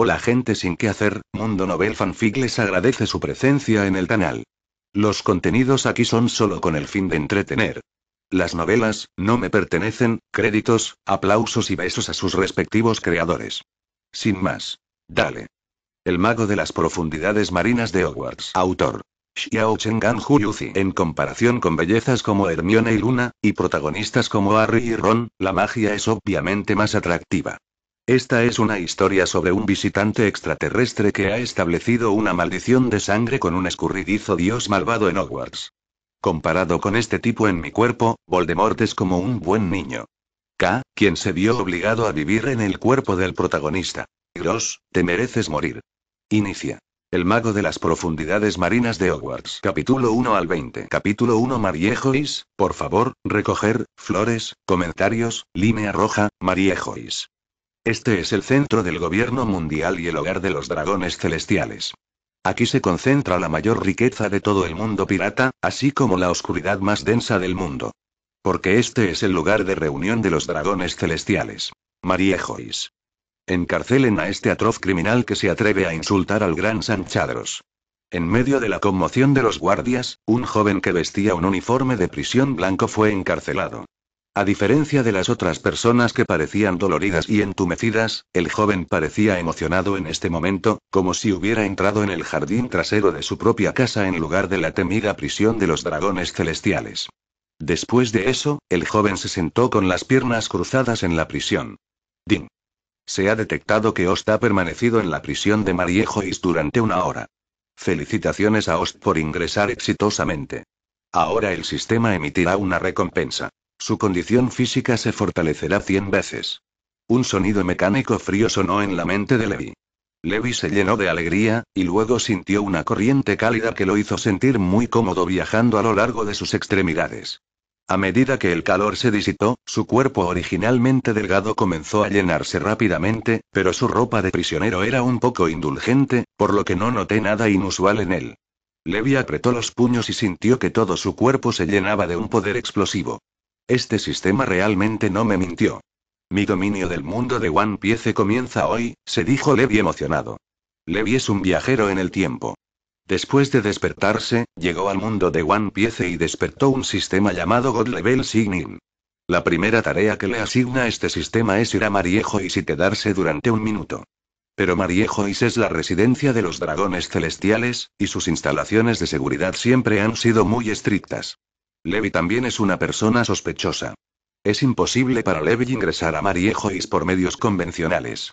Hola gente sin qué hacer, Mundo Nobel Fanfic les agradece su presencia en el canal. Los contenidos aquí son solo con el fin de entretener. Las novelas, no me pertenecen, créditos, aplausos y besos a sus respectivos creadores. Sin más. Dale. El mago de las profundidades marinas de Hogwarts. Autor. Xiao Chengan Yuzi. En comparación con bellezas como Hermione y Luna, y protagonistas como Harry y Ron, la magia es obviamente más atractiva. Esta es una historia sobre un visitante extraterrestre que ha establecido una maldición de sangre con un escurridizo dios malvado en Hogwarts. Comparado con este tipo en mi cuerpo, Voldemort es como un buen niño. K, quien se vio obligado a vivir en el cuerpo del protagonista. Gross, te mereces morir. Inicia. El mago de las profundidades marinas de Hogwarts. Capítulo 1 al 20. Capítulo 1 Mariejois, por favor, recoger, flores, comentarios, línea roja, Mariejois. Este es el centro del gobierno mundial y el hogar de los dragones celestiales. Aquí se concentra la mayor riqueza de todo el mundo pirata, así como la oscuridad más densa del mundo. Porque este es el lugar de reunión de los dragones celestiales. María Joyce. Encarcelen a este atroz criminal que se atreve a insultar al gran Sanchadros. En medio de la conmoción de los guardias, un joven que vestía un uniforme de prisión blanco fue encarcelado. A diferencia de las otras personas que parecían doloridas y entumecidas, el joven parecía emocionado en este momento, como si hubiera entrado en el jardín trasero de su propia casa en lugar de la temida prisión de los dragones celestiales. Después de eso, el joven se sentó con las piernas cruzadas en la prisión. Ding. Se ha detectado que Ost ha permanecido en la prisión de Mariejois durante una hora. Felicitaciones a Ost por ingresar exitosamente. Ahora el sistema emitirá una recompensa. Su condición física se fortalecerá cien veces. Un sonido mecánico frío sonó en la mente de Levi. Levi se llenó de alegría, y luego sintió una corriente cálida que lo hizo sentir muy cómodo viajando a lo largo de sus extremidades. A medida que el calor se disitó, su cuerpo originalmente delgado comenzó a llenarse rápidamente, pero su ropa de prisionero era un poco indulgente, por lo que no noté nada inusual en él. Levi apretó los puños y sintió que todo su cuerpo se llenaba de un poder explosivo. Este sistema realmente no me mintió. Mi dominio del mundo de One Piece comienza hoy, se dijo Levi emocionado. Levi es un viajero en el tiempo. Después de despertarse, llegó al mundo de One Piece y despertó un sistema llamado God Level Signin. La primera tarea que le asigna este sistema es ir a Mariejo y quedarse durante un minuto. Pero Mariejois es la residencia de los dragones celestiales, y sus instalaciones de seguridad siempre han sido muy estrictas. Levi también es una persona sospechosa. Es imposible para Levi ingresar a Marie por medios convencionales.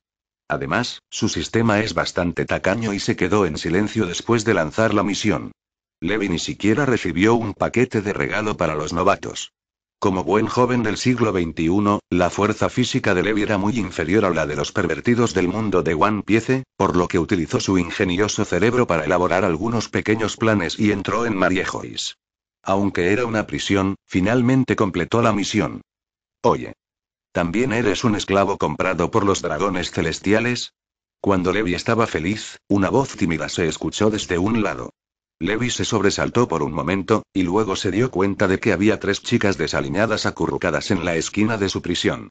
Además, su sistema es bastante tacaño y se quedó en silencio después de lanzar la misión. Levi ni siquiera recibió un paquete de regalo para los novatos. Como buen joven del siglo XXI, la fuerza física de Levi era muy inferior a la de los pervertidos del mundo de One Piece, por lo que utilizó su ingenioso cerebro para elaborar algunos pequeños planes y entró en Mariejois aunque era una prisión, finalmente completó la misión. Oye. ¿También eres un esclavo comprado por los dragones celestiales? Cuando Levi estaba feliz, una voz tímida se escuchó desde un lado. Levi se sobresaltó por un momento, y luego se dio cuenta de que había tres chicas desaliñadas acurrucadas en la esquina de su prisión.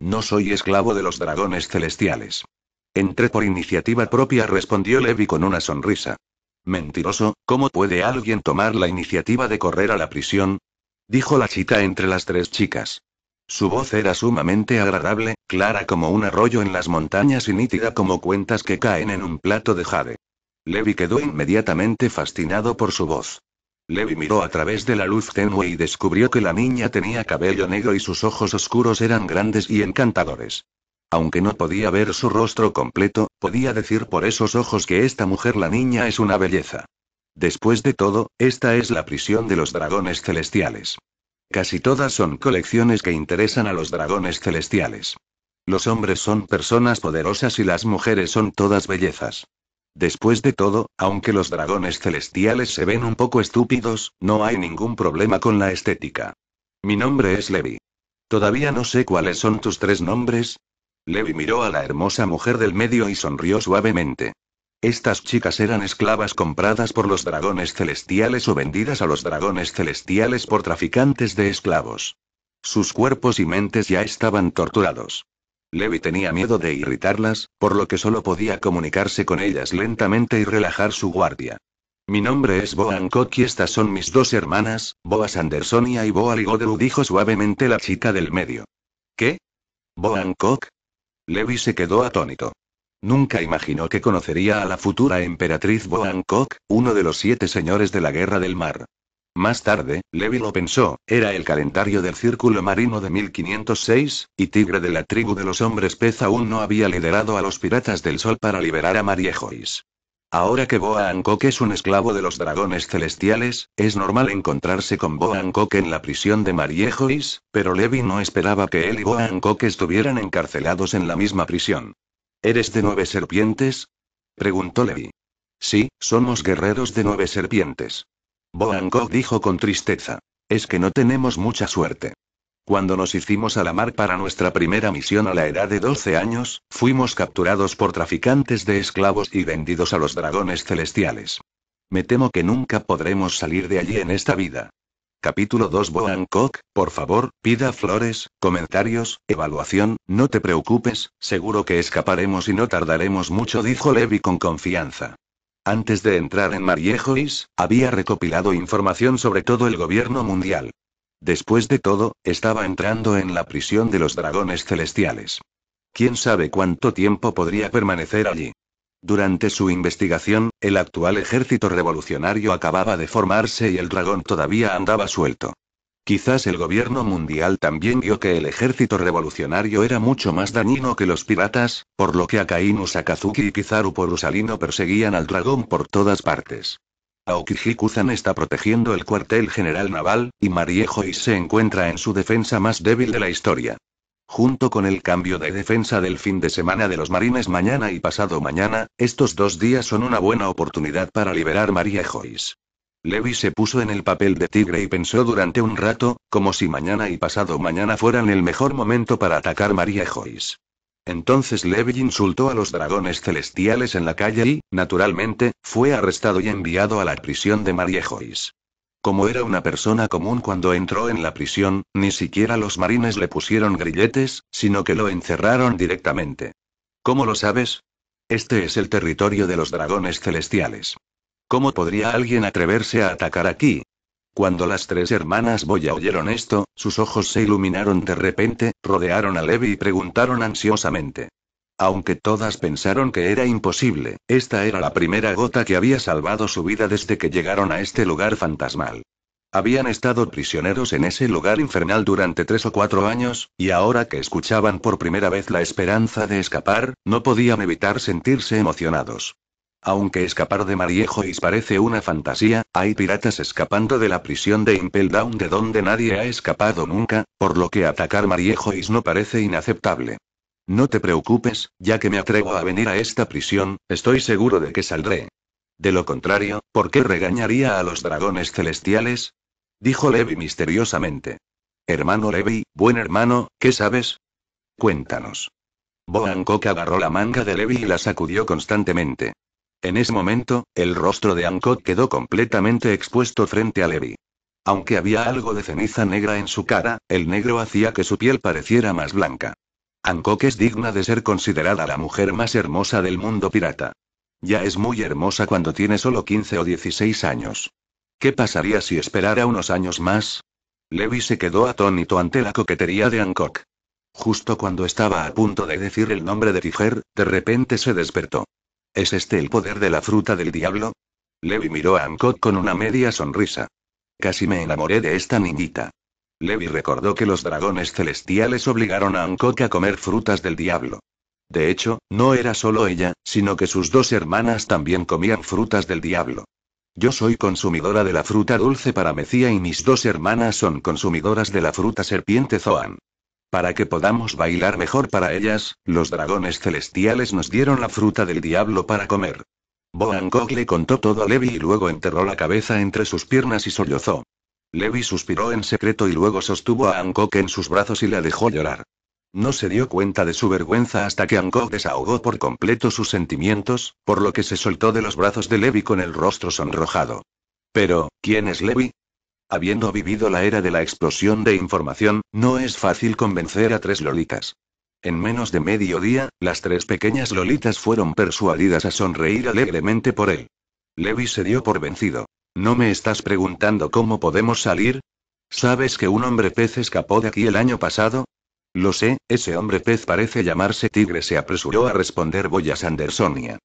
No soy esclavo de los dragones celestiales. Entré por iniciativa propia, respondió Levi con una sonrisa. Mentiroso, ¿cómo puede alguien tomar la iniciativa de correr a la prisión? dijo la chica entre las tres chicas. Su voz era sumamente agradable, clara como un arroyo en las montañas y nítida como cuentas que caen en un plato de jade. Levi quedó inmediatamente fascinado por su voz. Levi miró a través de la luz tenue y descubrió que la niña tenía cabello negro y sus ojos oscuros eran grandes y encantadores. Aunque no podía ver su rostro completo, podía decir por esos ojos que esta mujer la niña es una belleza. Después de todo, esta es la prisión de los dragones celestiales. Casi todas son colecciones que interesan a los dragones celestiales. Los hombres son personas poderosas y las mujeres son todas bellezas. Después de todo, aunque los dragones celestiales se ven un poco estúpidos, no hay ningún problema con la estética. Mi nombre es Levi. Todavía no sé cuáles son tus tres nombres, Levi miró a la hermosa mujer del medio y sonrió suavemente. Estas chicas eran esclavas compradas por los dragones celestiales o vendidas a los dragones celestiales por traficantes de esclavos. Sus cuerpos y mentes ya estaban torturados. Levi tenía miedo de irritarlas, por lo que solo podía comunicarse con ellas lentamente y relajar su guardia. Mi nombre es Boan kock y estas son mis dos hermanas, Boa Sandersonia y Boa Ligodru, dijo suavemente la chica del medio. ¿Qué? ¿Boa Levi se quedó atónito. Nunca imaginó que conocería a la futura emperatriz Boan uno de los siete señores de la Guerra del Mar. Más tarde, Levi lo pensó, era el calendario del Círculo Marino de 1506, y Tigre de la tribu de los hombres pez aún no había liderado a los piratas del Sol para liberar a Marie Mariejois. Ahora que Boa Hancock es un esclavo de los dragones celestiales, es normal encontrarse con Boa Hancock en la prisión de Mariejois, pero Levi no esperaba que él y Boa Hancock estuvieran encarcelados en la misma prisión. ¿Eres de nueve serpientes? preguntó Levi. Sí, somos guerreros de nueve serpientes. Boa Hancock dijo con tristeza. Es que no tenemos mucha suerte. Cuando nos hicimos a la mar para nuestra primera misión a la edad de 12 años, fuimos capturados por traficantes de esclavos y vendidos a los dragones celestiales. Me temo que nunca podremos salir de allí en esta vida. Capítulo 2 Boan por favor, pida flores, comentarios, evaluación, no te preocupes, seguro que escaparemos y no tardaremos mucho, dijo Levi con confianza. Antes de entrar en Mariejois, había recopilado información sobre todo el gobierno mundial. Después de todo, estaba entrando en la prisión de los dragones celestiales. ¿Quién sabe cuánto tiempo podría permanecer allí? Durante su investigación, el actual ejército revolucionario acababa de formarse y el dragón todavía andaba suelto. Quizás el gobierno mundial también vio que el ejército revolucionario era mucho más dañino que los piratas, por lo que Akainu Sakazuki y Kizaru Porusalino perseguían al dragón por todas partes. Aokiji-Kuzan está protegiendo el cuartel general naval, y Joyce se encuentra en su defensa más débil de la historia. Junto con el cambio de defensa del fin de semana de los marines mañana y pasado mañana, estos dos días son una buena oportunidad para liberar María Joyce. Levi se puso en el papel de tigre y pensó durante un rato, como si mañana y pasado mañana fueran el mejor momento para atacar María Joyce. Entonces Levi insultó a los dragones celestiales en la calle y, naturalmente, fue arrestado y enviado a la prisión de Mariejois. Como era una persona común cuando entró en la prisión, ni siquiera los marines le pusieron grilletes, sino que lo encerraron directamente. ¿Cómo lo sabes? Este es el territorio de los dragones celestiales. ¿Cómo podría alguien atreverse a atacar aquí? Cuando las tres hermanas Boya oyeron esto, sus ojos se iluminaron de repente, rodearon a Levi y preguntaron ansiosamente. Aunque todas pensaron que era imposible, esta era la primera gota que había salvado su vida desde que llegaron a este lugar fantasmal. Habían estado prisioneros en ese lugar infernal durante tres o cuatro años, y ahora que escuchaban por primera vez la esperanza de escapar, no podían evitar sentirse emocionados. Aunque escapar de Mariejois parece una fantasía, hay piratas escapando de la prisión de Impel Down de donde nadie ha escapado nunca, por lo que atacar Mariejois no parece inaceptable. No te preocupes, ya que me atrevo a venir a esta prisión, estoy seguro de que saldré. De lo contrario, ¿por qué regañaría a los dragones celestiales? Dijo Levi misteriosamente. Hermano Levi, buen hermano, ¿qué sabes? Cuéntanos. Boangkok agarró la manga de Levi y la sacudió constantemente. En ese momento, el rostro de Ancot quedó completamente expuesto frente a Levi. Aunque había algo de ceniza negra en su cara, el negro hacía que su piel pareciera más blanca. Hancock es digna de ser considerada la mujer más hermosa del mundo pirata. Ya es muy hermosa cuando tiene solo 15 o 16 años. ¿Qué pasaría si esperara unos años más? Levi se quedó atónito ante la coquetería de Hancock. Justo cuando estaba a punto de decir el nombre de Tiger, de repente se despertó. ¿Es este el poder de la fruta del diablo? Levi miró a Ankok con una media sonrisa. Casi me enamoré de esta niñita. Levi recordó que los dragones celestiales obligaron a Ankok a comer frutas del diablo. De hecho, no era solo ella, sino que sus dos hermanas también comían frutas del diablo. Yo soy consumidora de la fruta dulce para Mesía y mis dos hermanas son consumidoras de la fruta serpiente Zoan. Para que podamos bailar mejor para ellas, los dragones celestiales nos dieron la fruta del diablo para comer. Boangkok le contó todo a Levi y luego enterró la cabeza entre sus piernas y sollozó. Levi suspiró en secreto y luego sostuvo a Angkok en sus brazos y la dejó llorar. No se dio cuenta de su vergüenza hasta que Ankok desahogó por completo sus sentimientos, por lo que se soltó de los brazos de Levi con el rostro sonrojado. Pero, ¿quién es Levi? Habiendo vivido la era de la explosión de información, no es fácil convencer a tres lolitas. En menos de medio día, las tres pequeñas lolitas fueron persuadidas a sonreír alegremente por él. Levi se dio por vencido. ¿No me estás preguntando cómo podemos salir? ¿Sabes que un hombre pez escapó de aquí el año pasado? Lo sé, ese hombre pez parece llamarse Tigre, se apresuró a responder Boyas Andersonia.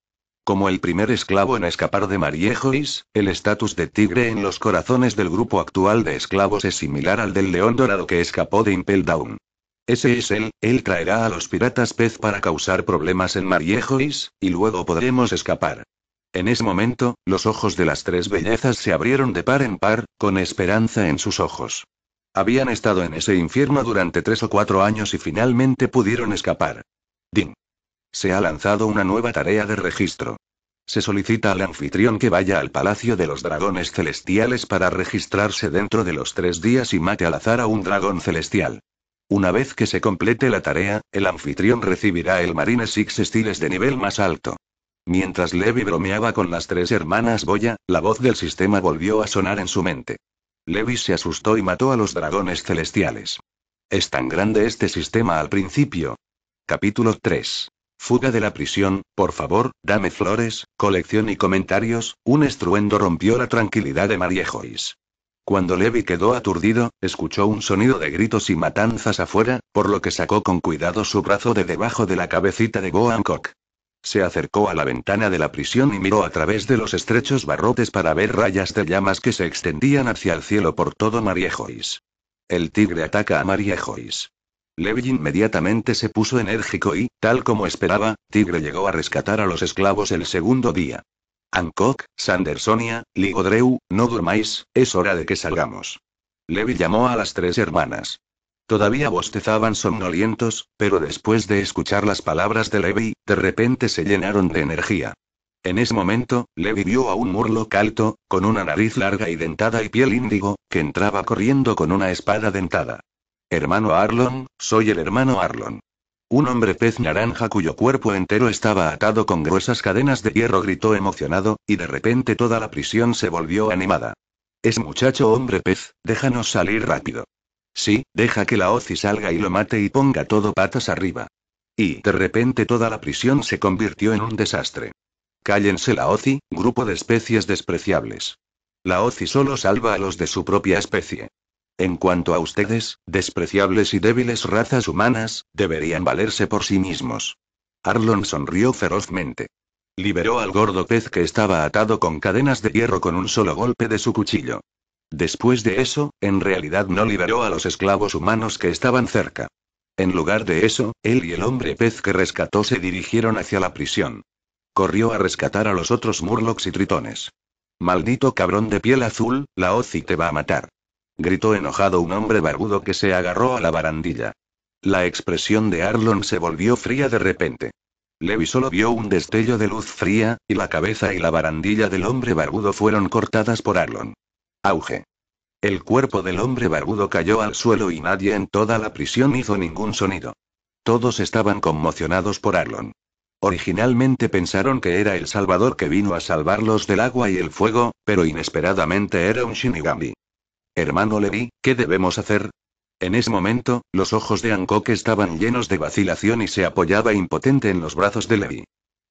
Como el primer esclavo en escapar de Mariejois, el estatus de tigre en los corazones del grupo actual de esclavos es similar al del león dorado que escapó de Impel Down. Ese es él, él traerá a los piratas pez para causar problemas en Mariejois, y luego podremos escapar. En ese momento, los ojos de las tres bellezas se abrieron de par en par, con esperanza en sus ojos. Habían estado en ese infierno durante tres o cuatro años y finalmente pudieron escapar. Ding. Se ha lanzado una nueva tarea de registro. Se solicita al anfitrión que vaya al Palacio de los Dragones Celestiales para registrarse dentro de los tres días y mate al azar a un dragón celestial. Una vez que se complete la tarea, el anfitrión recibirá el Marine Six Styles de nivel más alto. Mientras Levi bromeaba con las tres hermanas Boya, la voz del sistema volvió a sonar en su mente. Levi se asustó y mató a los dragones celestiales. Es tan grande este sistema al principio. Capítulo 3. Fuga de la prisión, por favor, dame flores, colección y comentarios. Un estruendo rompió la tranquilidad de Marie Joyce. Cuando Levi quedó aturdido, escuchó un sonido de gritos y matanzas afuera, por lo que sacó con cuidado su brazo de debajo de la cabecita de Gohan Se acercó a la ventana de la prisión y miró a través de los estrechos barrotes para ver rayas de llamas que se extendían hacia el cielo por todo Marie Joyce. El tigre ataca a Marie Joyce. Levy inmediatamente se puso enérgico y, tal como esperaba, Tigre llegó a rescatar a los esclavos el segundo día. Hancock, Sandersonia, Ligodreu, no durmáis, es hora de que salgamos. Levy llamó a las tres hermanas. Todavía bostezaban somnolientos, pero después de escuchar las palabras de Levi, de repente se llenaron de energía. En ese momento, Levi vio a un murlo calto, con una nariz larga y dentada y piel índigo, que entraba corriendo con una espada dentada. Hermano Arlon, soy el hermano Arlon. Un hombre pez naranja cuyo cuerpo entero estaba atado con gruesas cadenas de hierro gritó emocionado, y de repente toda la prisión se volvió animada. Es muchacho hombre pez, déjanos salir rápido. Sí, deja que la OCI salga y lo mate y ponga todo patas arriba. Y de repente toda la prisión se convirtió en un desastre. Cállense la Ozi, grupo de especies despreciables. La OCI solo salva a los de su propia especie. En cuanto a ustedes, despreciables y débiles razas humanas, deberían valerse por sí mismos. Arlon sonrió ferozmente. Liberó al gordo pez que estaba atado con cadenas de hierro con un solo golpe de su cuchillo. Después de eso, en realidad no liberó a los esclavos humanos que estaban cerca. En lugar de eso, él y el hombre pez que rescató se dirigieron hacia la prisión. Corrió a rescatar a los otros murlocs y tritones. Maldito cabrón de piel azul, la Ozi te va a matar gritó enojado un hombre barbudo que se agarró a la barandilla. La expresión de Arlon se volvió fría de repente. Levi solo vio un destello de luz fría, y la cabeza y la barandilla del hombre barbudo fueron cortadas por Arlon. Auge. El cuerpo del hombre barbudo cayó al suelo y nadie en toda la prisión hizo ningún sonido. Todos estaban conmocionados por Arlon. Originalmente pensaron que era el Salvador que vino a salvarlos del agua y el fuego, pero inesperadamente era un Shinigami. Hermano Levi, ¿qué debemos hacer? En ese momento, los ojos de Hancock estaban llenos de vacilación y se apoyaba impotente en los brazos de Levi.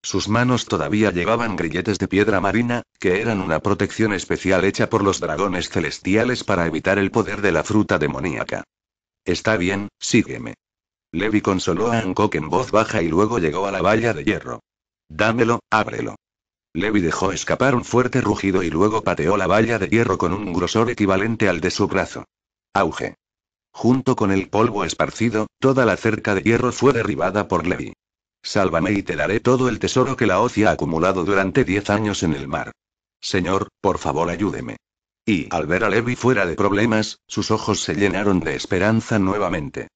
Sus manos todavía llevaban grilletes de piedra marina, que eran una protección especial hecha por los dragones celestiales para evitar el poder de la fruta demoníaca. Está bien, sígueme. Levi consoló a Hancock en voz baja y luego llegó a la valla de hierro. Dámelo, ábrelo. Levi dejó escapar un fuerte rugido y luego pateó la valla de hierro con un grosor equivalente al de su brazo. Auge. Junto con el polvo esparcido, toda la cerca de hierro fue derribada por Levi. Sálvame y te daré todo el tesoro que la ocia ha acumulado durante diez años en el mar. Señor, por favor ayúdeme. Y al ver a Levi fuera de problemas, sus ojos se llenaron de esperanza nuevamente.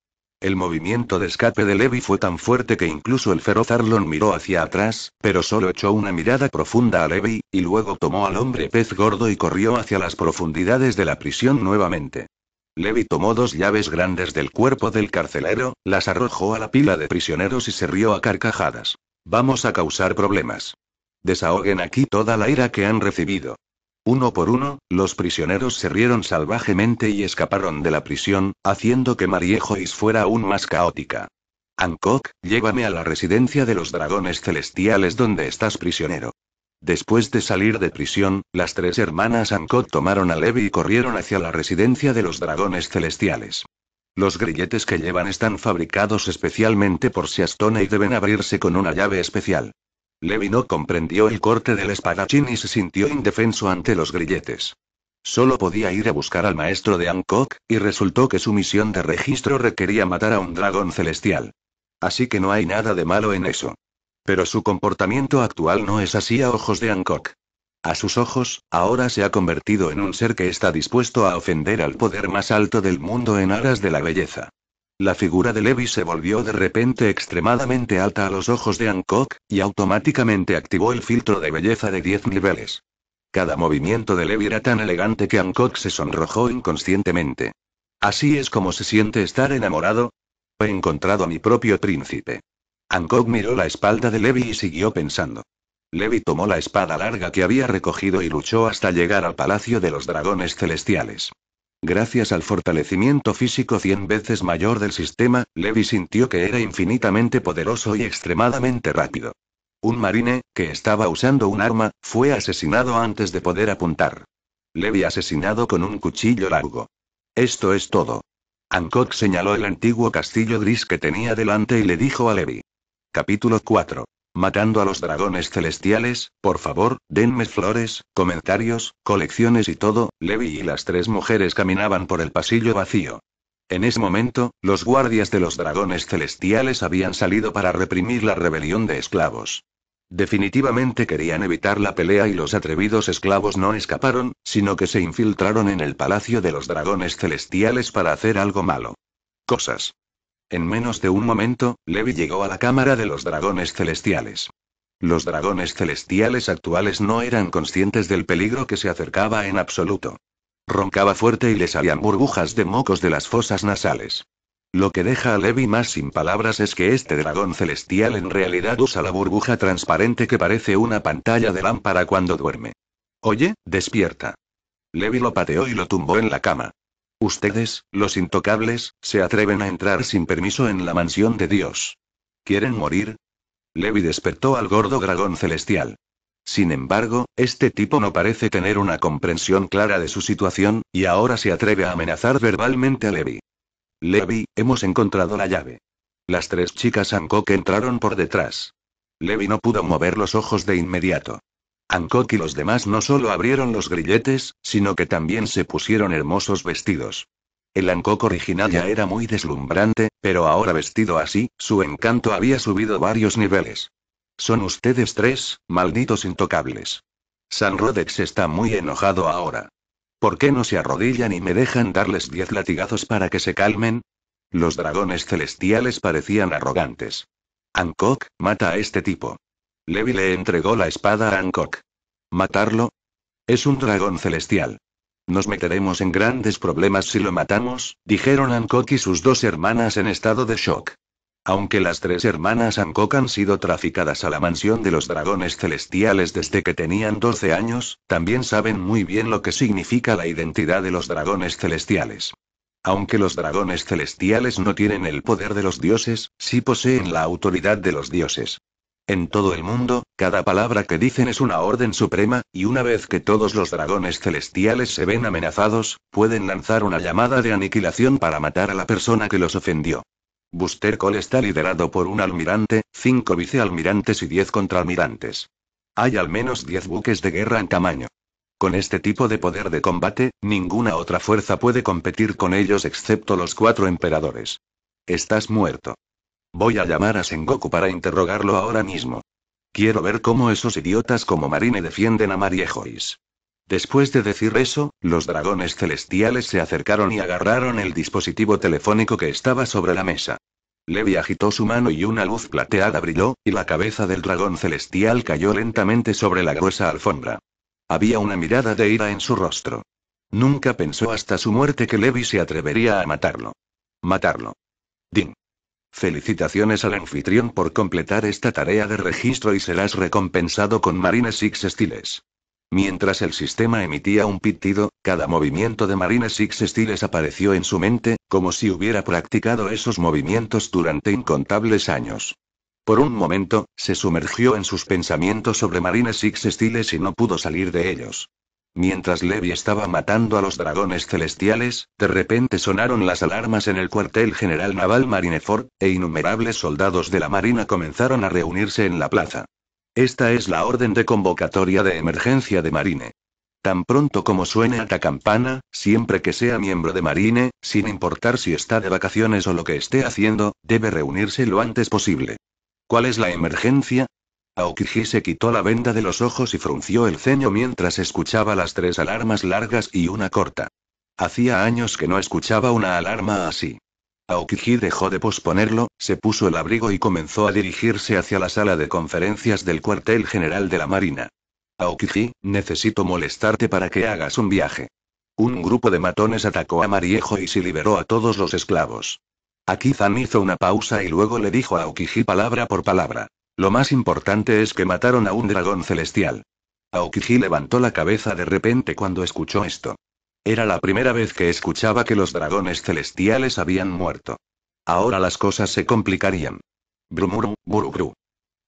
El movimiento de escape de Levi fue tan fuerte que incluso el feroz Arlon miró hacia atrás, pero solo echó una mirada profunda a Levi, y luego tomó al hombre pez gordo y corrió hacia las profundidades de la prisión nuevamente. Levi tomó dos llaves grandes del cuerpo del carcelero, las arrojó a la pila de prisioneros y se rió a carcajadas. Vamos a causar problemas. Desahoguen aquí toda la ira que han recibido. Uno por uno, los prisioneros se rieron salvajemente y escaparon de la prisión, haciendo que Joyce fuera aún más caótica. Hancock, llévame a la residencia de los dragones celestiales donde estás prisionero. Después de salir de prisión, las tres hermanas Hancock tomaron a Levi y corrieron hacia la residencia de los dragones celestiales. Los grilletes que llevan están fabricados especialmente por Siastone y deben abrirse con una llave especial. Levi no comprendió el corte del espadachín y se sintió indefenso ante los grilletes. Solo podía ir a buscar al maestro de Hancock, y resultó que su misión de registro requería matar a un dragón celestial. Así que no hay nada de malo en eso. Pero su comportamiento actual no es así a ojos de Hancock. A sus ojos, ahora se ha convertido en un ser que está dispuesto a ofender al poder más alto del mundo en aras de la belleza. La figura de Levi se volvió de repente extremadamente alta a los ojos de Hancock, y automáticamente activó el filtro de belleza de 10 niveles. Cada movimiento de Levi era tan elegante que Hancock se sonrojó inconscientemente. Así es como se siente estar enamorado. He encontrado a mi propio príncipe. Hancock miró la espalda de Levi y siguió pensando. Levi tomó la espada larga que había recogido y luchó hasta llegar al Palacio de los Dragones Celestiales. Gracias al fortalecimiento físico cien veces mayor del sistema, Levi sintió que era infinitamente poderoso y extremadamente rápido. Un marine, que estaba usando un arma, fue asesinado antes de poder apuntar. Levi asesinado con un cuchillo largo. Esto es todo. Hancock señaló el antiguo castillo gris que tenía delante y le dijo a Levi. Capítulo 4. Matando a los dragones celestiales, por favor, denme flores, comentarios, colecciones y todo, Levi y las tres mujeres caminaban por el pasillo vacío. En ese momento, los guardias de los dragones celestiales habían salido para reprimir la rebelión de esclavos. Definitivamente querían evitar la pelea y los atrevidos esclavos no escaparon, sino que se infiltraron en el palacio de los dragones celestiales para hacer algo malo. Cosas. En menos de un momento, Levi llegó a la cámara de los dragones celestiales. Los dragones celestiales actuales no eran conscientes del peligro que se acercaba en absoluto. Roncaba fuerte y le salían burbujas de mocos de las fosas nasales. Lo que deja a Levi más sin palabras es que este dragón celestial en realidad usa la burbuja transparente que parece una pantalla de lámpara cuando duerme. Oye, despierta. Levi lo pateó y lo tumbó en la cama. Ustedes, los intocables, se atreven a entrar sin permiso en la mansión de Dios. ¿Quieren morir? Levi despertó al gordo dragón celestial. Sin embargo, este tipo no parece tener una comprensión clara de su situación, y ahora se atreve a amenazar verbalmente a Levi. Levi, hemos encontrado la llave. Las tres chicas que entraron por detrás. Levi no pudo mover los ojos de inmediato. Hancock y los demás no solo abrieron los grilletes, sino que también se pusieron hermosos vestidos. El Hancock original ya era muy deslumbrante, pero ahora vestido así, su encanto había subido varios niveles. Son ustedes tres, malditos intocables. San Rodex está muy enojado ahora. ¿Por qué no se arrodillan y me dejan darles diez latigazos para que se calmen? Los dragones celestiales parecían arrogantes. Hancock, mata a este tipo. Levi le entregó la espada a Hancock. ¿Matarlo? Es un dragón celestial. Nos meteremos en grandes problemas si lo matamos, dijeron Hancock y sus dos hermanas en estado de shock. Aunque las tres hermanas Hancock han sido traficadas a la mansión de los dragones celestiales desde que tenían 12 años, también saben muy bien lo que significa la identidad de los dragones celestiales. Aunque los dragones celestiales no tienen el poder de los dioses, sí poseen la autoridad de los dioses. En todo el mundo, cada palabra que dicen es una orden suprema, y una vez que todos los dragones celestiales se ven amenazados, pueden lanzar una llamada de aniquilación para matar a la persona que los ofendió. Buster Call está liderado por un almirante, cinco vicealmirantes y diez contraalmirantes. Hay al menos diez buques de guerra en tamaño. Con este tipo de poder de combate, ninguna otra fuerza puede competir con ellos excepto los cuatro emperadores. Estás muerto. Voy a llamar a Sengoku para interrogarlo ahora mismo. Quiero ver cómo esos idiotas como Marine defienden a Marie Joyce. Después de decir eso, los dragones celestiales se acercaron y agarraron el dispositivo telefónico que estaba sobre la mesa. Levi agitó su mano y una luz plateada brilló, y la cabeza del dragón celestial cayó lentamente sobre la gruesa alfombra. Había una mirada de ira en su rostro. Nunca pensó hasta su muerte que Levi se atrevería a matarlo. Matarlo. Din. Felicitaciones al anfitrión por completar esta tarea de registro y serás recompensado con Marines Six estiles. Mientras el sistema emitía un pitido, cada movimiento de Marines Six estiles apareció en su mente, como si hubiera practicado esos movimientos durante incontables años. Por un momento, se sumergió en sus pensamientos sobre Marines Six estiles y no pudo salir de ellos. Mientras Levi estaba matando a los dragones celestiales, de repente sonaron las alarmas en el cuartel general naval Marineford, e innumerables soldados de la Marina comenzaron a reunirse en la plaza. Esta es la orden de convocatoria de emergencia de Marine. Tan pronto como suene a la campana, siempre que sea miembro de Marine, sin importar si está de vacaciones o lo que esté haciendo, debe reunirse lo antes posible. ¿Cuál es la emergencia? Aokiji se quitó la venda de los ojos y frunció el ceño mientras escuchaba las tres alarmas largas y una corta. Hacía años que no escuchaba una alarma así. Aokiji dejó de posponerlo, se puso el abrigo y comenzó a dirigirse hacia la sala de conferencias del cuartel general de la Marina. Aokiji, necesito molestarte para que hagas un viaje. Un grupo de matones atacó a Mariejo y se liberó a todos los esclavos. Aquí hizo una pausa y luego le dijo a Aokiji palabra por palabra. Lo más importante es que mataron a un dragón celestial. Aokiji levantó la cabeza de repente cuando escuchó esto. Era la primera vez que escuchaba que los dragones celestiales habían muerto. Ahora las cosas se complicarían. Brumuru, burubru.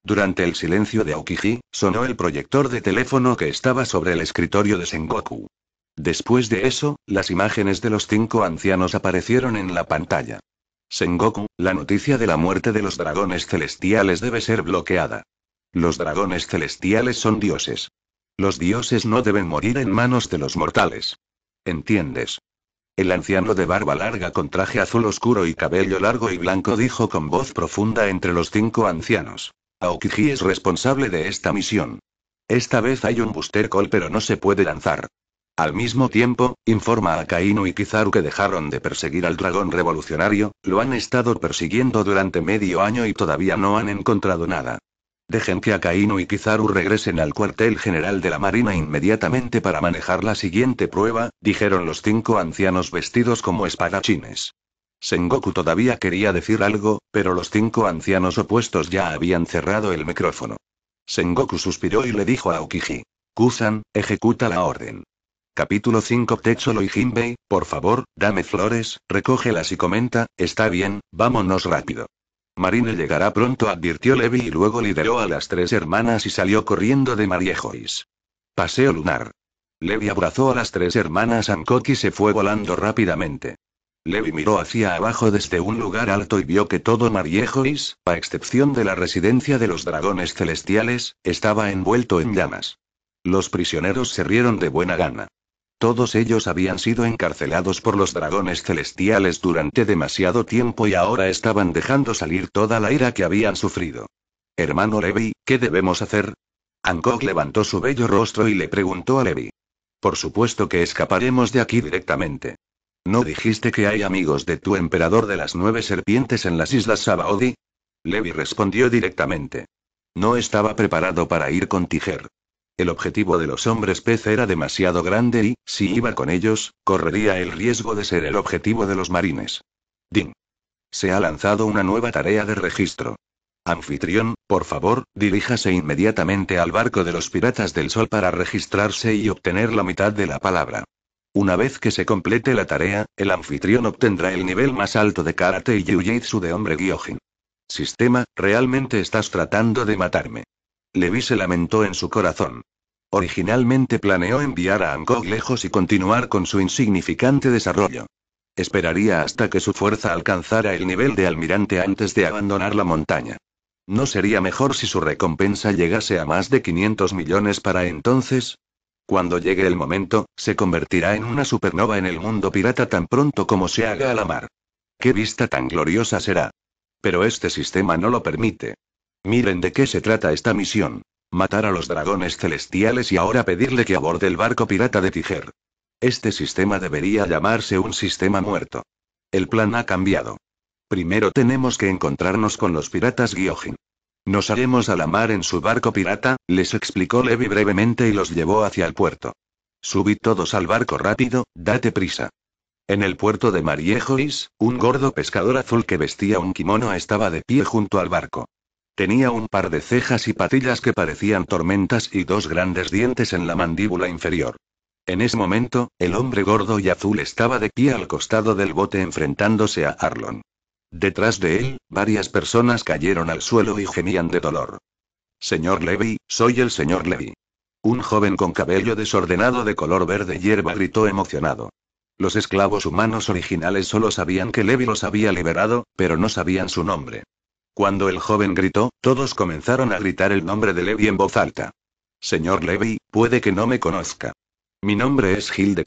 Durante el silencio de Aokiji, sonó el proyector de teléfono que estaba sobre el escritorio de Sengoku. Después de eso, las imágenes de los cinco ancianos aparecieron en la pantalla. Sengoku, la noticia de la muerte de los dragones celestiales debe ser bloqueada. Los dragones celestiales son dioses. Los dioses no deben morir en manos de los mortales. ¿Entiendes? El anciano de barba larga con traje azul oscuro y cabello largo y blanco dijo con voz profunda entre los cinco ancianos. Aokiji es responsable de esta misión. Esta vez hay un booster call pero no se puede lanzar. Al mismo tiempo, informa a Kainu y Kizaru que dejaron de perseguir al dragón revolucionario, lo han estado persiguiendo durante medio año y todavía no han encontrado nada. Dejen que Akainu y Kizaru regresen al cuartel general de la Marina inmediatamente para manejar la siguiente prueba, dijeron los cinco ancianos vestidos como espadachines. Sengoku todavía quería decir algo, pero los cinco ancianos opuestos ya habían cerrado el micrófono. Sengoku suspiró y le dijo a Okiji. Kusan, ejecuta la orden. Capítulo 5 Techo y Jinbei, por favor, dame flores, recógelas y comenta, está bien, vámonos rápido. Marine llegará pronto, advirtió Levi y luego lideró a las tres hermanas y salió corriendo de Mariejois. Paseo lunar. Levi abrazó a las tres hermanas Ankoki y se fue volando rápidamente. Levi miró hacia abajo desde un lugar alto y vio que todo Mariejois, a excepción de la residencia de los dragones celestiales, estaba envuelto en llamas. Los prisioneros se rieron de buena gana. Todos ellos habían sido encarcelados por los dragones celestiales durante demasiado tiempo y ahora estaban dejando salir toda la ira que habían sufrido. Hermano Levi, ¿qué debemos hacer? Angok levantó su bello rostro y le preguntó a Levi. Por supuesto que escaparemos de aquí directamente. ¿No dijiste que hay amigos de tu emperador de las nueve serpientes en las islas Sabaody? Levi respondió directamente. No estaba preparado para ir con Tiger. El objetivo de los hombres pez era demasiado grande y, si iba con ellos, correría el riesgo de ser el objetivo de los marines. Ding. Se ha lanzado una nueva tarea de registro. Anfitrión, por favor, diríjase inmediatamente al barco de los piratas del sol para registrarse y obtener la mitad de la palabra. Una vez que se complete la tarea, el anfitrión obtendrá el nivel más alto de karate y jiu-jitsu de hombre Gyojin. Sistema, realmente estás tratando de matarme. Levi se lamentó en su corazón. Originalmente planeó enviar a Angkor lejos y continuar con su insignificante desarrollo. Esperaría hasta que su fuerza alcanzara el nivel de almirante antes de abandonar la montaña. ¿No sería mejor si su recompensa llegase a más de 500 millones para entonces? Cuando llegue el momento, se convertirá en una supernova en el mundo pirata tan pronto como se haga a la mar. ¡Qué vista tan gloriosa será! Pero este sistema no lo permite. Miren de qué se trata esta misión. Matar a los dragones celestiales y ahora pedirle que aborde el barco pirata de Tiger. Este sistema debería llamarse un sistema muerto. El plan ha cambiado. Primero tenemos que encontrarnos con los piratas Gyojin. Nos haremos a la mar en su barco pirata, les explicó Levi brevemente y los llevó hacia el puerto. Subí todos al barco rápido, date prisa. En el puerto de Mariejois, un gordo pescador azul que vestía un kimono estaba de pie junto al barco. Tenía un par de cejas y patillas que parecían tormentas y dos grandes dientes en la mandíbula inferior. En ese momento, el hombre gordo y azul estaba de pie al costado del bote enfrentándose a Arlon. Detrás de él, varias personas cayeron al suelo y gemían de dolor. Señor Levy, soy el señor Levy. Un joven con cabello desordenado de color verde hierba gritó emocionado. Los esclavos humanos originales solo sabían que Levi los había liberado, pero no sabían su nombre. Cuando el joven gritó, todos comenzaron a gritar el nombre de Levi en voz alta. Señor Levi, puede que no me conozca. Mi nombre es Gil de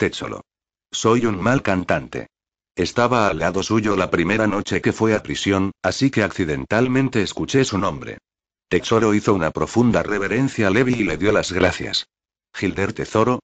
Soy un mal cantante. Estaba al lado suyo la primera noche que fue a prisión, así que accidentalmente escuché su nombre. Texoro hizo una profunda reverencia a Levi y le dio las gracias. Gilder Tesoro.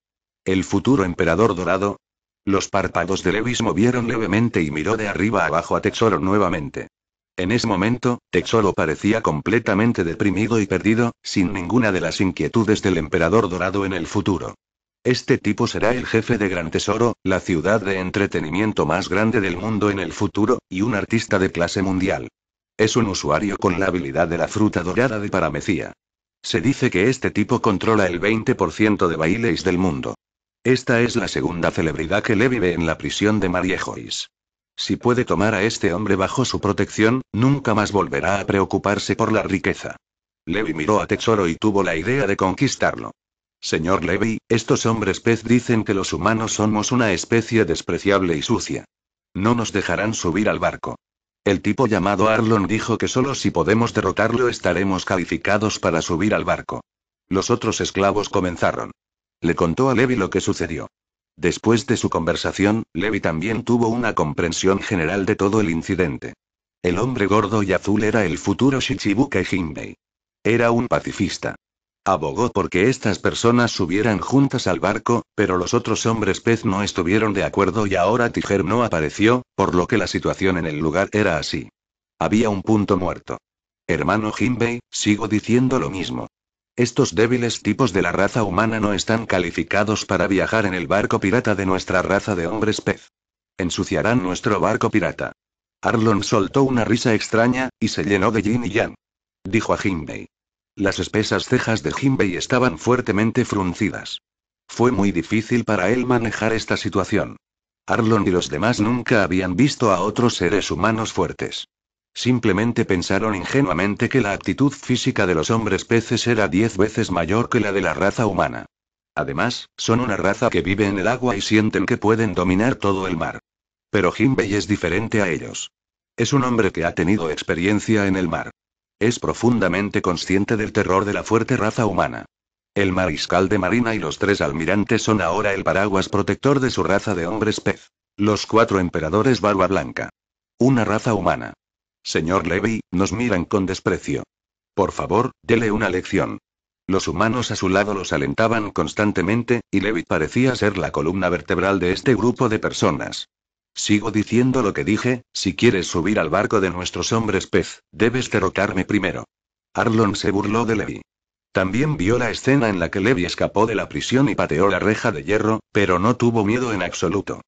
El futuro emperador dorado. Los párpados de Levi se movieron levemente y miró de arriba abajo a Tetsoro nuevamente. En ese momento, Texolo parecía completamente deprimido y perdido, sin ninguna de las inquietudes del emperador dorado en el futuro. Este tipo será el jefe de Gran Tesoro, la ciudad de entretenimiento más grande del mundo en el futuro, y un artista de clase mundial. Es un usuario con la habilidad de la fruta dorada de paramecía. Se dice que este tipo controla el 20% de bailes del mundo. Esta es la segunda celebridad que le vive en la prisión de Mariejois. Si puede tomar a este hombre bajo su protección, nunca más volverá a preocuparse por la riqueza. Levi miró a Tesoro y tuvo la idea de conquistarlo. Señor Levi, estos hombres pez dicen que los humanos somos una especie despreciable y sucia. No nos dejarán subir al barco. El tipo llamado Arlon dijo que solo si podemos derrotarlo estaremos calificados para subir al barco. Los otros esclavos comenzaron. Le contó a Levi lo que sucedió. Después de su conversación, Levi también tuvo una comprensión general de todo el incidente. El hombre gordo y azul era el futuro Shichibuke Jinbei. Era un pacifista. Abogó porque estas personas subieran juntas al barco, pero los otros hombres pez no estuvieron de acuerdo y ahora Tiger no apareció, por lo que la situación en el lugar era así. Había un punto muerto. Hermano Jinbei, sigo diciendo lo mismo. Estos débiles tipos de la raza humana no están calificados para viajar en el barco pirata de nuestra raza de hombres pez. Ensuciarán nuestro barco pirata. Arlon soltó una risa extraña, y se llenó de yin y yang. Dijo a Jinbei. Las espesas cejas de Jinbei estaban fuertemente fruncidas. Fue muy difícil para él manejar esta situación. Arlon y los demás nunca habían visto a otros seres humanos fuertes. Simplemente pensaron ingenuamente que la actitud física de los hombres peces era diez veces mayor que la de la raza humana. Además, son una raza que vive en el agua y sienten que pueden dominar todo el mar. Pero Jinbei es diferente a ellos. Es un hombre que ha tenido experiencia en el mar. Es profundamente consciente del terror de la fuerte raza humana. El mariscal de marina y los tres almirantes son ahora el paraguas protector de su raza de hombres pez. Los cuatro emperadores barba blanca. Una raza humana. Señor Levy, nos miran con desprecio. Por favor, dele una lección. Los humanos a su lado los alentaban constantemente, y Levy parecía ser la columna vertebral de este grupo de personas. Sigo diciendo lo que dije, si quieres subir al barco de nuestros hombres pez, debes derrotarme primero. Arlon se burló de Levy. También vio la escena en la que Levi escapó de la prisión y pateó la reja de hierro, pero no tuvo miedo en absoluto.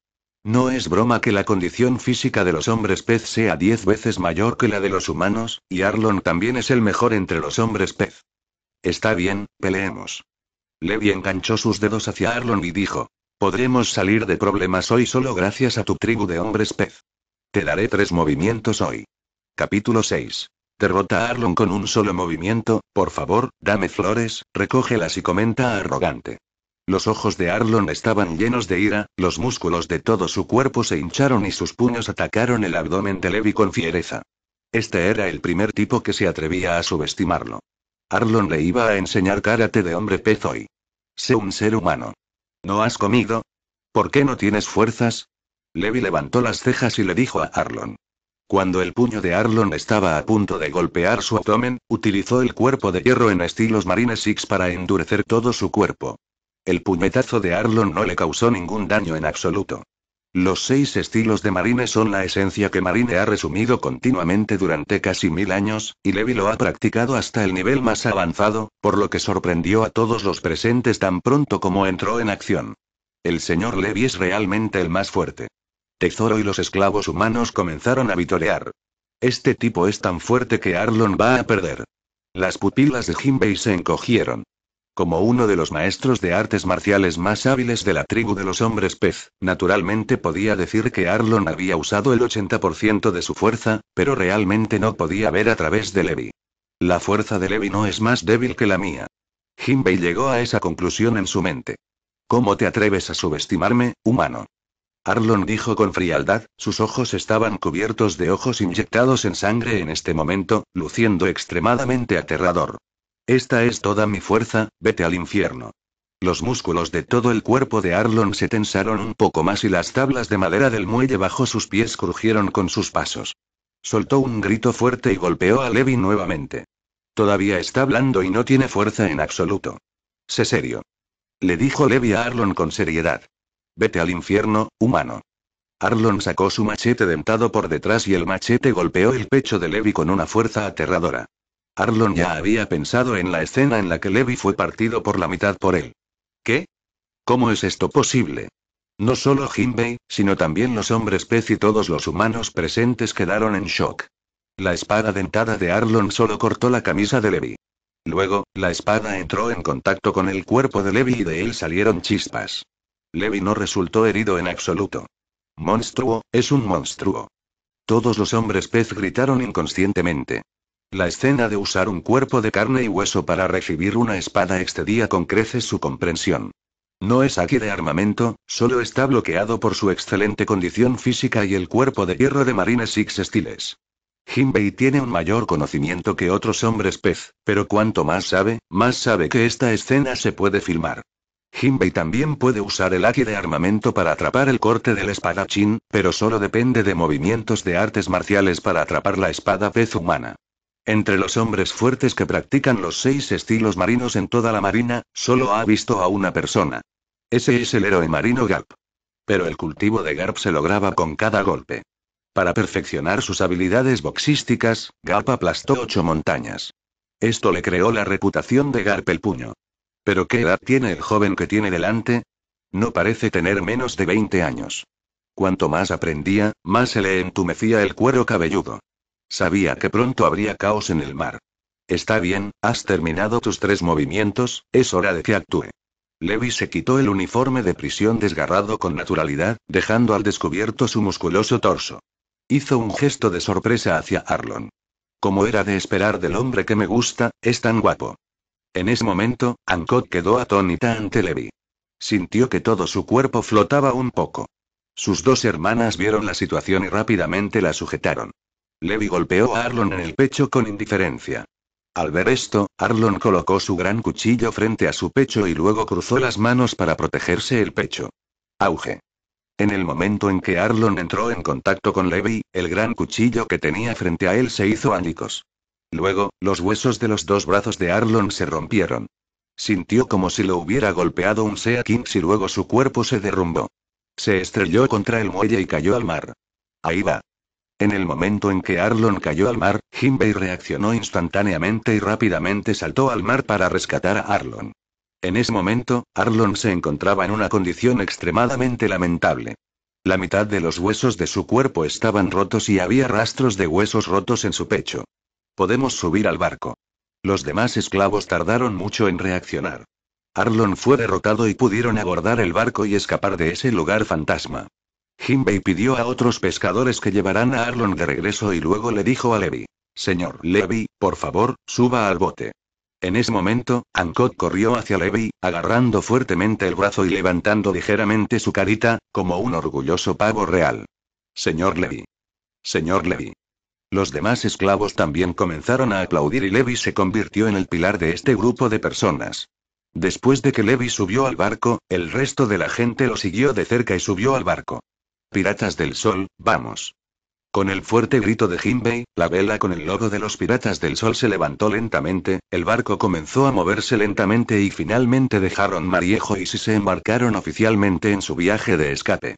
No es broma que la condición física de los hombres pez sea diez veces mayor que la de los humanos, y Arlon también es el mejor entre los hombres pez. Está bien, peleemos. Levi enganchó sus dedos hacia Arlon y dijo, Podremos salir de problemas hoy solo gracias a tu tribu de hombres pez. Te daré tres movimientos hoy. Capítulo 6. Derrota a Arlon con un solo movimiento, por favor, dame flores, recógelas y comenta arrogante. Los ojos de Arlon estaban llenos de ira, los músculos de todo su cuerpo se hincharon y sus puños atacaron el abdomen de Levi con fiereza. Este era el primer tipo que se atrevía a subestimarlo. Arlon le iba a enseñar karate de hombre pez hoy. Sé un ser humano. ¿No has comido? ¿Por qué no tienes fuerzas? Levi levantó las cejas y le dijo a Arlon. Cuando el puño de Arlon estaba a punto de golpear su abdomen, utilizó el cuerpo de hierro en estilos marines Six para endurecer todo su cuerpo. El puñetazo de Arlon no le causó ningún daño en absoluto. Los seis estilos de Marine son la esencia que Marine ha resumido continuamente durante casi mil años, y Levi lo ha practicado hasta el nivel más avanzado, por lo que sorprendió a todos los presentes tan pronto como entró en acción. El señor Levi es realmente el más fuerte. Tesoro y los esclavos humanos comenzaron a vitorear. Este tipo es tan fuerte que Arlon va a perder. Las pupilas de Jinbei se encogieron. Como uno de los maestros de artes marciales más hábiles de la tribu de los hombres pez, naturalmente podía decir que Arlon había usado el 80% de su fuerza, pero realmente no podía ver a través de Levi. La fuerza de Levi no es más débil que la mía. Jinbei llegó a esa conclusión en su mente. ¿Cómo te atreves a subestimarme, humano? Arlon dijo con frialdad, sus ojos estaban cubiertos de ojos inyectados en sangre en este momento, luciendo extremadamente aterrador. Esta es toda mi fuerza, vete al infierno. Los músculos de todo el cuerpo de Arlon se tensaron un poco más y las tablas de madera del muelle bajo sus pies crujieron con sus pasos. Soltó un grito fuerte y golpeó a Levi nuevamente. Todavía está blando y no tiene fuerza en absoluto. Sé serio. Le dijo Levi a Arlon con seriedad. Vete al infierno, humano. Arlon sacó su machete dentado por detrás y el machete golpeó el pecho de Levi con una fuerza aterradora. Arlon ya había pensado en la escena en la que Levi fue partido por la mitad por él. ¿Qué? ¿Cómo es esto posible? No solo Jinbei, sino también los hombres pez y todos los humanos presentes quedaron en shock. La espada dentada de Arlon solo cortó la camisa de Levi. Luego, la espada entró en contacto con el cuerpo de Levi y de él salieron chispas. Levi no resultó herido en absoluto. Monstruo, es un monstruo. Todos los hombres pez gritaron inconscientemente. La escena de usar un cuerpo de carne y hueso para recibir una espada excedía con creces su comprensión. No es aquí de armamento, solo está bloqueado por su excelente condición física y el cuerpo de hierro de Marines Six Stiles. Jinbei tiene un mayor conocimiento que otros hombres pez, pero cuanto más sabe, más sabe que esta escena se puede filmar. Jinbei también puede usar el Aki de armamento para atrapar el corte del espadachín, pero solo depende de movimientos de artes marciales para atrapar la espada pez humana. Entre los hombres fuertes que practican los seis estilos marinos en toda la marina, solo ha visto a una persona. Ese es el héroe marino Garp. Pero el cultivo de Garp se lograba con cada golpe. Para perfeccionar sus habilidades boxísticas, Garp aplastó ocho montañas. Esto le creó la reputación de Garp el puño. ¿Pero qué edad tiene el joven que tiene delante? No parece tener menos de 20 años. Cuanto más aprendía, más se le entumecía el cuero cabelludo. Sabía que pronto habría caos en el mar. Está bien, has terminado tus tres movimientos, es hora de que actúe. Levi se quitó el uniforme de prisión desgarrado con naturalidad, dejando al descubierto su musculoso torso. Hizo un gesto de sorpresa hacia Arlon. Como era de esperar del hombre que me gusta, es tan guapo. En ese momento, Ancot quedó atónita ante Levi. Sintió que todo su cuerpo flotaba un poco. Sus dos hermanas vieron la situación y rápidamente la sujetaron. Levi golpeó a Arlon en el pecho con indiferencia. Al ver esto, Arlon colocó su gran cuchillo frente a su pecho y luego cruzó las manos para protegerse el pecho. Auge. En el momento en que Arlon entró en contacto con Levi, el gran cuchillo que tenía frente a él se hizo ánicos. Luego, los huesos de los dos brazos de Arlon se rompieron. Sintió como si lo hubiera golpeado un Sea Kings y luego su cuerpo se derrumbó. Se estrelló contra el muelle y cayó al mar. Ahí va. En el momento en que Arlon cayó al mar, Jinbei reaccionó instantáneamente y rápidamente saltó al mar para rescatar a Arlon. En ese momento, Arlon se encontraba en una condición extremadamente lamentable. La mitad de los huesos de su cuerpo estaban rotos y había rastros de huesos rotos en su pecho. Podemos subir al barco. Los demás esclavos tardaron mucho en reaccionar. Arlon fue derrotado y pudieron abordar el barco y escapar de ese lugar fantasma. Jinbei pidió a otros pescadores que llevaran a Arlon de regreso y luego le dijo a Levi. Señor Levi, por favor, suba al bote. En ese momento, Ancot corrió hacia Levi, agarrando fuertemente el brazo y levantando ligeramente su carita, como un orgulloso pavo real. Señor Levi. Señor Levi. Los demás esclavos también comenzaron a aplaudir y Levi se convirtió en el pilar de este grupo de personas. Después de que Levi subió al barco, el resto de la gente lo siguió de cerca y subió al barco. Piratas del Sol, vamos. Con el fuerte grito de Jinbei, la vela con el logo de los Piratas del Sol se levantó lentamente, el barco comenzó a moverse lentamente y finalmente dejaron Mariejo y se embarcaron oficialmente en su viaje de escape.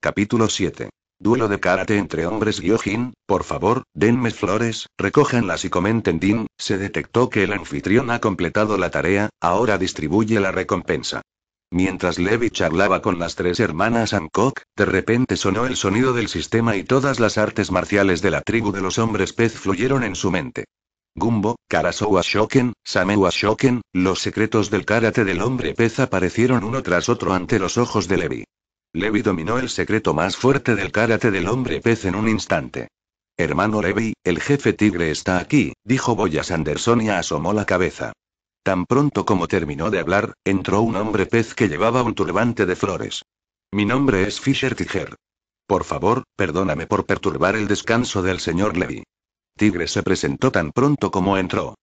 Capítulo 7. Duelo de karate entre hombres Gyojin, por favor, denme flores, recójanlas y comenten Din, se detectó que el anfitrión ha completado la tarea, ahora distribuye la recompensa. Mientras Levi charlaba con las tres hermanas Hancock, de repente sonó el sonido del sistema y todas las artes marciales de la tribu de los hombres pez fluyeron en su mente. Gumbo, Karasawa Shoken, Samewa Shoken, los secretos del karate del hombre pez aparecieron uno tras otro ante los ojos de Levi. Levi dominó el secreto más fuerte del karate del hombre pez en un instante. Hermano Levi, el jefe tigre está aquí, dijo Boyas Anderson y asomó la cabeza. Tan pronto como terminó de hablar, entró un hombre pez que llevaba un turbante de flores. Mi nombre es Fisher Tiger. Por favor, perdóname por perturbar el descanso del señor Levy. Tigre se presentó tan pronto como entró.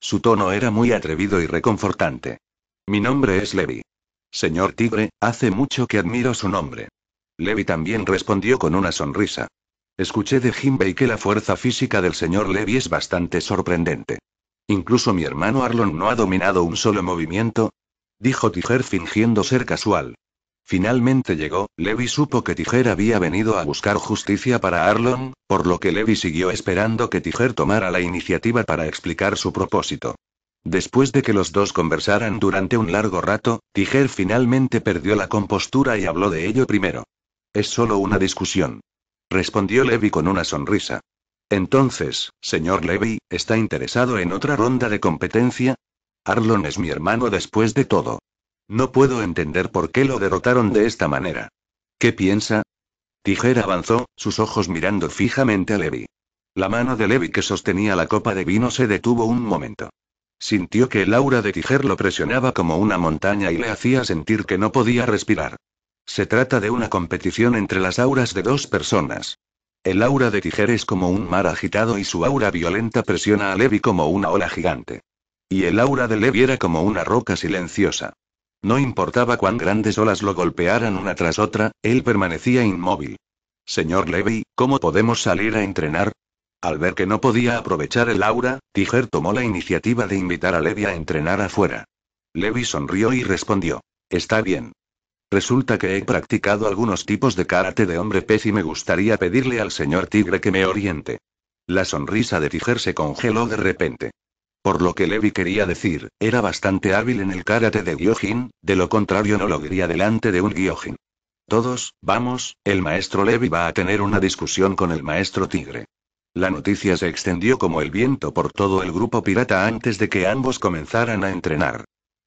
Su tono era muy atrevido y reconfortante. Mi nombre es Levy. Señor Tigre, hace mucho que admiro su nombre. Levy también respondió con una sonrisa. Escuché de Jinbei que la fuerza física del señor Levy es bastante sorprendente. Incluso mi hermano Arlon no ha dominado un solo movimiento. Dijo Tiger fingiendo ser casual. Finalmente llegó, Levi supo que Tiger había venido a buscar justicia para Arlon, por lo que Levi siguió esperando que tiger tomara la iniciativa para explicar su propósito. Después de que los dos conversaran durante un largo rato, tiger finalmente perdió la compostura y habló de ello primero. Es solo una discusión. Respondió Levi con una sonrisa. Entonces, señor Levy, ¿está interesado en otra ronda de competencia? Arlon es mi hermano después de todo. No puedo entender por qué lo derrotaron de esta manera. ¿Qué piensa? Tijera avanzó, sus ojos mirando fijamente a Levy. La mano de Levy que sostenía la copa de vino se detuvo un momento. Sintió que el aura de Tijer lo presionaba como una montaña y le hacía sentir que no podía respirar. Se trata de una competición entre las auras de dos personas. El aura de Tiger es como un mar agitado y su aura violenta presiona a Levi como una ola gigante. Y el aura de Levi era como una roca silenciosa. No importaba cuán grandes olas lo golpearan una tras otra, él permanecía inmóvil. Señor Levi, ¿cómo podemos salir a entrenar? Al ver que no podía aprovechar el aura, Tiger tomó la iniciativa de invitar a Levi a entrenar afuera. Levi sonrió y respondió. Está bien. Resulta que he practicado algunos tipos de karate de hombre pez y me gustaría pedirle al señor Tigre que me oriente. La sonrisa de Tiger se congeló de repente. Por lo que Levi quería decir, era bastante hábil en el karate de Gyojin, de lo contrario no lo diría delante de un Gyojin. Todos, vamos, el maestro Levi va a tener una discusión con el maestro Tigre. La noticia se extendió como el viento por todo el grupo pirata antes de que ambos comenzaran a entrenar.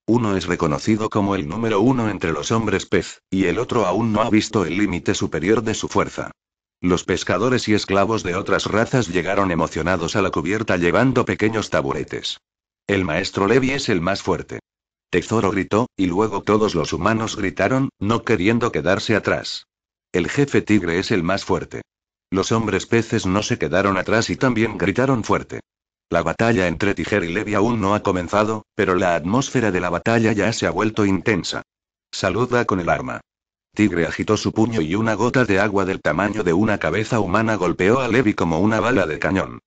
Uno es reconocido como el número uno entre los hombres pez, y el otro aún no ha visto el límite superior de su fuerza. Los pescadores y esclavos de otras razas llegaron emocionados a la cubierta llevando pequeños taburetes. El maestro Levi es el más fuerte. Tesoro gritó, y luego todos los humanos gritaron, no queriendo quedarse atrás. El jefe tigre es el más fuerte. Los hombres peces no se quedaron atrás y también gritaron fuerte. La batalla entre Tiger y Levi aún no ha comenzado, pero la atmósfera de la batalla ya se ha vuelto intensa. Saluda con el arma. Tigre agitó su puño y una gota de agua del tamaño de una cabeza humana golpeó a Levi como una bala de cañón.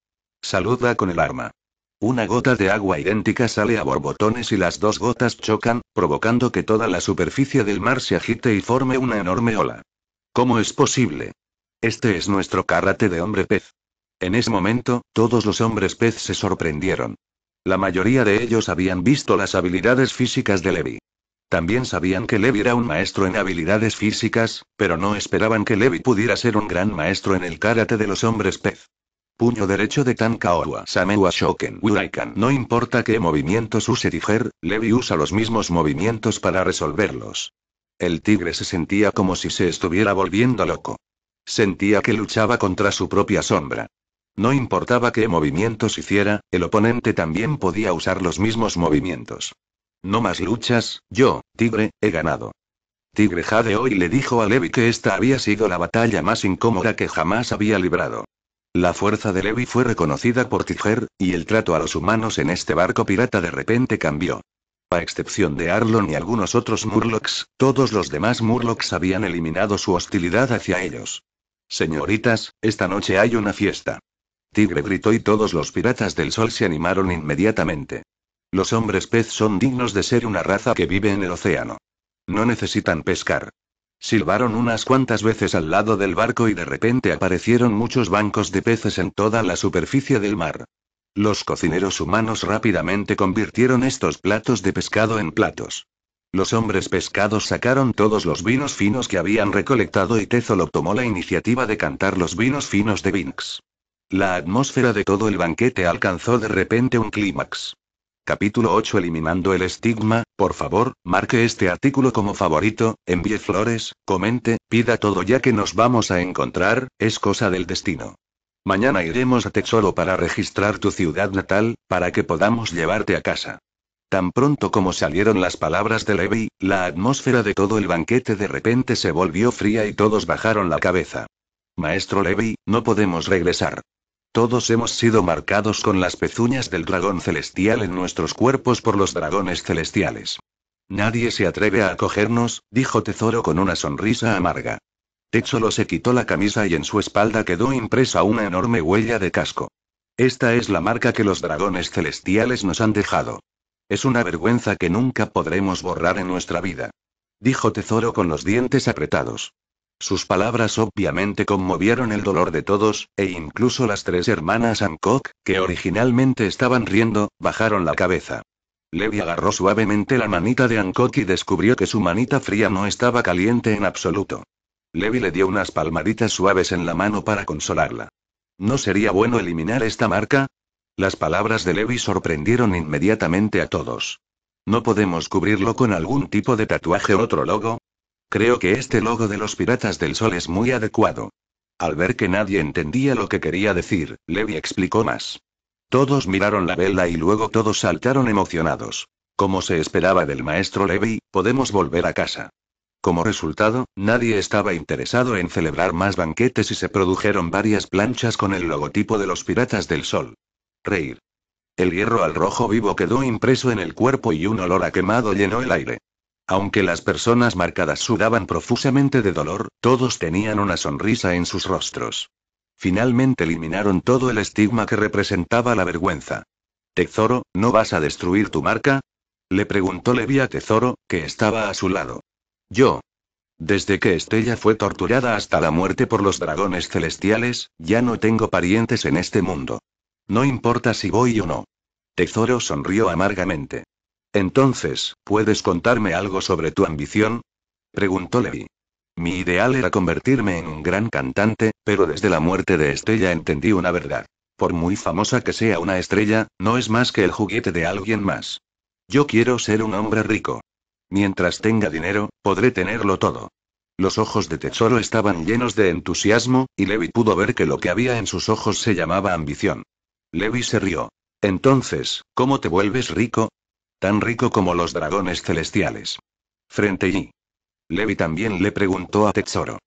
Saluda con el arma. Una gota de agua idéntica sale a borbotones y las dos gotas chocan, provocando que toda la superficie del mar se agite y forme una enorme ola. ¿Cómo es posible? Este es nuestro cárrate de hombre pez. En ese momento, todos los hombres pez se sorprendieron. La mayoría de ellos habían visto las habilidades físicas de Levi. También sabían que Levi era un maestro en habilidades físicas, pero no esperaban que Levi pudiera ser un gran maestro en el karate de los hombres pez. Puño derecho de Tankaowa Samewa Shoken Uraikan. No importa qué movimientos use Tiger, Levi usa los mismos movimientos para resolverlos. El tigre se sentía como si se estuviera volviendo loco. Sentía que luchaba contra su propia sombra. No importaba qué movimientos hiciera, el oponente también podía usar los mismos movimientos. No más luchas, yo, Tigre, he ganado. Tigre jadeó hoy le dijo a Levi que esta había sido la batalla más incómoda que jamás había librado. La fuerza de Levi fue reconocida por Tiger, y el trato a los humanos en este barco pirata de repente cambió. A excepción de Arlon y algunos otros Murlocs, todos los demás Murlocs habían eliminado su hostilidad hacia ellos. Señoritas, esta noche hay una fiesta. Tigre gritó y todos los piratas del sol se animaron inmediatamente. Los hombres pez son dignos de ser una raza que vive en el océano. No necesitan pescar. Silbaron unas cuantas veces al lado del barco y de repente aparecieron muchos bancos de peces en toda la superficie del mar. Los cocineros humanos rápidamente convirtieron estos platos de pescado en platos. Los hombres pescados sacaron todos los vinos finos que habían recolectado y Tezolo tomó la iniciativa de cantar los vinos finos de Binks. La atmósfera de todo el banquete alcanzó de repente un clímax. Capítulo 8 Eliminando el estigma, por favor, marque este artículo como favorito, envíe flores, comente, pida todo ya que nos vamos a encontrar, es cosa del destino. Mañana iremos a Texolo para registrar tu ciudad natal, para que podamos llevarte a casa. Tan pronto como salieron las palabras de Levi, la atmósfera de todo el banquete de repente se volvió fría y todos bajaron la cabeza. Maestro Levi, no podemos regresar. Todos hemos sido marcados con las pezuñas del dragón celestial en nuestros cuerpos por los dragones celestiales. Nadie se atreve a acogernos, dijo Tesoro con una sonrisa amarga. Techolo se quitó la camisa y en su espalda quedó impresa una enorme huella de casco. Esta es la marca que los dragones celestiales nos han dejado. Es una vergüenza que nunca podremos borrar en nuestra vida. Dijo Tesoro con los dientes apretados. Sus palabras obviamente conmovieron el dolor de todos, e incluso las tres hermanas Hancock, que originalmente estaban riendo, bajaron la cabeza. Levi agarró suavemente la manita de Hancock y descubrió que su manita fría no estaba caliente en absoluto. Levi le dio unas palmaditas suaves en la mano para consolarla. ¿No sería bueno eliminar esta marca? Las palabras de Levi sorprendieron inmediatamente a todos. ¿No podemos cubrirlo con algún tipo de tatuaje o otro logo? Creo que este logo de los Piratas del Sol es muy adecuado. Al ver que nadie entendía lo que quería decir, Levi explicó más. Todos miraron la vela y luego todos saltaron emocionados. Como se esperaba del maestro Levi, podemos volver a casa. Como resultado, nadie estaba interesado en celebrar más banquetes y se produjeron varias planchas con el logotipo de los Piratas del Sol. Reír. El hierro al rojo vivo quedó impreso en el cuerpo y un olor a quemado llenó el aire. Aunque las personas marcadas sudaban profusamente de dolor, todos tenían una sonrisa en sus rostros. Finalmente eliminaron todo el estigma que representaba la vergüenza. Tezoro, ¿no vas a destruir tu marca? Le preguntó Levi a Tezoro, que estaba a su lado. Yo. Desde que Estella fue torturada hasta la muerte por los dragones celestiales, ya no tengo parientes en este mundo. No importa si voy o no. Tezoro sonrió amargamente. Entonces, ¿puedes contarme algo sobre tu ambición? preguntó Levi. Mi ideal era convertirme en un gran cantante, pero desde la muerte de estrella entendí una verdad. Por muy famosa que sea una estrella, no es más que el juguete de alguien más. Yo quiero ser un hombre rico. Mientras tenga dinero, podré tenerlo todo. Los ojos de Tesoro estaban llenos de entusiasmo, y Levi pudo ver que lo que había en sus ojos se llamaba ambición. Levi se rió. Entonces, ¿cómo te vuelves rico? Tan rico como los dragones celestiales. Frente y. Levi también le preguntó a Tetsoro.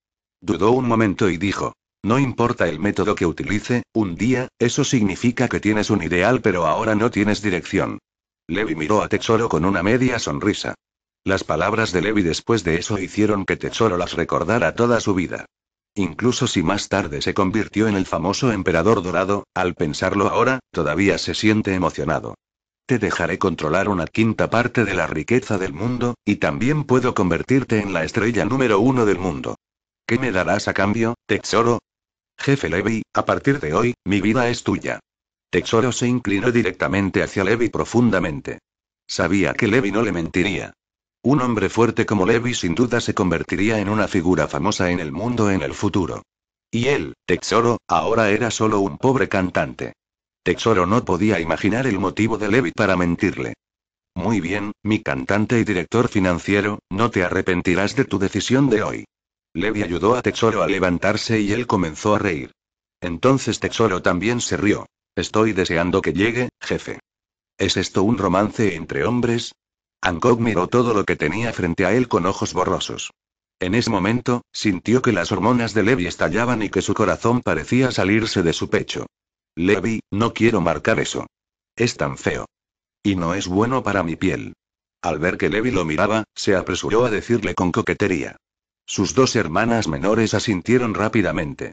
Dudó un momento y dijo. No importa el método que utilice, un día, eso significa que tienes un ideal pero ahora no tienes dirección. Levi miró a Tetsoro con una media sonrisa. Las palabras de Levi después de eso hicieron que Tetsoro las recordara toda su vida. Incluso si más tarde se convirtió en el famoso emperador dorado, al pensarlo ahora, todavía se siente emocionado. Te dejaré controlar una quinta parte de la riqueza del mundo, y también puedo convertirte en la estrella número uno del mundo. ¿Qué me darás a cambio, Texoro? Jefe Levi, a partir de hoy, mi vida es tuya. Texoro se inclinó directamente hacia Levi profundamente. Sabía que Levi no le mentiría. Un hombre fuerte como Levi sin duda se convertiría en una figura famosa en el mundo en el futuro. Y él, Texoro, ahora era solo un pobre cantante. Texoro no podía imaginar el motivo de Levi para mentirle. Muy bien, mi cantante y director financiero, no te arrepentirás de tu decisión de hoy. Levi ayudó a Texoro a levantarse y él comenzó a reír. Entonces Texoro también se rió. Estoy deseando que llegue, jefe. ¿Es esto un romance entre hombres? Hancock miró todo lo que tenía frente a él con ojos borrosos. En ese momento, sintió que las hormonas de Levi estallaban y que su corazón parecía salirse de su pecho. Levi, no quiero marcar eso. Es tan feo. Y no es bueno para mi piel. Al ver que Levi lo miraba, se apresuró a decirle con coquetería. Sus dos hermanas menores asintieron rápidamente.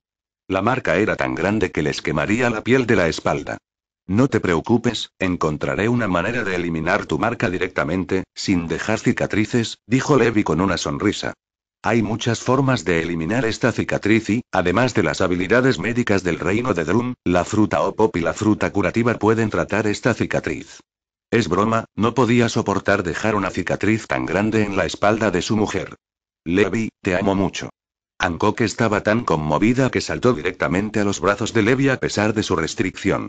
La marca era tan grande que les quemaría la piel de la espalda. No te preocupes, encontraré una manera de eliminar tu marca directamente, sin dejar cicatrices, dijo Levi con una sonrisa. Hay muchas formas de eliminar esta cicatriz y, además de las habilidades médicas del reino de Drum, la fruta Opop y la fruta curativa pueden tratar esta cicatriz. Es broma, no podía soportar dejar una cicatriz tan grande en la espalda de su mujer. Levi, te amo mucho. Hancock estaba tan conmovida que saltó directamente a los brazos de Levi a pesar de su restricción.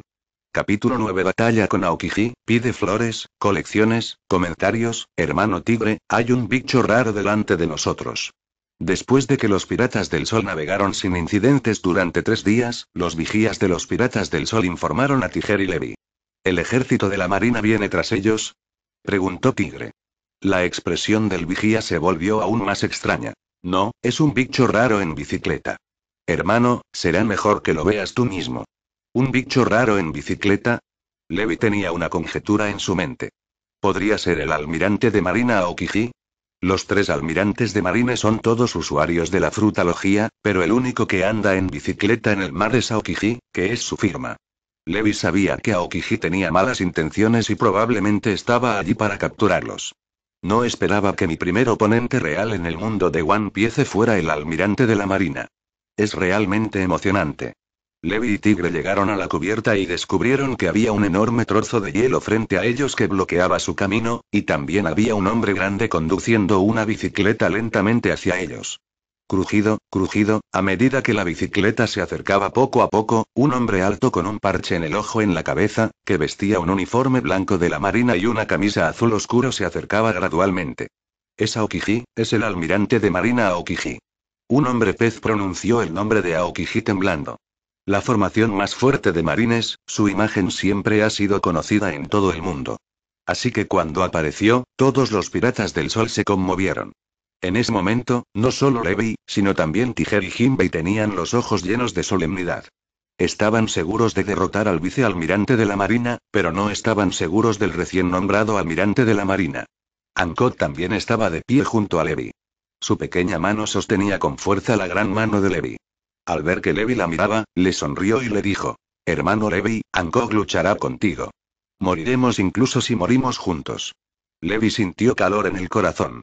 Capítulo 9 Batalla con Aokiji, pide flores, colecciones, comentarios, hermano tigre, hay un bicho raro delante de nosotros. Después de que los piratas del Sol navegaron sin incidentes durante tres días, los vigías de los piratas del Sol informaron a Tiger y Levi. ¿El ejército de la Marina viene tras ellos? preguntó Tigre. La expresión del vigía se volvió aún más extraña. No, es un bicho raro en bicicleta. Hermano, será mejor que lo veas tú mismo. ¿Un bicho raro en bicicleta? Levi tenía una conjetura en su mente. ¿Podría ser el almirante de Marina okiji? Los tres almirantes de marine son todos usuarios de la frutalogía, pero el único que anda en bicicleta en el mar es Aokiji, que es su firma. Levi sabía que Aokiji tenía malas intenciones y probablemente estaba allí para capturarlos. No esperaba que mi primer oponente real en el mundo de One Piece fuera el almirante de la Marina. Es realmente emocionante. Levi y Tigre llegaron a la cubierta y descubrieron que había un enorme trozo de hielo frente a ellos que bloqueaba su camino, y también había un hombre grande conduciendo una bicicleta lentamente hacia ellos. Crujido, crujido, a medida que la bicicleta se acercaba poco a poco, un hombre alto con un parche en el ojo en la cabeza, que vestía un uniforme blanco de la marina y una camisa azul oscuro se acercaba gradualmente. Es Aokiji, es el almirante de marina Aokiji. Un hombre pez pronunció el nombre de Aokiji temblando. La formación más fuerte de Marines, su imagen siempre ha sido conocida en todo el mundo. Así que cuando apareció, todos los piratas del sol se conmovieron. En ese momento, no solo Levi, sino también Tijer y Jimbei tenían los ojos llenos de solemnidad. Estaban seguros de derrotar al vicealmirante de la Marina, pero no estaban seguros del recién nombrado almirante de la Marina. Ancot también estaba de pie junto a Levi. Su pequeña mano sostenía con fuerza la gran mano de Levi. Al ver que Levi la miraba, le sonrió y le dijo, Hermano Levi, Angkor luchará contigo. Moriremos incluso si morimos juntos. Levi sintió calor en el corazón.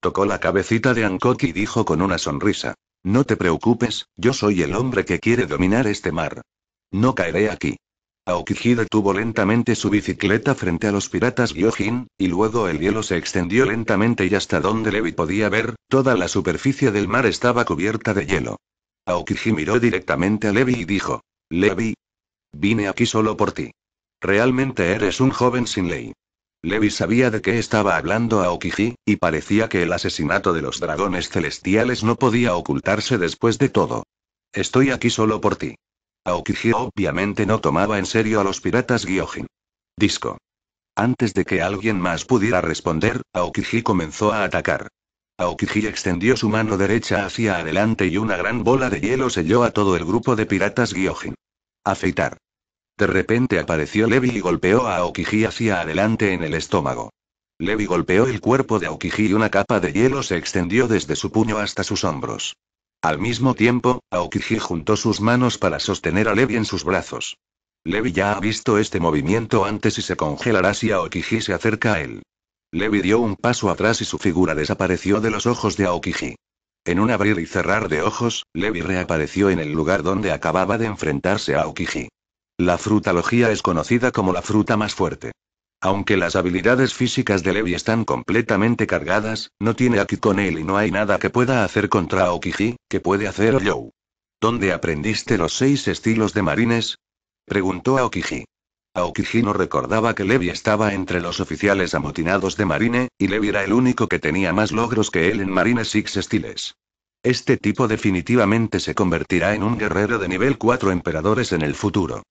Tocó la cabecita de Angkor y dijo con una sonrisa, No te preocupes, yo soy el hombre que quiere dominar este mar. No caeré aquí. Aokiji tuvo lentamente su bicicleta frente a los piratas Gyojin, y luego el hielo se extendió lentamente y hasta donde Levi podía ver, toda la superficie del mar estaba cubierta de hielo. Aokiji miró directamente a Levi y dijo. Levi. Vine aquí solo por ti. Realmente eres un joven sin ley. Levi sabía de qué estaba hablando Aokiji, y parecía que el asesinato de los dragones celestiales no podía ocultarse después de todo. Estoy aquí solo por ti. Aokiji obviamente no tomaba en serio a los piratas Gyojin. Disco. Antes de que alguien más pudiera responder, Aokiji comenzó a atacar. Aokiji extendió su mano derecha hacia adelante y una gran bola de hielo selló a todo el grupo de piratas Gyojin. Afeitar. De repente apareció Levi y golpeó a Aokiji hacia adelante en el estómago. Levi golpeó el cuerpo de Aokiji y una capa de hielo se extendió desde su puño hasta sus hombros. Al mismo tiempo, Aokiji juntó sus manos para sostener a Levi en sus brazos. Levi ya ha visto este movimiento antes y se congelará si Aokiji se acerca a él. Levi dio un paso atrás y su figura desapareció de los ojos de Aokiji. En un abrir y cerrar de ojos, Levi reapareció en el lugar donde acababa de enfrentarse a Aokiji. La frutalogía es conocida como la fruta más fuerte. Aunque las habilidades físicas de Levi están completamente cargadas, no tiene aquí con él y no hay nada que pueda hacer contra Aokiji, que puede hacer Joe. ¿Dónde aprendiste los seis estilos de marines? Preguntó Aokiji. Aokiji no recordaba que Levi estaba entre los oficiales amotinados de Marine, y Levi era el único que tenía más logros que él en Marine Six Estiles. Este tipo definitivamente se convertirá en un guerrero de nivel 4 emperadores en el futuro.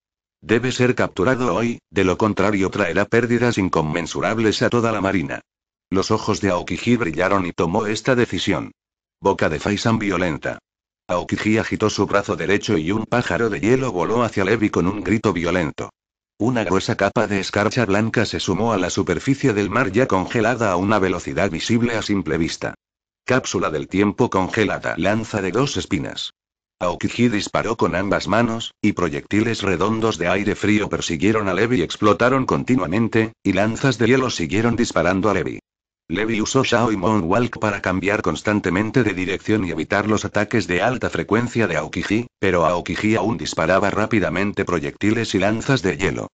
Debe ser capturado hoy, de lo contrario traerá pérdidas inconmensurables a toda la marina. Los ojos de Aokiji brillaron y tomó esta decisión. Boca de Faisan violenta. Aokiji agitó su brazo derecho y un pájaro de hielo voló hacia Levi con un grito violento. Una gruesa capa de escarcha blanca se sumó a la superficie del mar ya congelada a una velocidad visible a simple vista. Cápsula del tiempo congelada. Lanza de dos espinas. Aokiji disparó con ambas manos, y proyectiles redondos de aire frío persiguieron a Levi y explotaron continuamente, y lanzas de hielo siguieron disparando a Levi. Levi usó Shao y Moonwalk para cambiar constantemente de dirección y evitar los ataques de alta frecuencia de Aokiji, pero Aokiji aún disparaba rápidamente proyectiles y lanzas de hielo.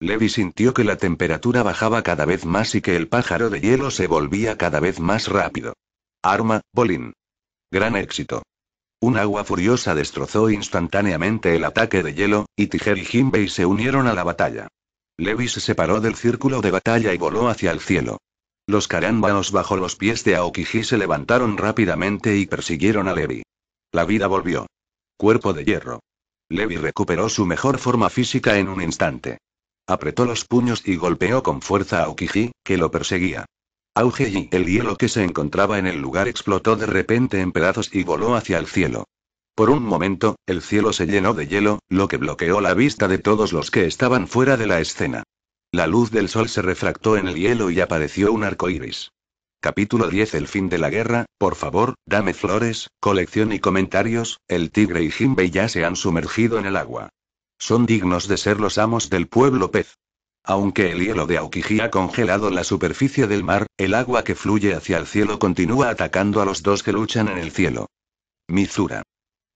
Levi sintió que la temperatura bajaba cada vez más y que el pájaro de hielo se volvía cada vez más rápido. Arma, Bolin. Gran éxito. Un agua furiosa destrozó instantáneamente el ataque de hielo, y Tiger y Jinbei se unieron a la batalla. Levi se separó del círculo de batalla y voló hacia el cielo. Los carámbanos bajo los pies de Aokiji se levantaron rápidamente y persiguieron a Levi. La vida volvió. Cuerpo de hierro. Levi recuperó su mejor forma física en un instante. Apretó los puños y golpeó con fuerza a Aokiji, que lo perseguía. Auge el hielo que se encontraba en el lugar explotó de repente en pedazos y voló hacia el cielo. Por un momento, el cielo se llenó de hielo, lo que bloqueó la vista de todos los que estaban fuera de la escena. La luz del sol se refractó en el hielo y apareció un arco iris. Capítulo 10 El fin de la guerra, por favor, dame flores, colección y comentarios, el tigre y Jimbe ya se han sumergido en el agua. Son dignos de ser los amos del pueblo pez. Aunque el hielo de Aukiji ha congelado la superficie del mar, el agua que fluye hacia el cielo continúa atacando a los dos que luchan en el cielo. Mizura.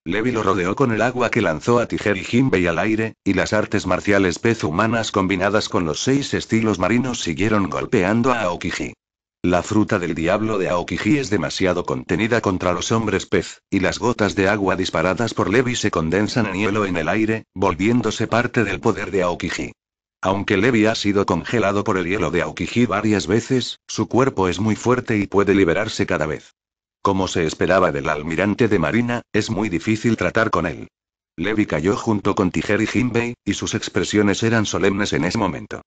Levi lo rodeó con el agua que lanzó a Tiger y al aire, y las artes marciales pez humanas combinadas con los seis estilos marinos siguieron golpeando a Aokiji. La fruta del diablo de Aokiji es demasiado contenida contra los hombres pez, y las gotas de agua disparadas por Levi se condensan en hielo en el aire, volviéndose parte del poder de Aokiji. Aunque Levi ha sido congelado por el hielo de Aokiji varias veces, su cuerpo es muy fuerte y puede liberarse cada vez. Como se esperaba del almirante de Marina, es muy difícil tratar con él. Levi cayó junto con Tiger y Jinbei, y sus expresiones eran solemnes en ese momento.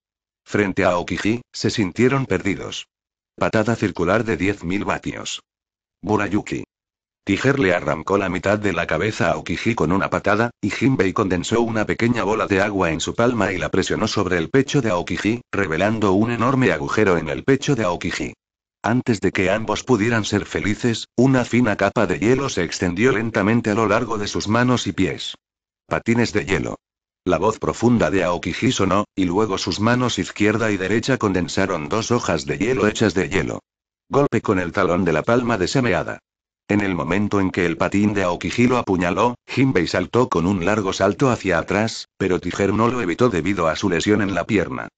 Frente a Okiji, se sintieron perdidos. Patada circular de 10.000 vatios. Burayuki. Tiger le arrancó la mitad de la cabeza a Okiji con una patada, y Jinbei condensó una pequeña bola de agua en su palma y la presionó sobre el pecho de Aokiji, revelando un enorme agujero en el pecho de Aokiji. Antes de que ambos pudieran ser felices, una fina capa de hielo se extendió lentamente a lo largo de sus manos y pies. Patines de hielo. La voz profunda de Aokiji sonó, y luego sus manos izquierda y derecha condensaron dos hojas de hielo hechas de hielo. Golpe con el talón de la palma Semeada. En el momento en que el patín de Aokiji lo apuñaló, Jinbei saltó con un largo salto hacia atrás, pero Tiger no lo evitó debido a su lesión en la pierna.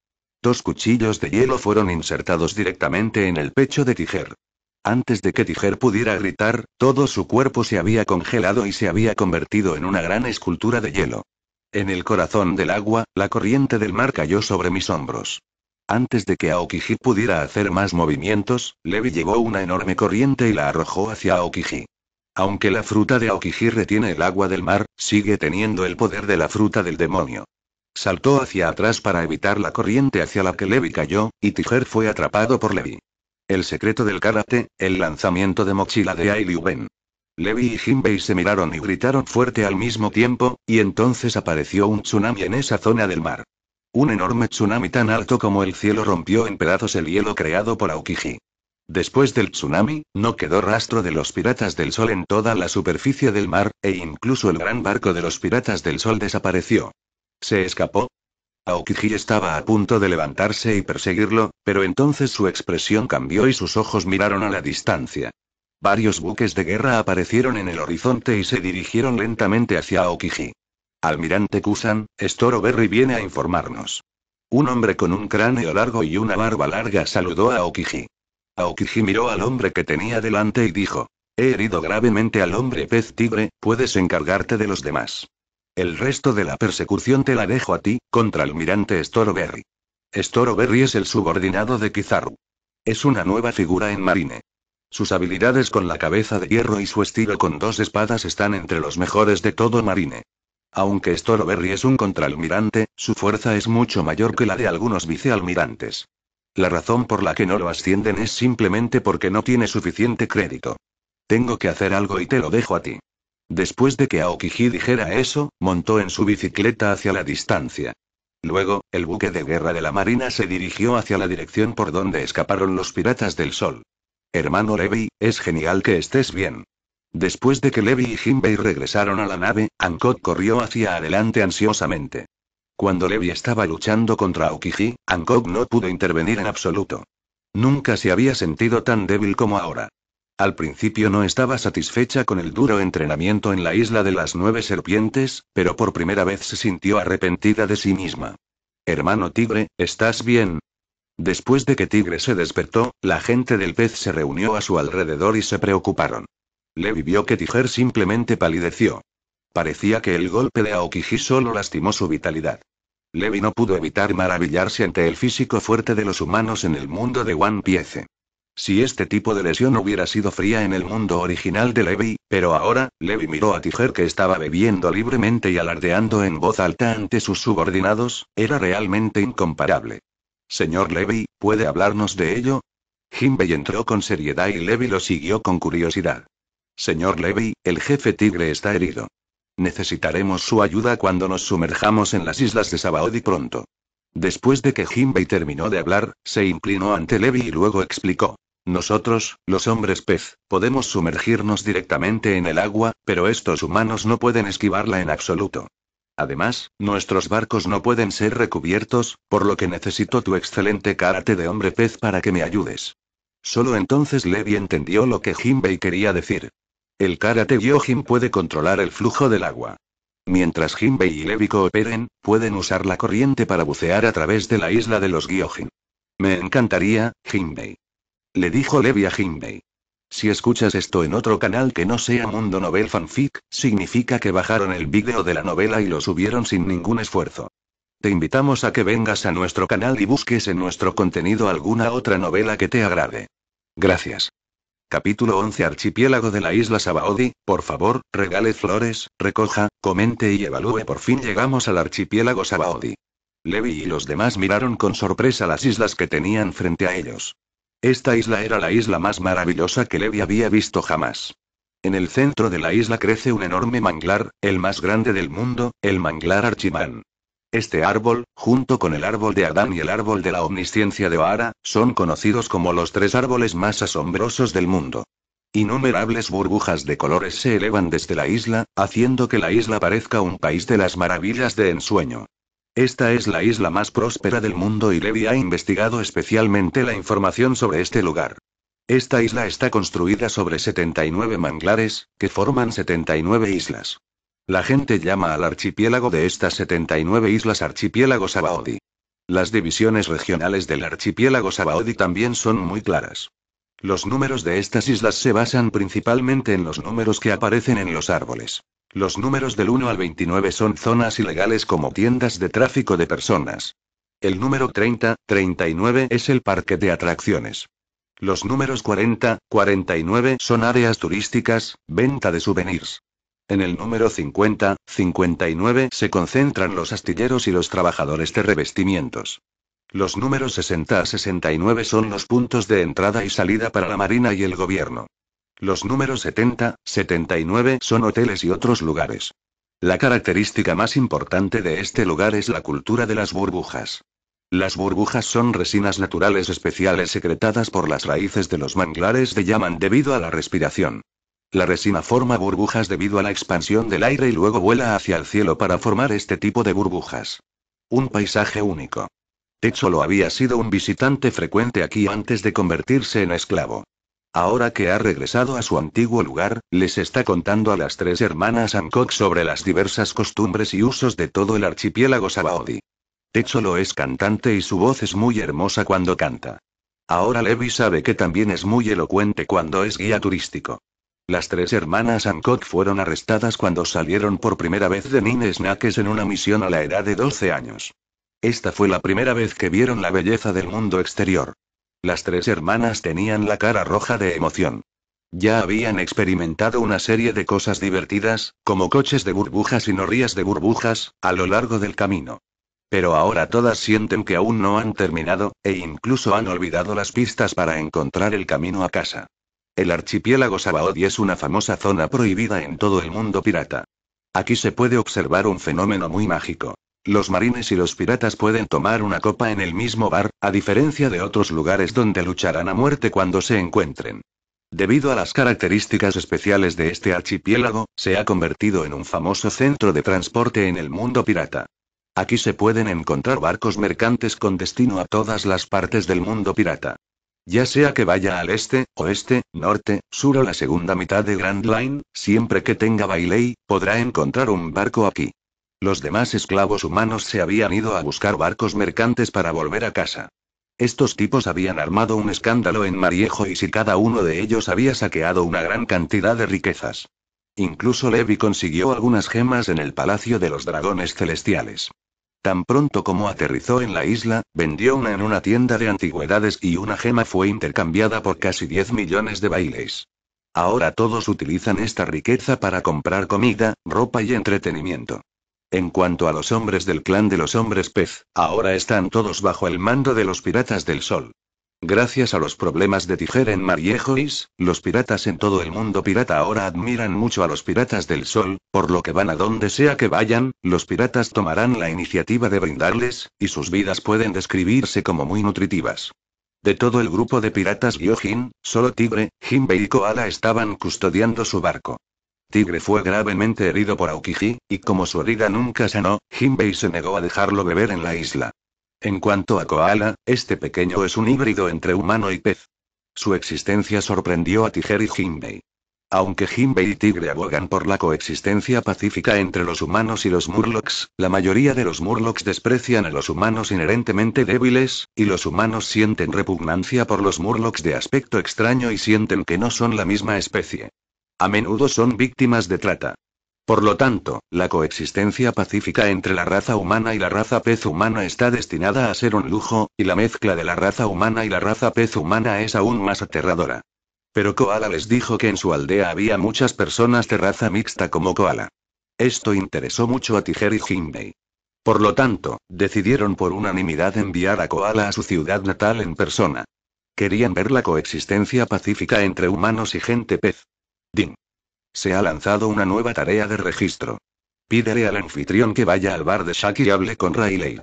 Dos cuchillos de hielo fueron insertados directamente en el pecho de Tiger. Antes de que Tiger pudiera gritar, todo su cuerpo se había congelado y se había convertido en una gran escultura de hielo. En el corazón del agua, la corriente del mar cayó sobre mis hombros. Antes de que Aokiji pudiera hacer más movimientos, Levi llevó una enorme corriente y la arrojó hacia Aokiji. Aunque la fruta de Aokiji retiene el agua del mar, sigue teniendo el poder de la fruta del demonio. Saltó hacia atrás para evitar la corriente hacia la que Levi cayó, y Tiger fue atrapado por Levi. El secreto del karate, el lanzamiento de mochila de Ailiu Ben. Levi y Jinbei se miraron y gritaron fuerte al mismo tiempo, y entonces apareció un tsunami en esa zona del mar. Un enorme tsunami tan alto como el cielo rompió en pedazos el hielo creado por Aokiji. Después del tsunami, no quedó rastro de los piratas del sol en toda la superficie del mar, e incluso el gran barco de los piratas del sol desapareció. ¿Se escapó? Aokiji estaba a punto de levantarse y perseguirlo, pero entonces su expresión cambió y sus ojos miraron a la distancia. Varios buques de guerra aparecieron en el horizonte y se dirigieron lentamente hacia Aokiji. Almirante Kusan, Storo Berry viene a informarnos. Un hombre con un cráneo largo y una barba larga saludó a Aokiji. Aokiji miró al hombre que tenía delante y dijo: He herido gravemente al hombre pez tigre, puedes encargarte de los demás. El resto de la persecución te la dejo a ti, contra almirante Storoberry. Storoberry es el subordinado de Kizaru. Es una nueva figura en Marine. Sus habilidades con la cabeza de hierro y su estilo con dos espadas están entre los mejores de todo Marine. Aunque Storoberry es un Contralmirante, su fuerza es mucho mayor que la de algunos vicealmirantes. La razón por la que no lo ascienden es simplemente porque no tiene suficiente crédito. Tengo que hacer algo y te lo dejo a ti. Después de que Aokiji dijera eso, montó en su bicicleta hacia la distancia. Luego, el buque de guerra de la Marina se dirigió hacia la dirección por donde escaparon los piratas del sol. Hermano Levi, es genial que estés bien. Después de que Levi y Jinbei regresaron a la nave, Ankot corrió hacia adelante ansiosamente. Cuando Levi estaba luchando contra Aokiji, Hancock no pudo intervenir en absoluto. Nunca se había sentido tan débil como ahora. Al principio no estaba satisfecha con el duro entrenamiento en la isla de las nueve serpientes, pero por primera vez se sintió arrepentida de sí misma. Hermano Tigre, ¿estás bien? Después de que Tigre se despertó, la gente del pez se reunió a su alrededor y se preocuparon. Levi vio que Tiger simplemente palideció. Parecía que el golpe de Aokiji solo lastimó su vitalidad. Levi no pudo evitar maravillarse ante el físico fuerte de los humanos en el mundo de One Piece. Si este tipo de lesión hubiera sido fría en el mundo original de Levi, pero ahora, Levi miró a Tiger que estaba bebiendo libremente y alardeando en voz alta ante sus subordinados, era realmente incomparable. Señor Levi, ¿puede hablarnos de ello? Jimbei entró con seriedad y Levi lo siguió con curiosidad. Señor Levi, el jefe tigre está herido. Necesitaremos su ayuda cuando nos sumerjamos en las islas de Sabaody pronto. Después de que Jimbei terminó de hablar, se inclinó ante Levi y luego explicó. Nosotros, los hombres pez, podemos sumergirnos directamente en el agua, pero estos humanos no pueden esquivarla en absoluto. Además, nuestros barcos no pueden ser recubiertos, por lo que necesito tu excelente karate de hombre pez para que me ayudes. Solo entonces Levi entendió lo que Jinbei quería decir. El karate Gyojin puede controlar el flujo del agua. Mientras Jinbei y Levi cooperen, pueden usar la corriente para bucear a través de la isla de los Gyojin. Me encantaría, Jinbei le dijo Levi a Si escuchas esto en otro canal que no sea Mundo Novel Fanfic, significa que bajaron el vídeo de la novela y lo subieron sin ningún esfuerzo. Te invitamos a que vengas a nuestro canal y busques en nuestro contenido alguna otra novela que te agrade. Gracias. Capítulo 11 Archipiélago de la isla Sabaodi, por favor, regale flores, recoja, comente y evalúe. Por fin llegamos al archipiélago Sabaodi. Levi y los demás miraron con sorpresa las islas que tenían frente a ellos. Esta isla era la isla más maravillosa que Levi había visto jamás. En el centro de la isla crece un enorme manglar, el más grande del mundo, el manglar Archimán. Este árbol, junto con el árbol de Adán y el árbol de la omnisciencia de Oara, son conocidos como los tres árboles más asombrosos del mundo. Innumerables burbujas de colores se elevan desde la isla, haciendo que la isla parezca un país de las maravillas de ensueño. Esta es la isla más próspera del mundo y Levi ha investigado especialmente la información sobre este lugar. Esta isla está construida sobre 79 manglares, que forman 79 islas. La gente llama al archipiélago de estas 79 islas archipiélago Sabaody. Las divisiones regionales del archipiélago Sabaody también son muy claras. Los números de estas islas se basan principalmente en los números que aparecen en los árboles. Los números del 1 al 29 son zonas ilegales como tiendas de tráfico de personas. El número 30, 39 es el parque de atracciones. Los números 40, 49 son áreas turísticas, venta de souvenirs. En el número 50, 59 se concentran los astilleros y los trabajadores de revestimientos. Los números 60 a 69 son los puntos de entrada y salida para la Marina y el gobierno. Los números 70, 79 son hoteles y otros lugares. La característica más importante de este lugar es la cultura de las burbujas. Las burbujas son resinas naturales especiales secretadas por las raíces de los manglares de llaman debido a la respiración. La resina forma burbujas debido a la expansión del aire y luego vuela hacia el cielo para formar este tipo de burbujas. Un paisaje único. Techolo había sido un visitante frecuente aquí antes de convertirse en esclavo. Ahora que ha regresado a su antiguo lugar, les está contando a las tres hermanas Hancock sobre las diversas costumbres y usos de todo el archipiélago Sabaodi. Techolo es cantante y su voz es muy hermosa cuando canta. Ahora Levi sabe que también es muy elocuente cuando es guía turístico. Las tres hermanas Hancock fueron arrestadas cuando salieron por primera vez de Nine Snakes en una misión a la edad de 12 años. Esta fue la primera vez que vieron la belleza del mundo exterior. Las tres hermanas tenían la cara roja de emoción. Ya habían experimentado una serie de cosas divertidas, como coches de burbujas y norrías de burbujas, a lo largo del camino. Pero ahora todas sienten que aún no han terminado, e incluso han olvidado las pistas para encontrar el camino a casa. El archipiélago Sabaody es una famosa zona prohibida en todo el mundo pirata. Aquí se puede observar un fenómeno muy mágico. Los marines y los piratas pueden tomar una copa en el mismo bar, a diferencia de otros lugares donde lucharán a muerte cuando se encuentren. Debido a las características especiales de este archipiélago, se ha convertido en un famoso centro de transporte en el mundo pirata. Aquí se pueden encontrar barcos mercantes con destino a todas las partes del mundo pirata. Ya sea que vaya al este, oeste, norte, sur o la segunda mitad de Grand Line, siempre que tenga Bailey, podrá encontrar un barco aquí. Los demás esclavos humanos se habían ido a buscar barcos mercantes para volver a casa. Estos tipos habían armado un escándalo en Mariejo y si cada uno de ellos había saqueado una gran cantidad de riquezas. Incluso Levi consiguió algunas gemas en el Palacio de los Dragones Celestiales. Tan pronto como aterrizó en la isla, vendió una en una tienda de antigüedades y una gema fue intercambiada por casi 10 millones de bailes. Ahora todos utilizan esta riqueza para comprar comida, ropa y entretenimiento. En cuanto a los hombres del clan de los hombres pez, ahora están todos bajo el mando de los piratas del sol. Gracias a los problemas de tijera en Mariejois, los piratas en todo el mundo pirata ahora admiran mucho a los piratas del sol, por lo que van a donde sea que vayan, los piratas tomarán la iniciativa de brindarles, y sus vidas pueden describirse como muy nutritivas. De todo el grupo de piratas Gyojin, solo Tigre, Jinbe y Koala estaban custodiando su barco. Tigre fue gravemente herido por Aukiji, y como su herida nunca sanó, Jinbei se negó a dejarlo beber en la isla. En cuanto a Koala, este pequeño es un híbrido entre humano y pez. Su existencia sorprendió a Tiger y Jinbei. Aunque Jinbei y Tigre abogan por la coexistencia pacífica entre los humanos y los Murlocs, la mayoría de los Murlocs desprecian a los humanos inherentemente débiles, y los humanos sienten repugnancia por los Murlocs de aspecto extraño y sienten que no son la misma especie. A menudo son víctimas de trata. Por lo tanto, la coexistencia pacífica entre la raza humana y la raza pez humana está destinada a ser un lujo, y la mezcla de la raza humana y la raza pez humana es aún más aterradora. Pero Koala les dijo que en su aldea había muchas personas de raza mixta como Koala. Esto interesó mucho a Tiger y Jinbei. Por lo tanto, decidieron por unanimidad enviar a Koala a su ciudad natal en persona. Querían ver la coexistencia pacífica entre humanos y gente pez. Ding. Se ha lanzado una nueva tarea de registro. Pídele al anfitrión que vaya al bar de Shaki y hable con Rayleigh.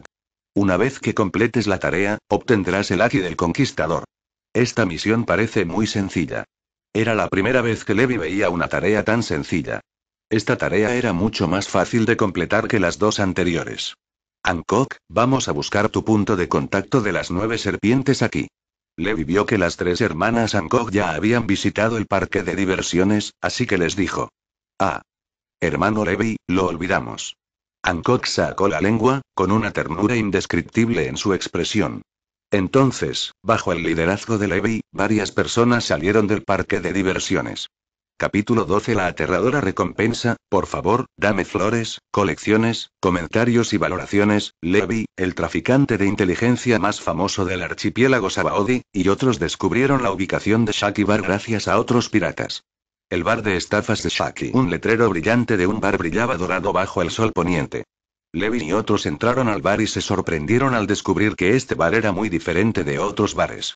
Una vez que completes la tarea, obtendrás el Aki del Conquistador. Esta misión parece muy sencilla. Era la primera vez que Levi veía una tarea tan sencilla. Esta tarea era mucho más fácil de completar que las dos anteriores. Hancock, vamos a buscar tu punto de contacto de las nueve serpientes aquí. Levi vio que las tres hermanas Hancock ya habían visitado el parque de diversiones, así que les dijo. Ah. Hermano Levi, lo olvidamos. Hancock sacó la lengua, con una ternura indescriptible en su expresión. Entonces, bajo el liderazgo de Levi, varias personas salieron del parque de diversiones. Capítulo 12 La aterradora recompensa, por favor, dame flores, colecciones, comentarios y valoraciones, Levi, el traficante de inteligencia más famoso del archipiélago Sabaody, y otros descubrieron la ubicación de Shaki Bar gracias a otros piratas. El bar de estafas de Shaki. Un letrero brillante de un bar brillaba dorado bajo el sol poniente. Levi y otros entraron al bar y se sorprendieron al descubrir que este bar era muy diferente de otros bares.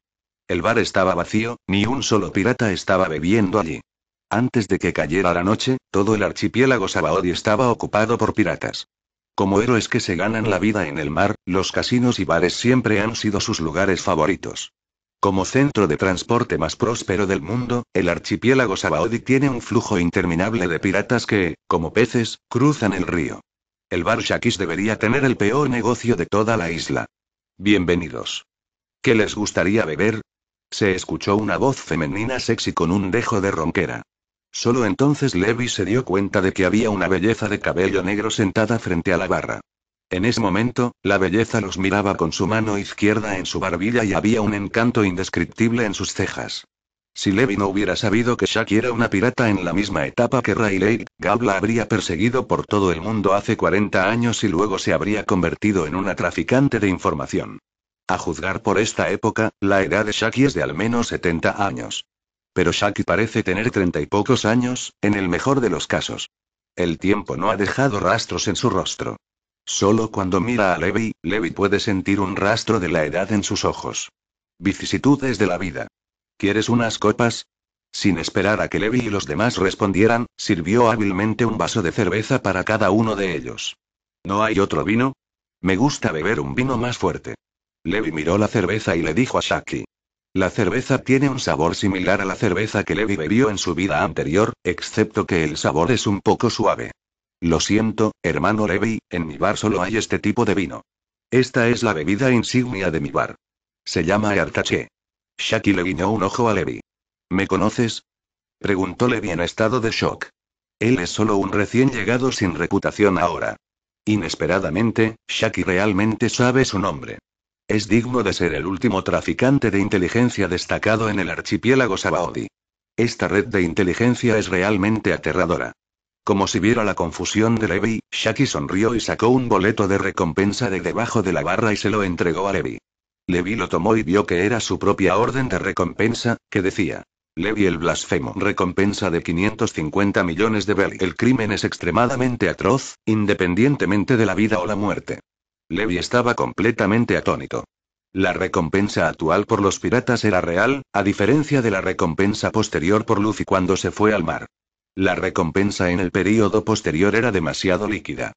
El bar estaba vacío, ni un solo pirata estaba bebiendo allí. Antes de que cayera la noche, todo el archipiélago Sabaody estaba ocupado por piratas. Como héroes que se ganan la vida en el mar, los casinos y bares siempre han sido sus lugares favoritos. Como centro de transporte más próspero del mundo, el archipiélago Sabaody tiene un flujo interminable de piratas que, como peces, cruzan el río. El bar Shakis debería tener el peor negocio de toda la isla. Bienvenidos. ¿Qué les gustaría beber? Se escuchó una voz femenina sexy con un dejo de ronquera. Solo entonces Levi se dio cuenta de que había una belleza de cabello negro sentada frente a la barra. En ese momento, la belleza los miraba con su mano izquierda en su barbilla y había un encanto indescriptible en sus cejas. Si Levi no hubiera sabido que Shaki era una pirata en la misma etapa que Rayleigh, Gab la habría perseguido por todo el mundo hace 40 años y luego se habría convertido en una traficante de información. A juzgar por esta época, la edad de Shaki es de al menos 70 años pero Shaki parece tener treinta y pocos años, en el mejor de los casos. El tiempo no ha dejado rastros en su rostro. Solo cuando mira a Levi, Levi puede sentir un rastro de la edad en sus ojos. Vicisitudes de la vida. ¿Quieres unas copas? Sin esperar a que Levi y los demás respondieran, sirvió hábilmente un vaso de cerveza para cada uno de ellos. ¿No hay otro vino? Me gusta beber un vino más fuerte. Levi miró la cerveza y le dijo a Shaki. La cerveza tiene un sabor similar a la cerveza que Levi bebió en su vida anterior, excepto que el sabor es un poco suave. Lo siento, hermano Levi, en mi bar solo hay este tipo de vino. Esta es la bebida insignia de mi bar. Se llama Artache. Shaki le guiñó un ojo a Levi. ¿Me conoces? Preguntó Levi en estado de shock. Él es solo un recién llegado sin reputación ahora. Inesperadamente, Shaki realmente sabe su nombre. Es digno de ser el último traficante de inteligencia destacado en el archipiélago Sabaody. Esta red de inteligencia es realmente aterradora. Como si viera la confusión de Levi, Shaki sonrió y sacó un boleto de recompensa de debajo de la barra y se lo entregó a Levi. Levi lo tomó y vio que era su propia orden de recompensa, que decía. Levi el blasfemo. Recompensa de 550 millones de bel. El crimen es extremadamente atroz, independientemente de la vida o la muerte. Levi estaba completamente atónito. La recompensa actual por los piratas era real, a diferencia de la recompensa posterior por Luffy cuando se fue al mar. La recompensa en el período posterior era demasiado líquida.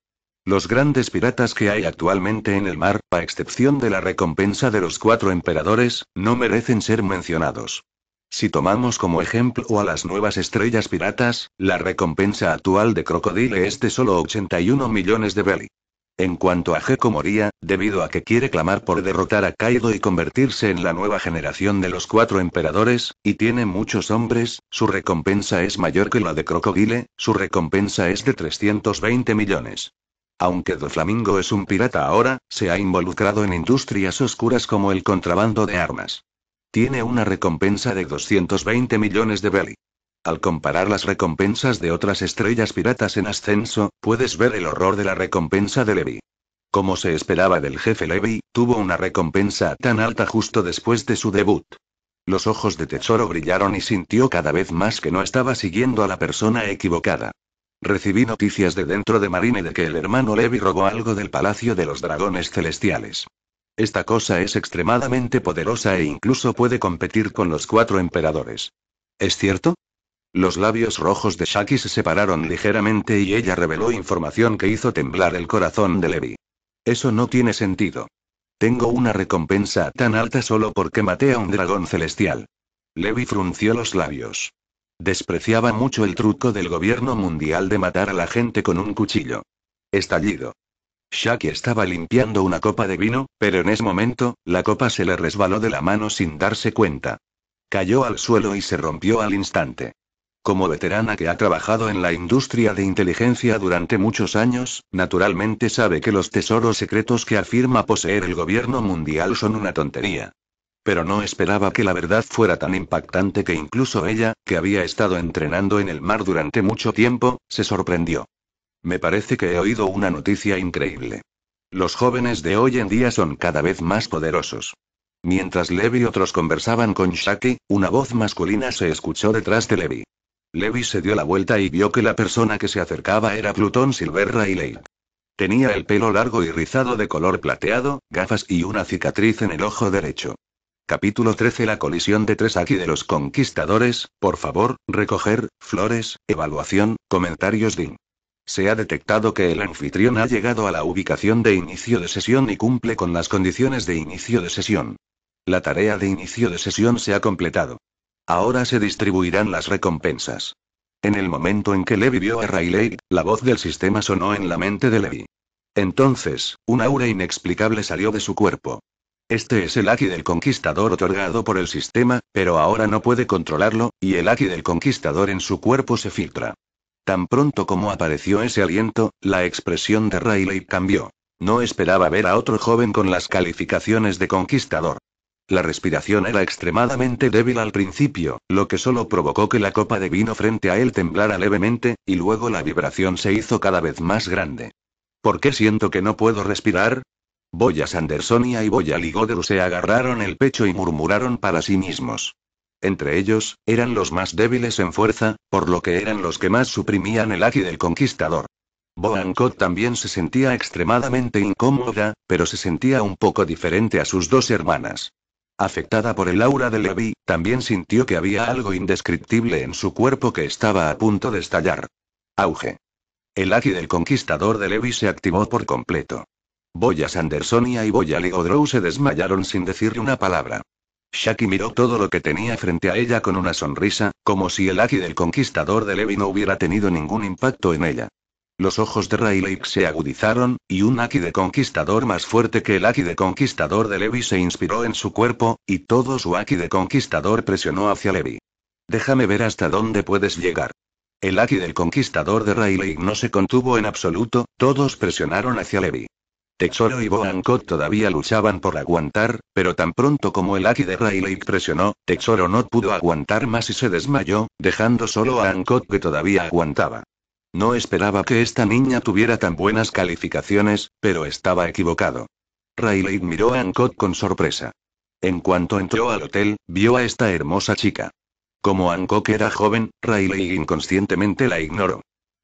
Los grandes piratas que hay actualmente en el mar, a excepción de la recompensa de los cuatro emperadores, no merecen ser mencionados. Si tomamos como ejemplo a las nuevas estrellas piratas, la recompensa actual de Crocodile es de solo 81 millones de belly. En cuanto a Geko Moria, debido a que quiere clamar por derrotar a Kaido y convertirse en la nueva generación de los cuatro emperadores, y tiene muchos hombres, su recompensa es mayor que la de Crocodile, su recompensa es de 320 millones. Aunque Doflamingo es un pirata ahora, se ha involucrado en industrias oscuras como el contrabando de armas. Tiene una recompensa de 220 millones de belly. Al comparar las recompensas de otras estrellas piratas en ascenso, puedes ver el horror de la recompensa de Levi. Como se esperaba del jefe Levi, tuvo una recompensa tan alta justo después de su debut. Los ojos de Tesoro brillaron y sintió cada vez más que no estaba siguiendo a la persona equivocada. Recibí noticias de dentro de Marine de que el hermano Levi robó algo del Palacio de los Dragones Celestiales. Esta cosa es extremadamente poderosa e incluso puede competir con los cuatro emperadores. ¿Es cierto? Los labios rojos de Shaki se separaron ligeramente y ella reveló información que hizo temblar el corazón de Levi. Eso no tiene sentido. Tengo una recompensa tan alta solo porque maté a un dragón celestial. Levi frunció los labios. Despreciaba mucho el truco del gobierno mundial de matar a la gente con un cuchillo. Estallido. Shaki estaba limpiando una copa de vino, pero en ese momento, la copa se le resbaló de la mano sin darse cuenta. Cayó al suelo y se rompió al instante. Como veterana que ha trabajado en la industria de inteligencia durante muchos años, naturalmente sabe que los tesoros secretos que afirma poseer el gobierno mundial son una tontería. Pero no esperaba que la verdad fuera tan impactante que incluso ella, que había estado entrenando en el mar durante mucho tiempo, se sorprendió. Me parece que he oído una noticia increíble. Los jóvenes de hoy en día son cada vez más poderosos. Mientras Levi y otros conversaban con Shaki, una voz masculina se escuchó detrás de Levi. Levi se dio la vuelta y vio que la persona que se acercaba era Plutón Silver Rayleigh. Tenía el pelo largo y rizado de color plateado, gafas y una cicatriz en el ojo derecho. Capítulo 13 La colisión de tres aquí de los conquistadores, por favor, recoger, flores, evaluación, comentarios DIN. Se ha detectado que el anfitrión ha llegado a la ubicación de inicio de sesión y cumple con las condiciones de inicio de sesión. La tarea de inicio de sesión se ha completado. Ahora se distribuirán las recompensas. En el momento en que Levi vio a Rayleigh, la voz del sistema sonó en la mente de Levi. Entonces, un aura inexplicable salió de su cuerpo. Este es el Aki del Conquistador otorgado por el sistema, pero ahora no puede controlarlo, y el Aki del Conquistador en su cuerpo se filtra. Tan pronto como apareció ese aliento, la expresión de Rayleigh cambió. No esperaba ver a otro joven con las calificaciones de conquistador. La respiración era extremadamente débil al principio, lo que solo provocó que la copa de vino frente a él temblara levemente, y luego la vibración se hizo cada vez más grande. ¿Por qué siento que no puedo respirar? Boya Sandersonia y Boya Ligodru se agarraron el pecho y murmuraron para sí mismos. Entre ellos, eran los más débiles en fuerza, por lo que eran los que más suprimían el aquí del conquistador. Boancot también se sentía extremadamente incómoda, pero se sentía un poco diferente a sus dos hermanas. Afectada por el aura de Levi, también sintió que había algo indescriptible en su cuerpo que estaba a punto de estallar. Auge. El aquí del conquistador de Levi se activó por completo. Boya Sandersonia y Boya Legodrow se desmayaron sin decirle una palabra. Shaki miró todo lo que tenía frente a ella con una sonrisa, como si el aquí del conquistador de Levi no hubiera tenido ningún impacto en ella. Los ojos de Rayleigh se agudizaron, y un Aki de conquistador más fuerte que el Aki de conquistador de Levi se inspiró en su cuerpo, y todo su Aki de conquistador presionó hacia Levi. Déjame ver hasta dónde puedes llegar. El Aki del conquistador de Rayleigh no se contuvo en absoluto, todos presionaron hacia Levi. Texoro y Boancot todavía luchaban por aguantar, pero tan pronto como el Aki de Rayleigh presionó, Texoro no pudo aguantar más y se desmayó, dejando solo a Ancot que todavía aguantaba. No esperaba que esta niña tuviera tan buenas calificaciones, pero estaba equivocado. Rayleigh miró a Hancock con sorpresa. En cuanto entró al hotel, vio a esta hermosa chica. Como Hancock era joven, Rayleigh inconscientemente la ignoró.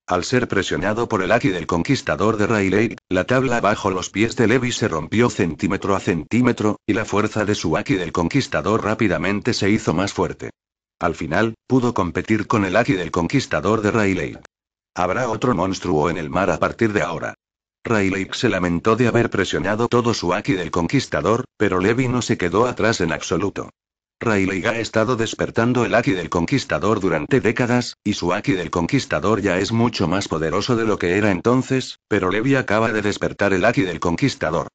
Al ser presionado por el aquí del conquistador de Rayleigh, la tabla bajo los pies de Levi se rompió centímetro a centímetro, y la fuerza de su Aki del conquistador rápidamente se hizo más fuerte. Al final, pudo competir con el aquí del conquistador de Rayleigh. Habrá otro monstruo en el mar a partir de ahora. Rayleigh se lamentó de haber presionado todo su Aki del conquistador, pero Levi no se quedó atrás en absoluto. Rayleigh ha estado despertando el Aki del Conquistador durante décadas, y su Aki del Conquistador ya es mucho más poderoso de lo que era entonces, pero Levi acaba de despertar el Aki del Conquistador.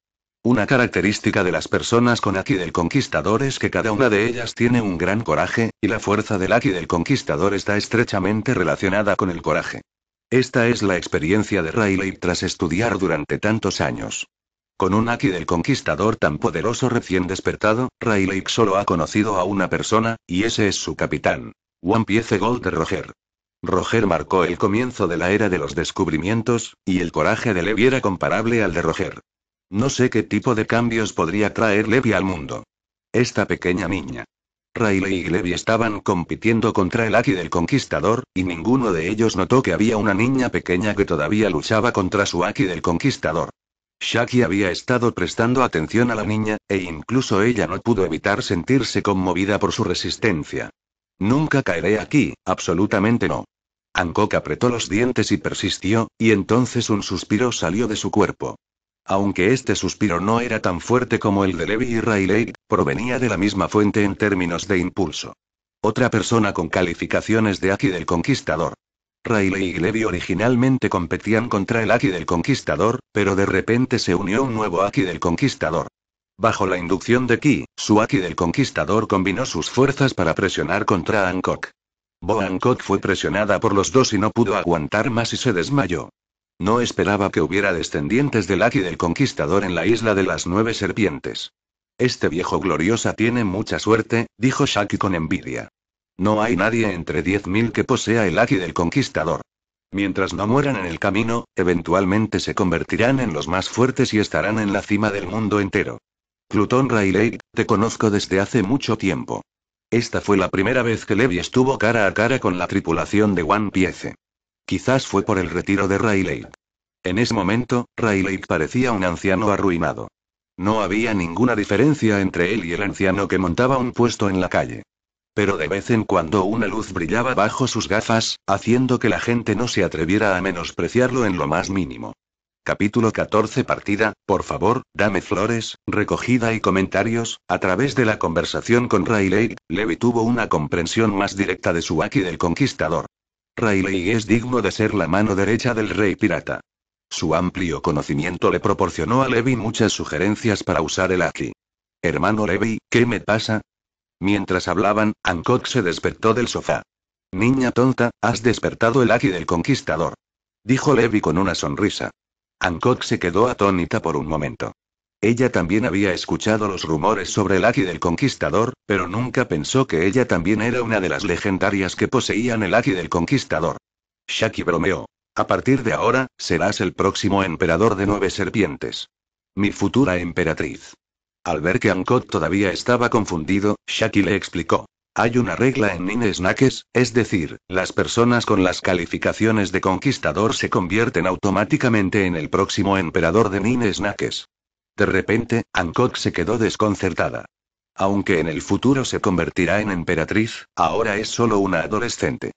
Una característica de las personas con Aki del Conquistador es que cada una de ellas tiene un gran coraje, y la fuerza del Aki del Conquistador está estrechamente relacionada con el coraje. Esta es la experiencia de Rayleigh tras estudiar durante tantos años. Con un Aki del conquistador tan poderoso recién despertado, Rayleigh solo ha conocido a una persona, y ese es su capitán. One Piece Gold de Roger. Roger marcó el comienzo de la era de los descubrimientos, y el coraje de Levi era comparable al de Roger. No sé qué tipo de cambios podría traer Levi al mundo. Esta pequeña niña. Riley y Levi estaban compitiendo contra el Aki del Conquistador, y ninguno de ellos notó que había una niña pequeña que todavía luchaba contra su Aki del Conquistador. Shaki había estado prestando atención a la niña, e incluso ella no pudo evitar sentirse conmovida por su resistencia. Nunca caeré aquí, absolutamente no. Ankok apretó los dientes y persistió, y entonces un suspiro salió de su cuerpo. Aunque este suspiro no era tan fuerte como el de Levi y Rayleigh, provenía de la misma fuente en términos de impulso. Otra persona con calificaciones de Aki del Conquistador. Rayleigh y Levi originalmente competían contra el Aki del Conquistador, pero de repente se unió un nuevo Aki del Conquistador. Bajo la inducción de Ki, su Aki del Conquistador combinó sus fuerzas para presionar contra Hancock. Bo Hancock fue presionada por los dos y no pudo aguantar más y se desmayó. No esperaba que hubiera descendientes del Aki del Conquistador en la isla de las Nueve Serpientes. Este viejo gloriosa tiene mucha suerte, dijo Shaki con envidia. No hay nadie entre diez mil que posea el Aki del Conquistador. Mientras no mueran en el camino, eventualmente se convertirán en los más fuertes y estarán en la cima del mundo entero. Plutón Rayleigh, te conozco desde hace mucho tiempo. Esta fue la primera vez que Levi estuvo cara a cara con la tripulación de One Piece. Quizás fue por el retiro de Rayleigh. En ese momento, Rayleigh parecía un anciano arruinado. No había ninguna diferencia entre él y el anciano que montaba un puesto en la calle. Pero de vez en cuando una luz brillaba bajo sus gafas, haciendo que la gente no se atreviera a menospreciarlo en lo más mínimo. Capítulo 14 Partida, por favor, dame flores, recogida y comentarios. A través de la conversación con Rayleigh, Levi tuvo una comprensión más directa de su Aki del Conquistador. Rayleigh es digno de ser la mano derecha del rey pirata. Su amplio conocimiento le proporcionó a Levi muchas sugerencias para usar el aquí. Hermano Levi, ¿qué me pasa? Mientras hablaban, Hancock se despertó del sofá. Niña tonta, has despertado el aquí del conquistador. Dijo Levi con una sonrisa. Hancock se quedó atónita por un momento. Ella también había escuchado los rumores sobre el Aki del conquistador, pero nunca pensó que ella también era una de las legendarias que poseían el Aki del conquistador. Shaki bromeó. A partir de ahora, serás el próximo emperador de nueve serpientes. Mi futura emperatriz. Al ver que Ankot todavía estaba confundido, Shaki le explicó. Hay una regla en Nine es decir, las personas con las calificaciones de conquistador se convierten automáticamente en el próximo emperador de Nine Snakes". De repente, Hancock se quedó desconcertada. Aunque en el futuro se convertirá en emperatriz, ahora es solo una adolescente.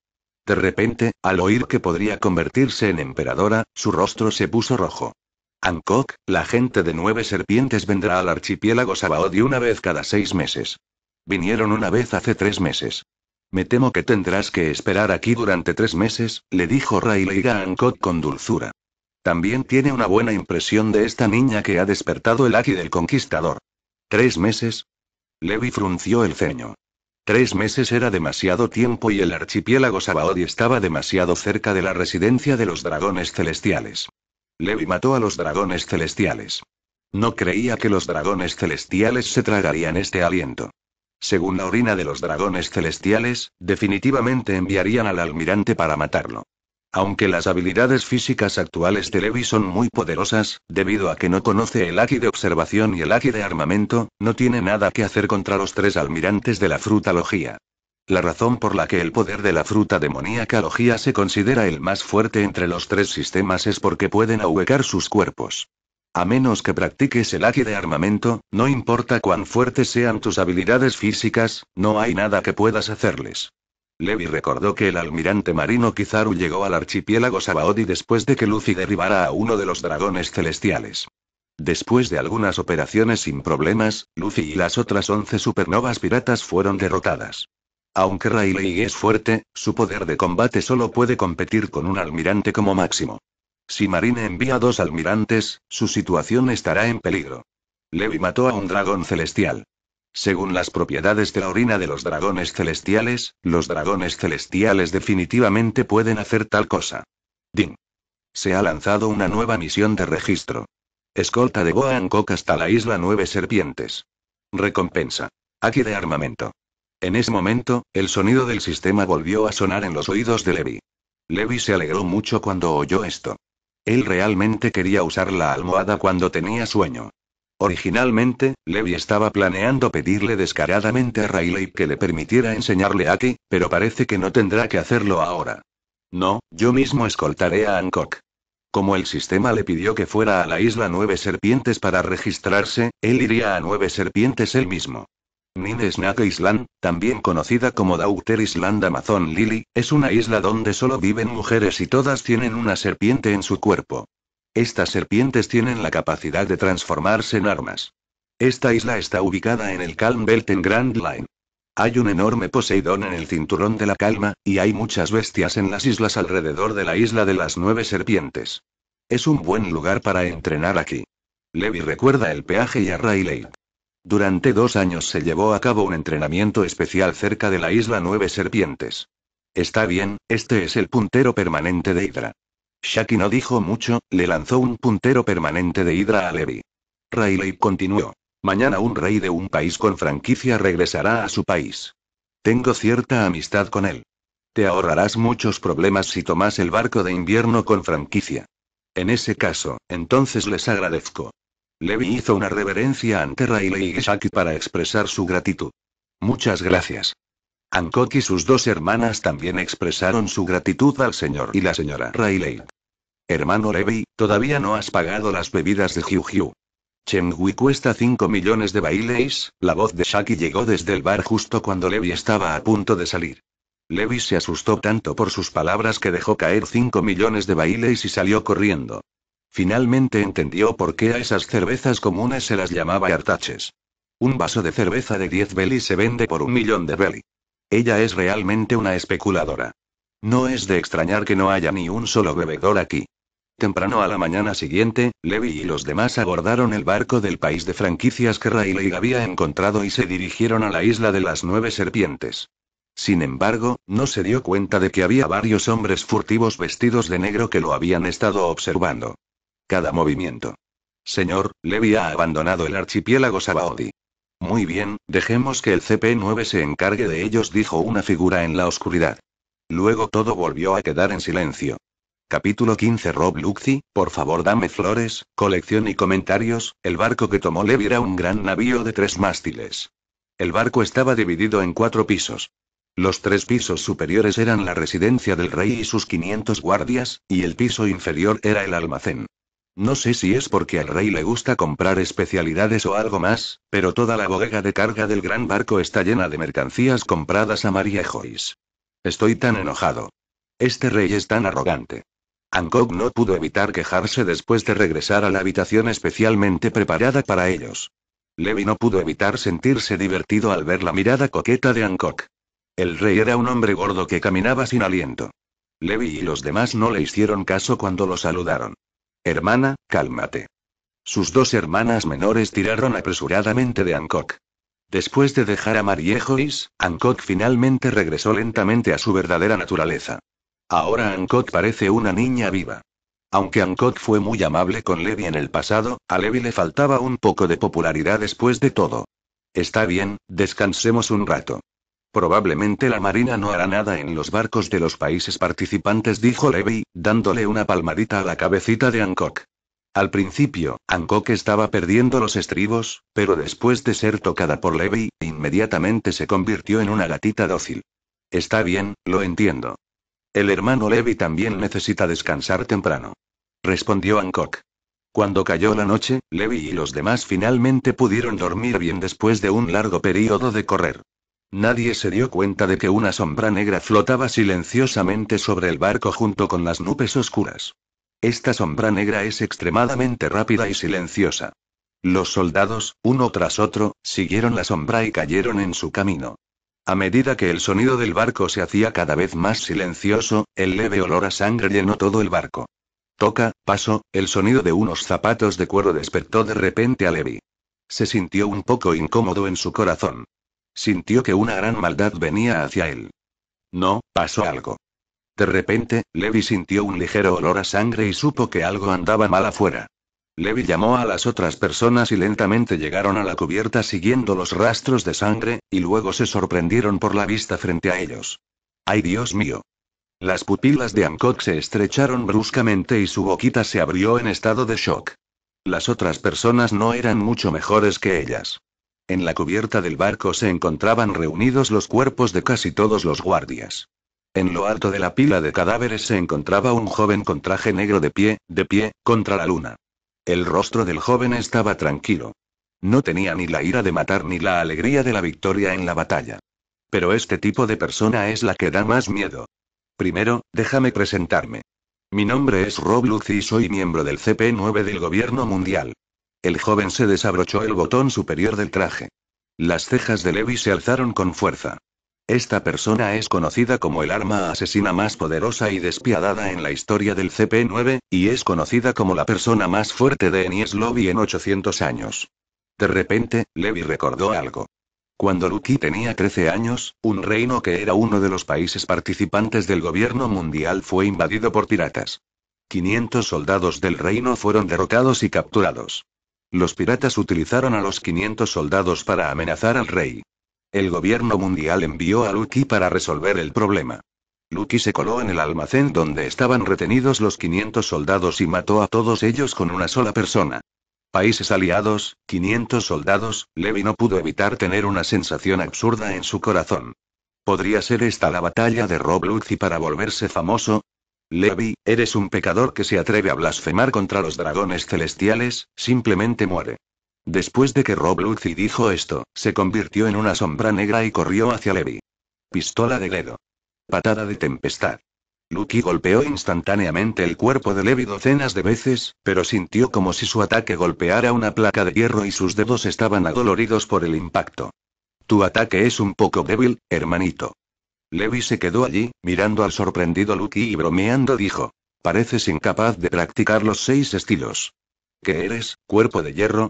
De repente, al oír que podría convertirse en emperadora, su rostro se puso rojo. Hancock, la gente de nueve serpientes vendrá al archipiélago Sabaody una vez cada seis meses. Vinieron una vez hace tres meses. Me temo que tendrás que esperar aquí durante tres meses, le dijo Riley a Hancock con dulzura. También tiene una buena impresión de esta niña que ha despertado el águila del conquistador. ¿Tres meses? Levi frunció el ceño. Tres meses era demasiado tiempo y el archipiélago Sabaody estaba demasiado cerca de la residencia de los dragones celestiales. Levi mató a los dragones celestiales. No creía que los dragones celestiales se tragarían este aliento. Según la orina de los dragones celestiales, definitivamente enviarían al almirante para matarlo. Aunque las habilidades físicas actuales de Levi son muy poderosas, debido a que no conoce el Aki de observación y el Aki de armamento, no tiene nada que hacer contra los tres almirantes de la Fruta logía. La razón por la que el poder de la fruta demoníaca logía se considera el más fuerte entre los tres sistemas es porque pueden ahuecar sus cuerpos. A menos que practiques el Aki de armamento, no importa cuán fuertes sean tus habilidades físicas, no hay nada que puedas hacerles. Levi recordó que el almirante marino Kizaru llegó al archipiélago Sabaody después de que Lucy derribara a uno de los dragones celestiales. Después de algunas operaciones sin problemas, Lucy y las otras 11 supernovas piratas fueron derrotadas. Aunque Rayleigh es fuerte, su poder de combate solo puede competir con un almirante como máximo. Si Marine envía dos almirantes, su situación estará en peligro. Levi mató a un dragón celestial. Según las propiedades de la orina de los dragones celestiales, los dragones celestiales definitivamente pueden hacer tal cosa. Ding. Se ha lanzado una nueva misión de registro. Escolta de boancock hasta la isla Nueve Serpientes. Recompensa. Aquí de armamento. En ese momento, el sonido del sistema volvió a sonar en los oídos de Levi. Levi se alegró mucho cuando oyó esto. Él realmente quería usar la almohada cuando tenía sueño. Originalmente, Levi estaba planeando pedirle descaradamente a Riley que le permitiera enseñarle a pero parece que no tendrá que hacerlo ahora. No, yo mismo escoltaré a Hancock. Como el sistema le pidió que fuera a la isla Nueve Serpientes para registrarse, él iría a Nueve Serpientes él mismo. Nine Snake Island, también conocida como Daughter Island Amazon Lily, es una isla donde solo viven mujeres y todas tienen una serpiente en su cuerpo. Estas serpientes tienen la capacidad de transformarse en armas. Esta isla está ubicada en el Calm Belt en Grand Line. Hay un enorme Poseidón en el cinturón de la calma, y hay muchas bestias en las islas alrededor de la isla de las nueve serpientes. Es un buen lugar para entrenar aquí. Levi recuerda el peaje y a Rayleigh. Durante dos años se llevó a cabo un entrenamiento especial cerca de la isla Nueve Serpientes. Está bien, este es el puntero permanente de Hydra. Shaki no dijo mucho, le lanzó un puntero permanente de hidra a Levi. Rayleigh continuó. Mañana un rey de un país con franquicia regresará a su país. Tengo cierta amistad con él. Te ahorrarás muchos problemas si tomas el barco de invierno con franquicia. En ese caso, entonces les agradezco. Levi hizo una reverencia ante Rayleigh y Shaki para expresar su gratitud. Muchas gracias. Hancock y sus dos hermanas también expresaron su gratitud al señor y la señora Rayleigh. Hermano Levi, todavía no has pagado las bebidas de Hyu Hiu. Chengui cuesta 5 millones de bailes. La voz de Shaki llegó desde el bar justo cuando Levi estaba a punto de salir. Levi se asustó tanto por sus palabras que dejó caer 5 millones de bailes y salió corriendo. Finalmente entendió por qué a esas cervezas comunes se las llamaba artaches. Un vaso de cerveza de 10 beli se vende por un millón de Belly. Ella es realmente una especuladora. No es de extrañar que no haya ni un solo bebedor aquí. Temprano a la mañana siguiente, Levi y los demás abordaron el barco del país de franquicias que Rayleigh había encontrado y se dirigieron a la isla de las nueve serpientes. Sin embargo, no se dio cuenta de que había varios hombres furtivos vestidos de negro que lo habían estado observando. Cada movimiento. Señor, Levi ha abandonado el archipiélago Sabaody. Muy bien, dejemos que el CP9 se encargue de ellos, dijo una figura en la oscuridad. Luego todo volvió a quedar en silencio. Capítulo 15 Rob Luxi por favor dame flores, colección y comentarios, el barco que tomó Levi era un gran navío de tres mástiles. El barco estaba dividido en cuatro pisos. Los tres pisos superiores eran la residencia del rey y sus 500 guardias, y el piso inferior era el almacén. No sé si es porque al rey le gusta comprar especialidades o algo más, pero toda la bodega de carga del gran barco está llena de mercancías compradas a María Joyce. Estoy tan enojado. Este rey es tan arrogante. Hancock no pudo evitar quejarse después de regresar a la habitación especialmente preparada para ellos. Levi no pudo evitar sentirse divertido al ver la mirada coqueta de Hancock. El rey era un hombre gordo que caminaba sin aliento. Levi y los demás no le hicieron caso cuando lo saludaron. Hermana, cálmate. Sus dos hermanas menores tiraron apresuradamente de Hancock. Después de dejar a Mariejois, Hancock finalmente regresó lentamente a su verdadera naturaleza. Ahora Hancock parece una niña viva. Aunque Hancock fue muy amable con Levi en el pasado, a Levi le faltaba un poco de popularidad después de todo. Está bien, descansemos un rato. Probablemente la Marina no hará nada en los barcos de los países participantes, dijo Levi, dándole una palmadita a la cabecita de Hancock. Al principio, Hancock estaba perdiendo los estribos, pero después de ser tocada por Levi, inmediatamente se convirtió en una gatita dócil. Está bien, lo entiendo. El hermano Levi también necesita descansar temprano. Respondió Hancock. Cuando cayó la noche, Levi y los demás finalmente pudieron dormir bien después de un largo período de correr. Nadie se dio cuenta de que una sombra negra flotaba silenciosamente sobre el barco junto con las nubes oscuras. Esta sombra negra es extremadamente rápida y silenciosa. Los soldados, uno tras otro, siguieron la sombra y cayeron en su camino. A medida que el sonido del barco se hacía cada vez más silencioso, el leve olor a sangre llenó todo el barco. Toca, paso, el sonido de unos zapatos de cuero despertó de repente a Levi. Se sintió un poco incómodo en su corazón. Sintió que una gran maldad venía hacia él. No, pasó algo. De repente, Levi sintió un ligero olor a sangre y supo que algo andaba mal afuera. Levi llamó a las otras personas y lentamente llegaron a la cubierta siguiendo los rastros de sangre, y luego se sorprendieron por la vista frente a ellos. ¡Ay Dios mío! Las pupilas de Ancock se estrecharon bruscamente y su boquita se abrió en estado de shock. Las otras personas no eran mucho mejores que ellas. En la cubierta del barco se encontraban reunidos los cuerpos de casi todos los guardias. En lo alto de la pila de cadáveres se encontraba un joven con traje negro de pie, de pie, contra la luna. El rostro del joven estaba tranquilo. No tenía ni la ira de matar ni la alegría de la victoria en la batalla. Pero este tipo de persona es la que da más miedo. Primero, déjame presentarme. Mi nombre es Rob Lucy y soy miembro del CP9 del Gobierno Mundial. El joven se desabrochó el botón superior del traje. Las cejas de Levi se alzaron con fuerza. Esta persona es conocida como el arma asesina más poderosa y despiadada en la historia del CP9, y es conocida como la persona más fuerte de Enies Lobby en 800 años. De repente, Levi recordó algo. Cuando Lucky tenía 13 años, un reino que era uno de los países participantes del gobierno mundial fue invadido por piratas. 500 soldados del reino fueron derrotados y capturados. Los piratas utilizaron a los 500 soldados para amenazar al rey. El gobierno mundial envió a Lucky para resolver el problema. Lucky se coló en el almacén donde estaban retenidos los 500 soldados y mató a todos ellos con una sola persona. Países aliados, 500 soldados, Levi no pudo evitar tener una sensación absurda en su corazón. ¿Podría ser esta la batalla de Rob Lucky para volverse famoso? Levi, eres un pecador que se atreve a blasfemar contra los dragones celestiales, simplemente muere. Después de que Rob Lucy dijo esto, se convirtió en una sombra negra y corrió hacia Levi. Pistola de dedo. Patada de tempestad. Lucky golpeó instantáneamente el cuerpo de Levi docenas de veces, pero sintió como si su ataque golpeara una placa de hierro y sus dedos estaban adoloridos por el impacto. Tu ataque es un poco débil, hermanito. Levi se quedó allí, mirando al sorprendido Lucky y bromeando dijo. Pareces incapaz de practicar los seis estilos. ¿Qué eres, cuerpo de hierro?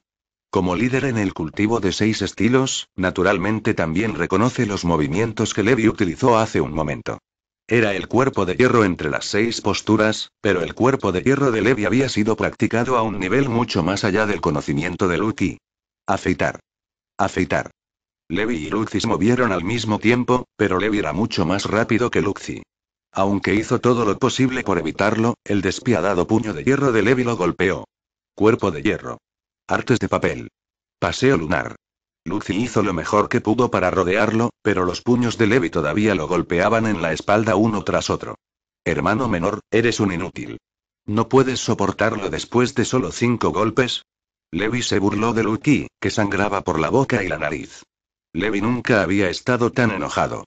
Como líder en el cultivo de seis estilos, naturalmente también reconoce los movimientos que Levi utilizó hace un momento. Era el cuerpo de hierro entre las seis posturas, pero el cuerpo de hierro de Levi había sido practicado a un nivel mucho más allá del conocimiento de Lucky. Afeitar. Afeitar. Levi y Lucy se movieron al mismo tiempo, pero Levi era mucho más rápido que Luxi. Aunque hizo todo lo posible por evitarlo, el despiadado puño de hierro de Levi lo golpeó. Cuerpo de hierro. Artes de papel. Paseo lunar. Lucy hizo lo mejor que pudo para rodearlo, pero los puños de Levi todavía lo golpeaban en la espalda uno tras otro. Hermano menor, eres un inútil. ¿No puedes soportarlo después de solo cinco golpes? Levi se burló de Lucy, que sangraba por la boca y la nariz. Levi nunca había estado tan enojado.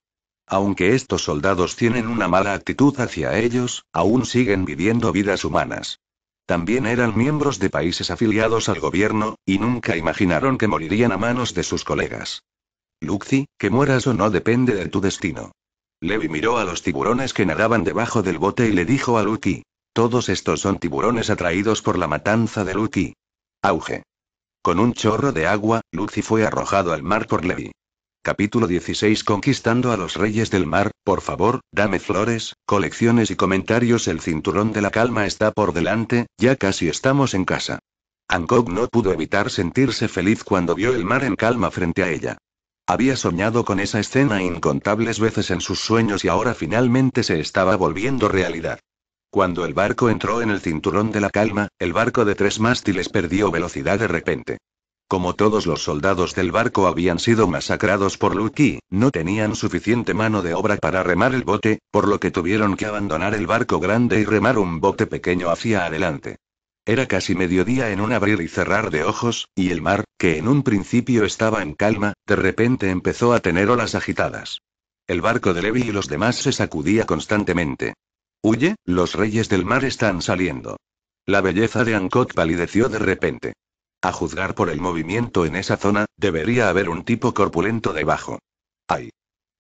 Aunque estos soldados tienen una mala actitud hacia ellos, aún siguen viviendo vidas humanas. También eran miembros de países afiliados al gobierno, y nunca imaginaron que morirían a manos de sus colegas. Luxi, que mueras o no depende de tu destino. Levi miró a los tiburones que nadaban debajo del bote y le dijo a Lucy: Todos estos son tiburones atraídos por la matanza de Lucky. Auge. Con un chorro de agua, Lucy fue arrojado al mar por Levi. Capítulo 16 Conquistando a los Reyes del Mar, por favor, dame flores, colecciones y comentarios El cinturón de la calma está por delante, ya casi estamos en casa. Hancock no pudo evitar sentirse feliz cuando vio el mar en calma frente a ella. Había soñado con esa escena incontables veces en sus sueños y ahora finalmente se estaba volviendo realidad. Cuando el barco entró en el cinturón de la calma, el barco de tres mástiles perdió velocidad de repente. Como todos los soldados del barco habían sido masacrados por Lucky, no tenían suficiente mano de obra para remar el bote, por lo que tuvieron que abandonar el barco grande y remar un bote pequeño hacia adelante. Era casi mediodía en un abrir y cerrar de ojos, y el mar, que en un principio estaba en calma, de repente empezó a tener olas agitadas. El barco de Levi y los demás se sacudía constantemente. Huye, los reyes del mar están saliendo. La belleza de Ancot palideció de repente. A juzgar por el movimiento en esa zona, debería haber un tipo corpulento debajo. ¡Ay!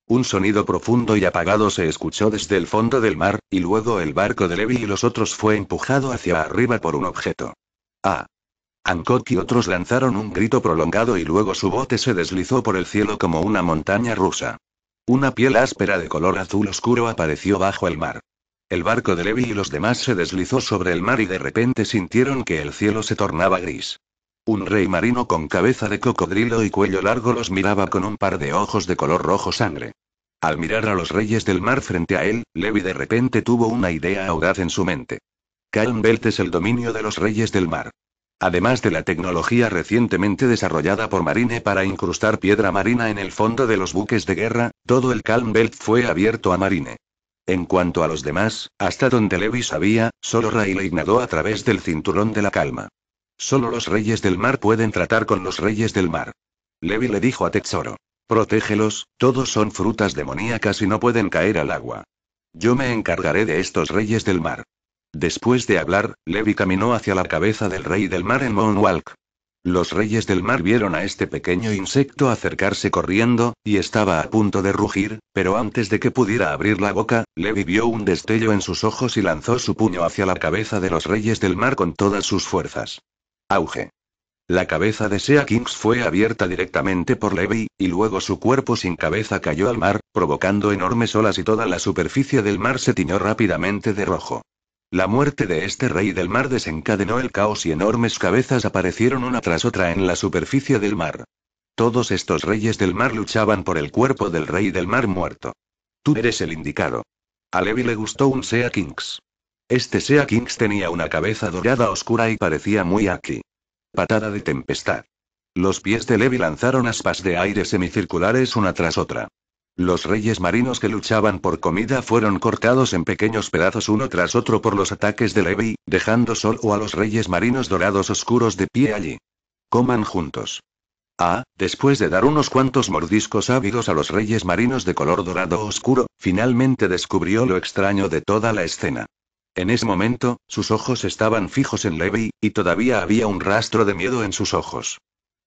Un sonido profundo y apagado se escuchó desde el fondo del mar, y luego el barco de Levi y los otros fue empujado hacia arriba por un objeto. ¡Ah! Hancock y otros lanzaron un grito prolongado y luego su bote se deslizó por el cielo como una montaña rusa. Una piel áspera de color azul oscuro apareció bajo el mar. El barco de Levi y los demás se deslizó sobre el mar y de repente sintieron que el cielo se tornaba gris. Un rey marino con cabeza de cocodrilo y cuello largo los miraba con un par de ojos de color rojo sangre. Al mirar a los reyes del mar frente a él, Levi de repente tuvo una idea audaz en su mente. Calm Belt es el dominio de los reyes del mar. Además de la tecnología recientemente desarrollada por Marine para incrustar piedra marina en el fondo de los buques de guerra, todo el Calm Belt fue abierto a Marine. En cuanto a los demás, hasta donde Levi sabía, solo Rayleigh nadó a través del cinturón de la calma. Solo los reyes del mar pueden tratar con los reyes del mar. Levi le dijo a Tetsoro. Protégelos, todos son frutas demoníacas y no pueden caer al agua. Yo me encargaré de estos reyes del mar. Después de hablar, Levi caminó hacia la cabeza del rey del mar en Moonwalk. Los reyes del mar vieron a este pequeño insecto acercarse corriendo, y estaba a punto de rugir, pero antes de que pudiera abrir la boca, Levi vio un destello en sus ojos y lanzó su puño hacia la cabeza de los reyes del mar con todas sus fuerzas. Auge. La cabeza de Sea Kings fue abierta directamente por Levi, y luego su cuerpo sin cabeza cayó al mar, provocando enormes olas y toda la superficie del mar se tiñó rápidamente de rojo. La muerte de este rey del mar desencadenó el caos y enormes cabezas aparecieron una tras otra en la superficie del mar. Todos estos reyes del mar luchaban por el cuerpo del rey del mar muerto. Tú eres el indicado. A Levi le gustó un Sea Kings. Este Sea Kings tenía una cabeza dorada oscura y parecía muy aquí. Patada de tempestad. Los pies de Levi lanzaron aspas de aire semicirculares una tras otra. Los reyes marinos que luchaban por comida fueron cortados en pequeños pedazos uno tras otro por los ataques de Levi, dejando solo a los reyes marinos dorados oscuros de pie allí. Coman juntos. Ah, después de dar unos cuantos mordiscos ávidos a los reyes marinos de color dorado oscuro, finalmente descubrió lo extraño de toda la escena. En ese momento, sus ojos estaban fijos en Levi, y todavía había un rastro de miedo en sus ojos.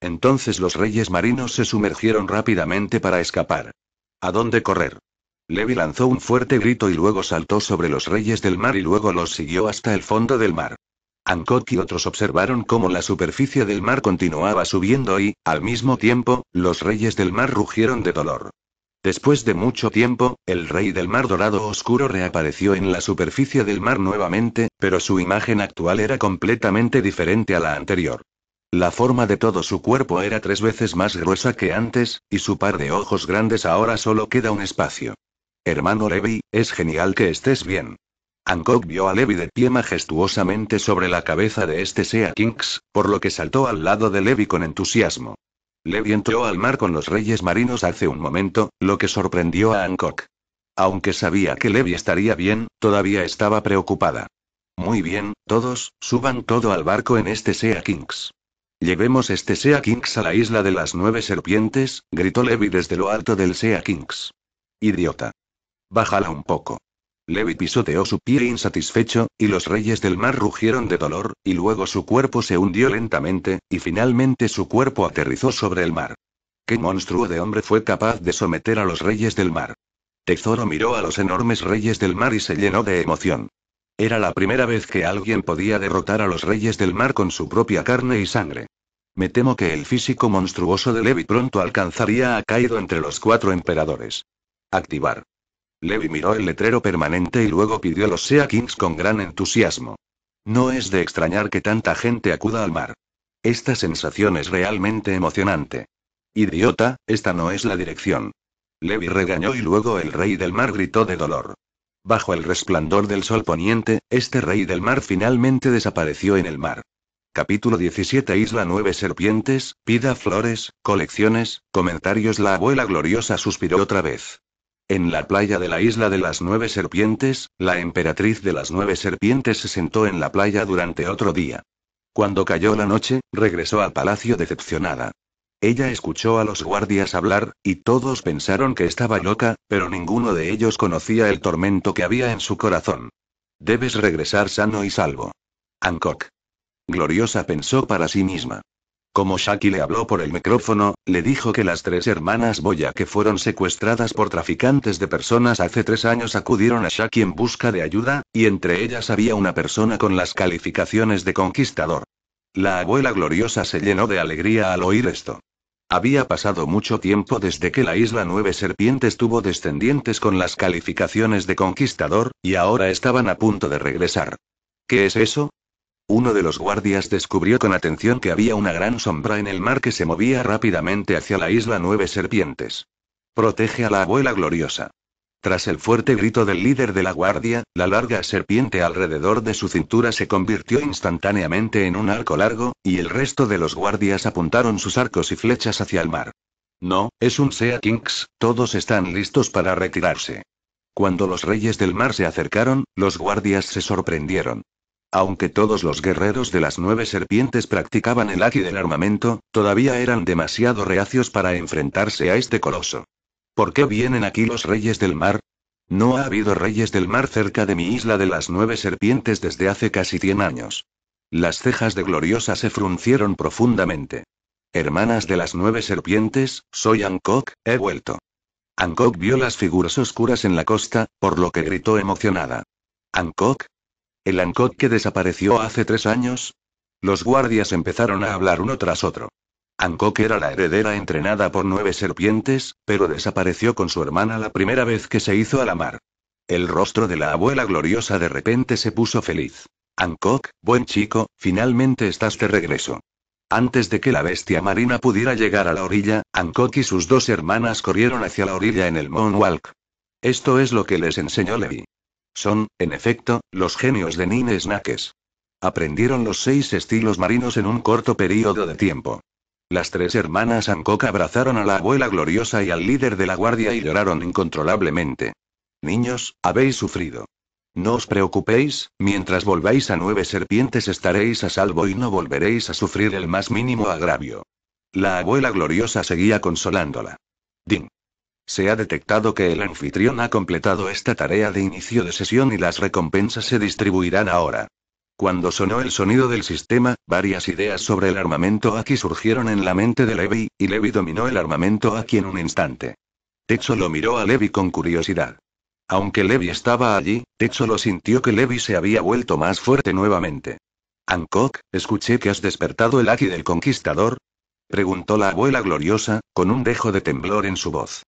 Entonces los reyes marinos se sumergieron rápidamente para escapar. ¿A dónde correr? Levi lanzó un fuerte grito y luego saltó sobre los reyes del mar y luego los siguió hasta el fondo del mar. Ancot y otros observaron cómo la superficie del mar continuaba subiendo y, al mismo tiempo, los reyes del mar rugieron de dolor. Después de mucho tiempo, el rey del mar dorado oscuro reapareció en la superficie del mar nuevamente, pero su imagen actual era completamente diferente a la anterior. La forma de todo su cuerpo era tres veces más gruesa que antes, y su par de ojos grandes ahora solo queda un espacio. Hermano Levi, es genial que estés bien. Hancock vio a Levi de pie majestuosamente sobre la cabeza de este Sea Kings, por lo que saltó al lado de Levi con entusiasmo. Levi entró al mar con los reyes marinos hace un momento, lo que sorprendió a Hancock. Aunque sabía que Levi estaría bien, todavía estaba preocupada. Muy bien, todos, suban todo al barco en este Sea Kings. Llevemos este Sea Kings a la isla de las nueve serpientes, gritó Levi desde lo alto del Sea Kings. Idiota. Bájala un poco. Levi pisoteó su pie insatisfecho, y los reyes del mar rugieron de dolor, y luego su cuerpo se hundió lentamente, y finalmente su cuerpo aterrizó sobre el mar. ¿Qué monstruo de hombre fue capaz de someter a los reyes del mar? Tezoro miró a los enormes reyes del mar y se llenó de emoción. Era la primera vez que alguien podía derrotar a los reyes del mar con su propia carne y sangre. Me temo que el físico monstruoso de Levi pronto alcanzaría a caído entre los cuatro emperadores. Activar. Levi miró el letrero permanente y luego pidió los Sea Kings con gran entusiasmo. No es de extrañar que tanta gente acuda al mar. Esta sensación es realmente emocionante. Idiota, esta no es la dirección. Levi regañó y luego el rey del mar gritó de dolor. Bajo el resplandor del sol poniente, este rey del mar finalmente desapareció en el mar. Capítulo 17 Isla 9 Serpientes, pida flores, colecciones, comentarios La abuela gloriosa suspiró otra vez. En la playa de la isla de las nueve serpientes, la emperatriz de las nueve serpientes se sentó en la playa durante otro día. Cuando cayó la noche, regresó al palacio decepcionada. Ella escuchó a los guardias hablar, y todos pensaron que estaba loca, pero ninguno de ellos conocía el tormento que había en su corazón. Debes regresar sano y salvo. Hancock. Gloriosa pensó para sí misma. Como Shaki le habló por el micrófono, le dijo que las tres hermanas Boya que fueron secuestradas por traficantes de personas hace tres años acudieron a Shaki en busca de ayuda, y entre ellas había una persona con las calificaciones de conquistador. La abuela gloriosa se llenó de alegría al oír esto. Había pasado mucho tiempo desde que la isla Nueve Serpientes tuvo descendientes con las calificaciones de conquistador, y ahora estaban a punto de regresar. ¿Qué es eso? Uno de los guardias descubrió con atención que había una gran sombra en el mar que se movía rápidamente hacia la isla Nueve Serpientes. Protege a la abuela gloriosa. Tras el fuerte grito del líder de la guardia, la larga serpiente alrededor de su cintura se convirtió instantáneamente en un arco largo, y el resto de los guardias apuntaron sus arcos y flechas hacia el mar. No, es un Sea Kings, todos están listos para retirarse. Cuando los reyes del mar se acercaron, los guardias se sorprendieron. Aunque todos los guerreros de las nueve serpientes practicaban el haki del armamento, todavía eran demasiado reacios para enfrentarse a este coloso. ¿Por qué vienen aquí los reyes del mar? No ha habido reyes del mar cerca de mi isla de las nueve serpientes desde hace casi cien años. Las cejas de Gloriosa se fruncieron profundamente. Hermanas de las nueve serpientes, soy Angkok, he vuelto. Angkok vio las figuras oscuras en la costa, por lo que gritó emocionada. Angkok, el Ancot que desapareció hace tres años. Los guardias empezaron a hablar uno tras otro. Ancok era la heredera entrenada por nueve serpientes, pero desapareció con su hermana la primera vez que se hizo a la mar. El rostro de la abuela gloriosa de repente se puso feliz. Ancok, buen chico, finalmente estás de regreso. Antes de que la bestia marina pudiera llegar a la orilla, Ancok y sus dos hermanas corrieron hacia la orilla en el Moonwalk. Esto es lo que les enseñó Levi. Son, en efecto, los genios de Nine Snakes. Aprendieron los seis estilos marinos en un corto periodo de tiempo. Las tres hermanas Ancoca abrazaron a la abuela gloriosa y al líder de la guardia y lloraron incontrolablemente. Niños, habéis sufrido. No os preocupéis, mientras volváis a nueve serpientes estaréis a salvo y no volveréis a sufrir el más mínimo agravio. La abuela gloriosa seguía consolándola. Ding. Se ha detectado que el anfitrión ha completado esta tarea de inicio de sesión y las recompensas se distribuirán ahora. Cuando sonó el sonido del sistema, varias ideas sobre el armamento aquí surgieron en la mente de Levi, y Levi dominó el armamento aquí en un instante. Techo lo miró a Levi con curiosidad. Aunque Levi estaba allí, Techo lo sintió que Levi se había vuelto más fuerte nuevamente. Hancock, escuché que has despertado el Aki del Conquistador. Preguntó la abuela gloriosa, con un dejo de temblor en su voz.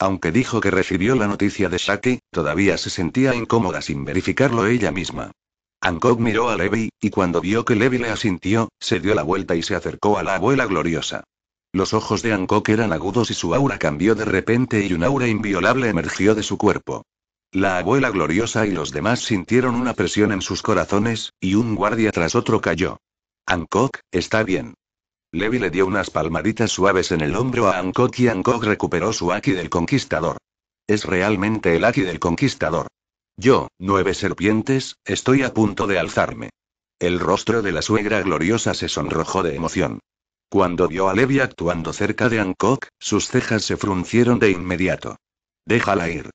Aunque dijo que recibió la noticia de Shaki, todavía se sentía incómoda sin verificarlo ella misma. Hancock miró a Levi, y cuando vio que Levi le asintió, se dio la vuelta y se acercó a la abuela gloriosa. Los ojos de Hancock eran agudos y su aura cambió de repente y un aura inviolable emergió de su cuerpo. La abuela gloriosa y los demás sintieron una presión en sus corazones, y un guardia tras otro cayó. Hancock, está bien. Levi le dio unas palmaditas suaves en el hombro a Ankok y Ankok recuperó su Aki del Conquistador. Es realmente el Aki del Conquistador. Yo, nueve serpientes, estoy a punto de alzarme. El rostro de la suegra gloriosa se sonrojó de emoción. Cuando vio a Levi actuando cerca de Ankok, sus cejas se fruncieron de inmediato. Déjala ir.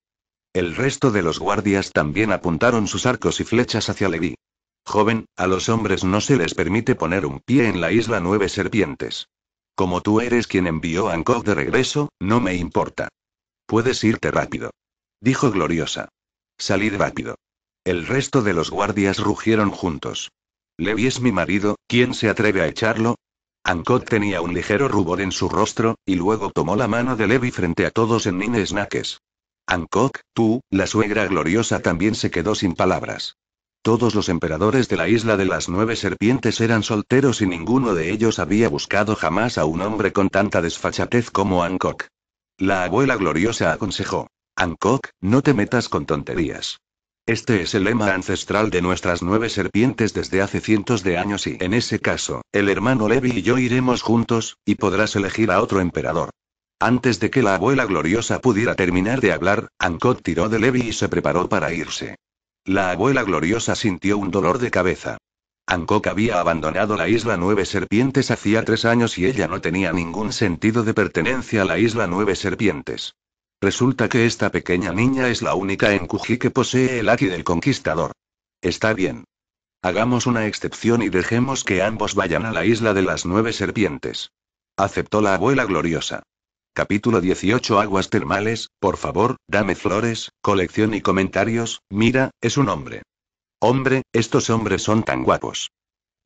El resto de los guardias también apuntaron sus arcos y flechas hacia Levi. Joven, a los hombres no se les permite poner un pie en la isla Nueve Serpientes. Como tú eres quien envió a Ankok de regreso, no me importa. Puedes irte rápido. Dijo Gloriosa. Salid rápido. El resto de los guardias rugieron juntos. Levi es mi marido, ¿quién se atreve a echarlo? Ankok tenía un ligero rubor en su rostro, y luego tomó la mano de Levi frente a todos en Nine naques. Ankok, tú, la suegra gloriosa también se quedó sin palabras. Todos los emperadores de la isla de las nueve serpientes eran solteros y ninguno de ellos había buscado jamás a un hombre con tanta desfachatez como Hancock. La abuela gloriosa aconsejó. Hancock, no te metas con tonterías. Este es el lema ancestral de nuestras nueve serpientes desde hace cientos de años y en ese caso, el hermano Levi y yo iremos juntos, y podrás elegir a otro emperador. Antes de que la abuela gloriosa pudiera terminar de hablar, Hancock tiró de Levi y se preparó para irse. La abuela gloriosa sintió un dolor de cabeza. Ankok había abandonado la isla Nueve Serpientes hacía tres años y ella no tenía ningún sentido de pertenencia a la isla Nueve Serpientes. Resulta que esta pequeña niña es la única en Kuji que posee el Aki del Conquistador. Está bien. Hagamos una excepción y dejemos que ambos vayan a la isla de las Nueve Serpientes. Aceptó la abuela gloriosa. Capítulo 18 Aguas termales, por favor, dame flores, colección y comentarios, mira, es un hombre. Hombre, estos hombres son tan guapos.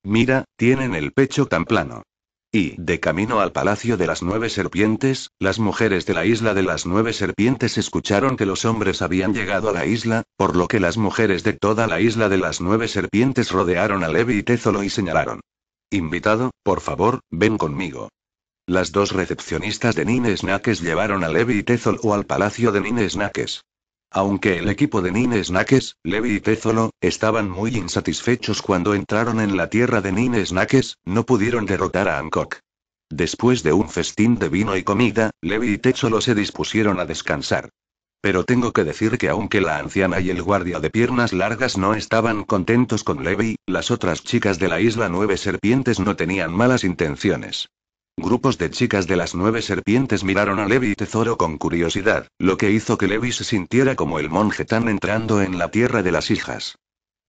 Mira, tienen el pecho tan plano. Y, de camino al Palacio de las Nueve Serpientes, las mujeres de la isla de las Nueve Serpientes escucharon que los hombres habían llegado a la isla, por lo que las mujeres de toda la isla de las Nueve Serpientes rodearon a Levi y Tézolo y señalaron. Invitado, por favor, ven conmigo. Las dos recepcionistas de Nine Snakes llevaron a Levi y o al palacio de Nine Snakes. Aunque el equipo de Nine Snakes, Levi y Tezolo, estaban muy insatisfechos cuando entraron en la tierra de Nine Snakes, no pudieron derrotar a Hancock. Después de un festín de vino y comida, Levi y Tezolo se dispusieron a descansar. Pero tengo que decir que aunque la anciana y el guardia de piernas largas no estaban contentos con Levi, las otras chicas de la isla Nueve Serpientes no tenían malas intenciones. Grupos de chicas de las nueve serpientes miraron a Levi y Tesoro con curiosidad, lo que hizo que Levi se sintiera como el monje tan entrando en la tierra de las hijas.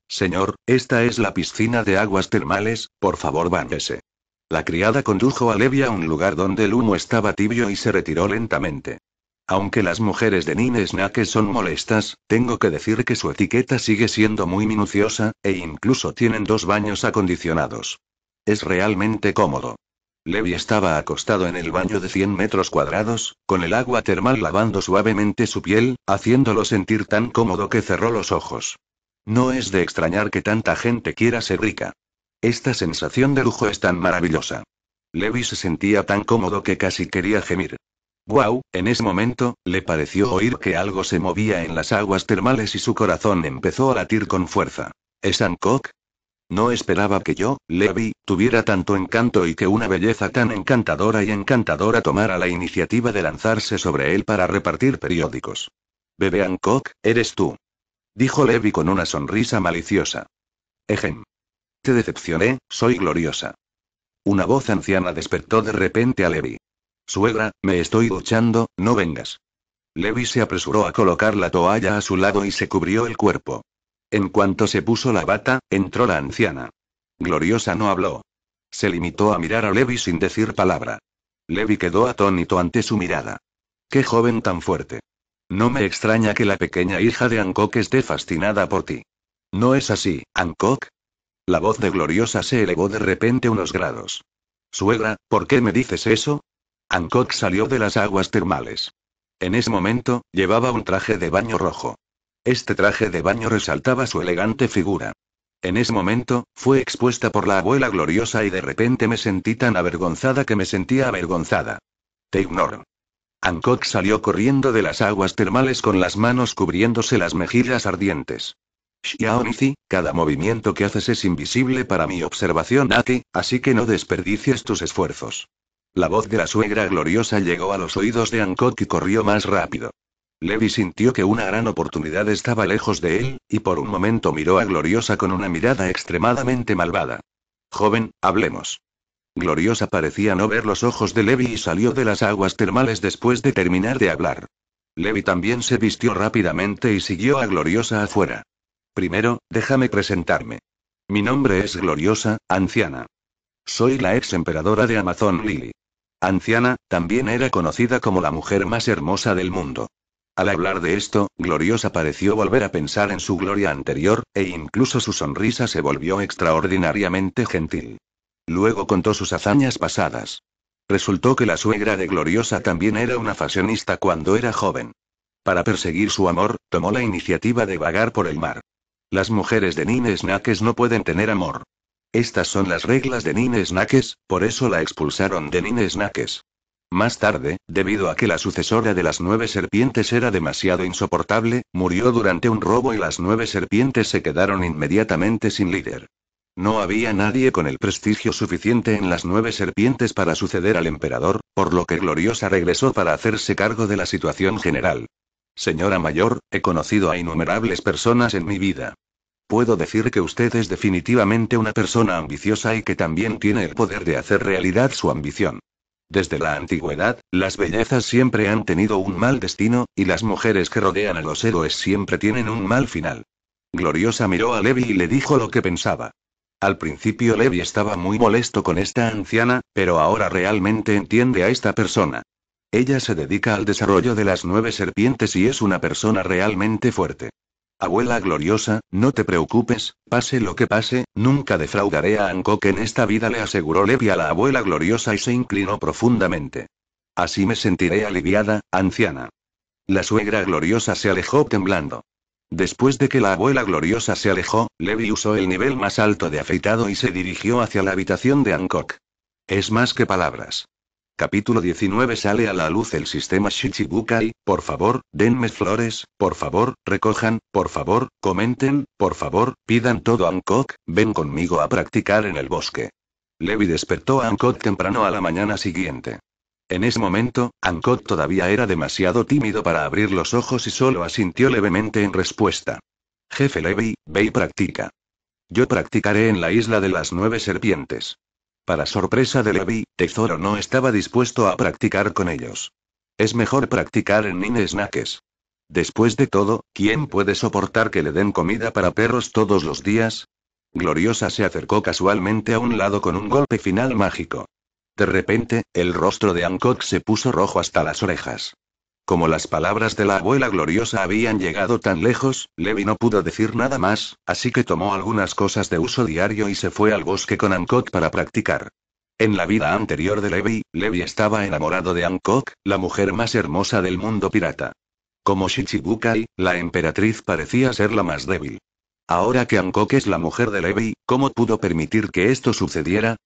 Señor, esta es la piscina de aguas termales, por favor vángase. La criada condujo a Levi a un lugar donde el humo estaba tibio y se retiró lentamente. Aunque las mujeres de Nine Snake son molestas, tengo que decir que su etiqueta sigue siendo muy minuciosa, e incluso tienen dos baños acondicionados. Es realmente cómodo. Levi estaba acostado en el baño de 100 metros cuadrados, con el agua termal lavando suavemente su piel, haciéndolo sentir tan cómodo que cerró los ojos. No es de extrañar que tanta gente quiera ser rica. Esta sensación de lujo es tan maravillosa. Levi se sentía tan cómodo que casi quería gemir. Wow, en ese momento, le pareció oír que algo se movía en las aguas termales y su corazón empezó a latir con fuerza. ¿Es Hancock? No esperaba que yo, Levi, tuviera tanto encanto y que una belleza tan encantadora y encantadora tomara la iniciativa de lanzarse sobre él para repartir periódicos. Bebe Hancock, eres tú. Dijo Levi con una sonrisa maliciosa. Ejem. Te decepcioné, soy gloriosa. Una voz anciana despertó de repente a Levi. Suegra, me estoy duchando, no vengas. Levi se apresuró a colocar la toalla a su lado y se cubrió el cuerpo. En cuanto se puso la bata, entró la anciana. Gloriosa no habló. Se limitó a mirar a Levi sin decir palabra. Levi quedó atónito ante su mirada. Qué joven tan fuerte. No me extraña que la pequeña hija de Hancock esté fascinada por ti. ¿No es así, Hancock? La voz de Gloriosa se elevó de repente unos grados. Suegra, ¿por qué me dices eso? Hancock salió de las aguas termales. En ese momento, llevaba un traje de baño rojo. Este traje de baño resaltaba su elegante figura. En ese momento, fue expuesta por la abuela gloriosa y de repente me sentí tan avergonzada que me sentía avergonzada. Te ignoro. Hancock salió corriendo de las aguas termales con las manos cubriéndose las mejillas ardientes. Xiaonizi, cada movimiento que haces es invisible para mi observación ti, así que no desperdicies tus esfuerzos. La voz de la suegra gloriosa llegó a los oídos de Hancock y corrió más rápido. Levi sintió que una gran oportunidad estaba lejos de él, y por un momento miró a Gloriosa con una mirada extremadamente malvada. Joven, hablemos. Gloriosa parecía no ver los ojos de Levi y salió de las aguas termales después de terminar de hablar. Levi también se vistió rápidamente y siguió a Gloriosa afuera. Primero, déjame presentarme. Mi nombre es Gloriosa, anciana. Soy la ex emperadora de Amazon Lily. Anciana, también era conocida como la mujer más hermosa del mundo. Al hablar de esto, Gloriosa pareció volver a pensar en su gloria anterior, e incluso su sonrisa se volvió extraordinariamente gentil. Luego contó sus hazañas pasadas. Resultó que la suegra de Gloriosa también era una fashionista cuando era joven. Para perseguir su amor, tomó la iniciativa de vagar por el mar. Las mujeres de Nine no pueden tener amor. Estas son las reglas de Nine por eso la expulsaron de Nine más tarde, debido a que la sucesora de las nueve serpientes era demasiado insoportable, murió durante un robo y las nueve serpientes se quedaron inmediatamente sin líder. No había nadie con el prestigio suficiente en las nueve serpientes para suceder al emperador, por lo que Gloriosa regresó para hacerse cargo de la situación general. Señora mayor, he conocido a innumerables personas en mi vida. Puedo decir que usted es definitivamente una persona ambiciosa y que también tiene el poder de hacer realidad su ambición. Desde la antigüedad, las bellezas siempre han tenido un mal destino, y las mujeres que rodean a los héroes siempre tienen un mal final. Gloriosa miró a Levi y le dijo lo que pensaba. Al principio Levi estaba muy molesto con esta anciana, pero ahora realmente entiende a esta persona. Ella se dedica al desarrollo de las nueve serpientes y es una persona realmente fuerte. Abuela gloriosa, no te preocupes, pase lo que pase, nunca defraudaré a Hancock en esta vida, le aseguró Levi a la abuela gloriosa y se inclinó profundamente. Así me sentiré aliviada, anciana. La suegra gloriosa se alejó temblando. Después de que la abuela gloriosa se alejó, Levi usó el nivel más alto de afeitado y se dirigió hacia la habitación de Hancock. Es más que palabras. Capítulo 19 Sale a la luz el sistema Shichibukai, por favor, denme flores, por favor, recojan, por favor, comenten, por favor, pidan todo a Ankok, ven conmigo a practicar en el bosque. Levi despertó a Ankok temprano a la mañana siguiente. En ese momento, Ankok todavía era demasiado tímido para abrir los ojos y solo asintió levemente en respuesta. Jefe Levi, ve y practica. Yo practicaré en la isla de las nueve serpientes. Para sorpresa de Levi, Tezoro no estaba dispuesto a practicar con ellos. Es mejor practicar en Nine Después de todo, ¿quién puede soportar que le den comida para perros todos los días? Gloriosa se acercó casualmente a un lado con un golpe final mágico. De repente, el rostro de Hancock se puso rojo hasta las orejas. Como las palabras de la abuela gloriosa habían llegado tan lejos, Levi no pudo decir nada más, así que tomó algunas cosas de uso diario y se fue al bosque con Ankok para practicar. En la vida anterior de Levi, Levi estaba enamorado de Ankok, la mujer más hermosa del mundo pirata. Como Shichibukai, la emperatriz parecía ser la más débil. Ahora que Ankok es la mujer de Levi, ¿cómo pudo permitir que esto sucediera?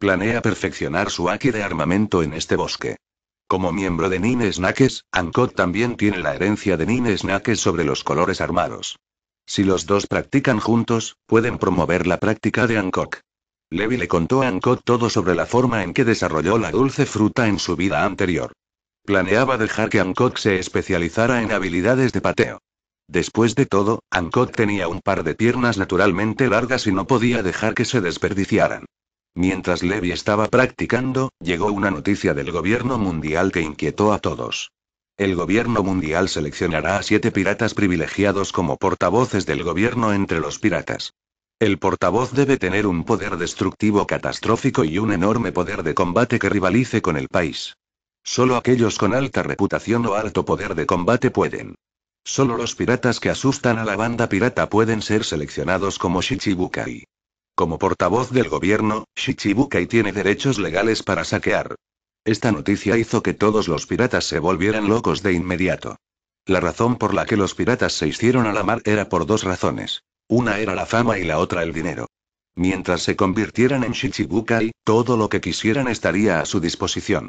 Planea perfeccionar su aki de armamento en este bosque. Como miembro de Nine Snakes, Ankot también tiene la herencia de Nine Snakes sobre los colores armados. Si los dos practican juntos, pueden promover la práctica de Hancock. Levi le contó a Ankot todo sobre la forma en que desarrolló la dulce fruta en su vida anterior. Planeaba dejar que Ankot se especializara en habilidades de pateo. Después de todo, Ankot tenía un par de piernas naturalmente largas y no podía dejar que se desperdiciaran. Mientras Levi estaba practicando, llegó una noticia del gobierno mundial que inquietó a todos. El gobierno mundial seleccionará a siete piratas privilegiados como portavoces del gobierno entre los piratas. El portavoz debe tener un poder destructivo catastrófico y un enorme poder de combate que rivalice con el país. Solo aquellos con alta reputación o alto poder de combate pueden. Solo los piratas que asustan a la banda pirata pueden ser seleccionados como Shichibukai. Como portavoz del gobierno, Shichibukai tiene derechos legales para saquear. Esta noticia hizo que todos los piratas se volvieran locos de inmediato. La razón por la que los piratas se hicieron a la mar era por dos razones. Una era la fama y la otra el dinero. Mientras se convirtieran en Shichibukai, todo lo que quisieran estaría a su disposición.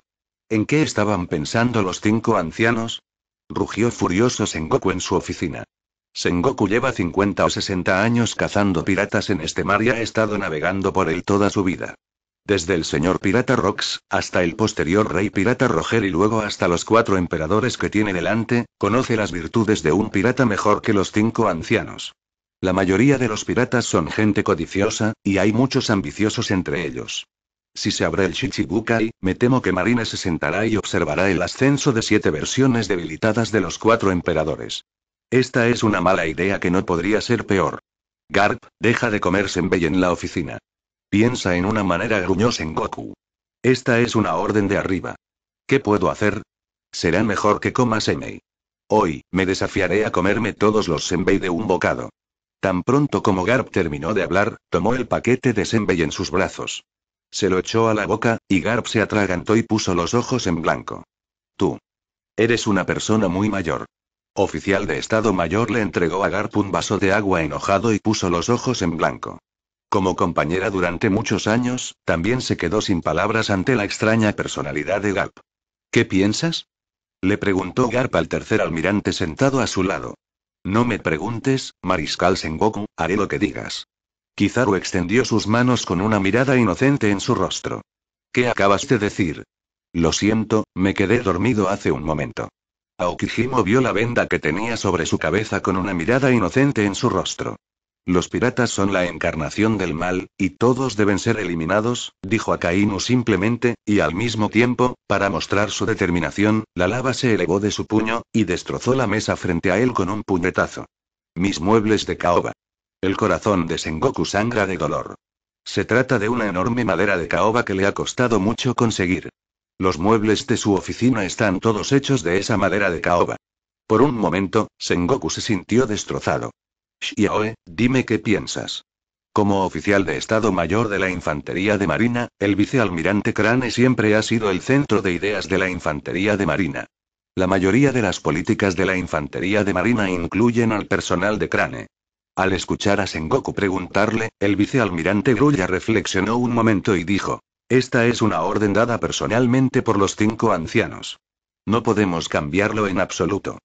¿En qué estaban pensando los cinco ancianos? Rugió furioso Sengoku en su oficina. Sengoku lleva 50 o 60 años cazando piratas en este mar y ha estado navegando por él toda su vida. Desde el señor pirata Rox, hasta el posterior rey pirata Roger y luego hasta los cuatro emperadores que tiene delante, conoce las virtudes de un pirata mejor que los cinco ancianos. La mayoría de los piratas son gente codiciosa, y hay muchos ambiciosos entre ellos. Si se abre el Shichibukai, me temo que Marina se sentará y observará el ascenso de siete versiones debilitadas de los cuatro emperadores. Esta es una mala idea que no podría ser peor. Garp, deja de comer Senbei en la oficina. Piensa en una manera gruñosa en Goku. Esta es una orden de arriba. ¿Qué puedo hacer? Será mejor que coma Senbei. Hoy, me desafiaré a comerme todos los Senbei de un bocado. Tan pronto como Garp terminó de hablar, tomó el paquete de Senbei en sus brazos. Se lo echó a la boca, y Garp se atragantó y puso los ojos en blanco. Tú. Eres una persona muy mayor oficial de Estado Mayor le entregó a Garp un vaso de agua enojado y puso los ojos en blanco. Como compañera durante muchos años, también se quedó sin palabras ante la extraña personalidad de Garp. ¿Qué piensas? Le preguntó Garp al tercer almirante sentado a su lado. No me preguntes, Mariscal Sengoku, haré lo que digas. Kizaru extendió sus manos con una mirada inocente en su rostro. ¿Qué acabas de decir? Lo siento, me quedé dormido hace un momento. Aokijimo vio la venda que tenía sobre su cabeza con una mirada inocente en su rostro. Los piratas son la encarnación del mal, y todos deben ser eliminados, dijo Akainu simplemente, y al mismo tiempo, para mostrar su determinación, la lava se elevó de su puño, y destrozó la mesa frente a él con un puñetazo. Mis muebles de caoba. El corazón de Sengoku sangra de dolor. Se trata de una enorme madera de caoba que le ha costado mucho conseguir. Los muebles de su oficina están todos hechos de esa madera de caoba. Por un momento, Sengoku se sintió destrozado. Xiaoe, dime qué piensas. Como oficial de Estado Mayor de la Infantería de Marina, el vicealmirante Crane siempre ha sido el centro de ideas de la Infantería de Marina. La mayoría de las políticas de la Infantería de Marina incluyen al personal de Crane. Al escuchar a Sengoku preguntarle, el vicealmirante Grulla reflexionó un momento y dijo, esta es una orden dada personalmente por los cinco ancianos. No podemos cambiarlo en absoluto.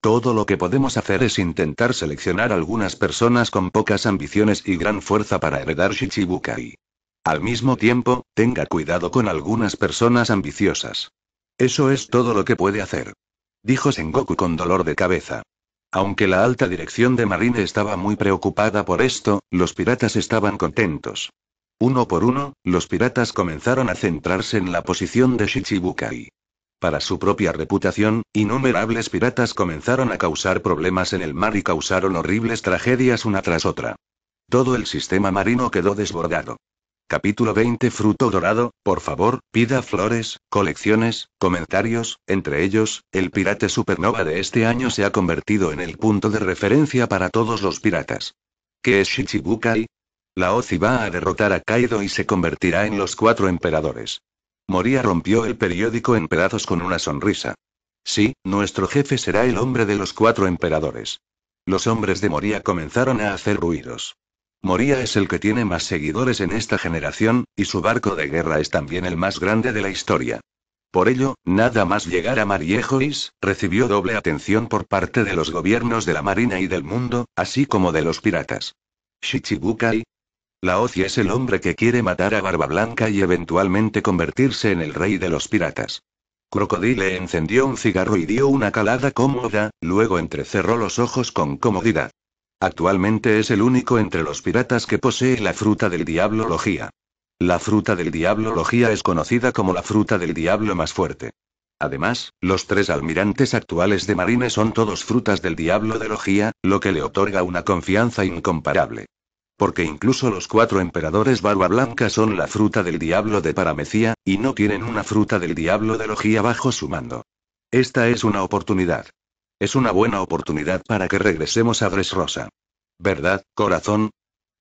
Todo lo que podemos hacer es intentar seleccionar algunas personas con pocas ambiciones y gran fuerza para heredar Shichibukai. Al mismo tiempo, tenga cuidado con algunas personas ambiciosas. Eso es todo lo que puede hacer. Dijo Sengoku con dolor de cabeza. Aunque la alta dirección de Marine estaba muy preocupada por esto, los piratas estaban contentos. Uno por uno, los piratas comenzaron a centrarse en la posición de Shichibukai. Para su propia reputación, innumerables piratas comenzaron a causar problemas en el mar y causaron horribles tragedias una tras otra. Todo el sistema marino quedó desbordado. Capítulo 20 Fruto Dorado, por favor, pida flores, colecciones, comentarios, entre ellos, el pirate supernova de este año se ha convertido en el punto de referencia para todos los piratas. ¿Qué es Shichibukai? La Ozi va a derrotar a Kaido y se convertirá en los cuatro emperadores. Moria rompió el periódico en pedazos con una sonrisa. Sí, nuestro jefe será el hombre de los cuatro emperadores. Los hombres de Moria comenzaron a hacer ruidos. Moria es el que tiene más seguidores en esta generación, y su barco de guerra es también el más grande de la historia. Por ello, nada más llegar a Mariejois, recibió doble atención por parte de los gobiernos de la Marina y del mundo, así como de los piratas. Shichibukai, la ocie es el hombre que quiere matar a Barba Blanca y eventualmente convertirse en el rey de los piratas. Crocodile encendió un cigarro y dio una calada cómoda, luego entrecerró los ojos con comodidad. Actualmente es el único entre los piratas que posee la fruta del diablo logía. La fruta del diablo logía es conocida como la fruta del diablo más fuerte. Además, los tres almirantes actuales de Marine son todos frutas del diablo de logía, lo que le otorga una confianza incomparable porque incluso los cuatro emperadores barba blanca son la fruta del diablo de Paramecía, y no tienen una fruta del diablo de Logía bajo su mando. Esta es una oportunidad. Es una buena oportunidad para que regresemos a Rosa. ¿Verdad, corazón?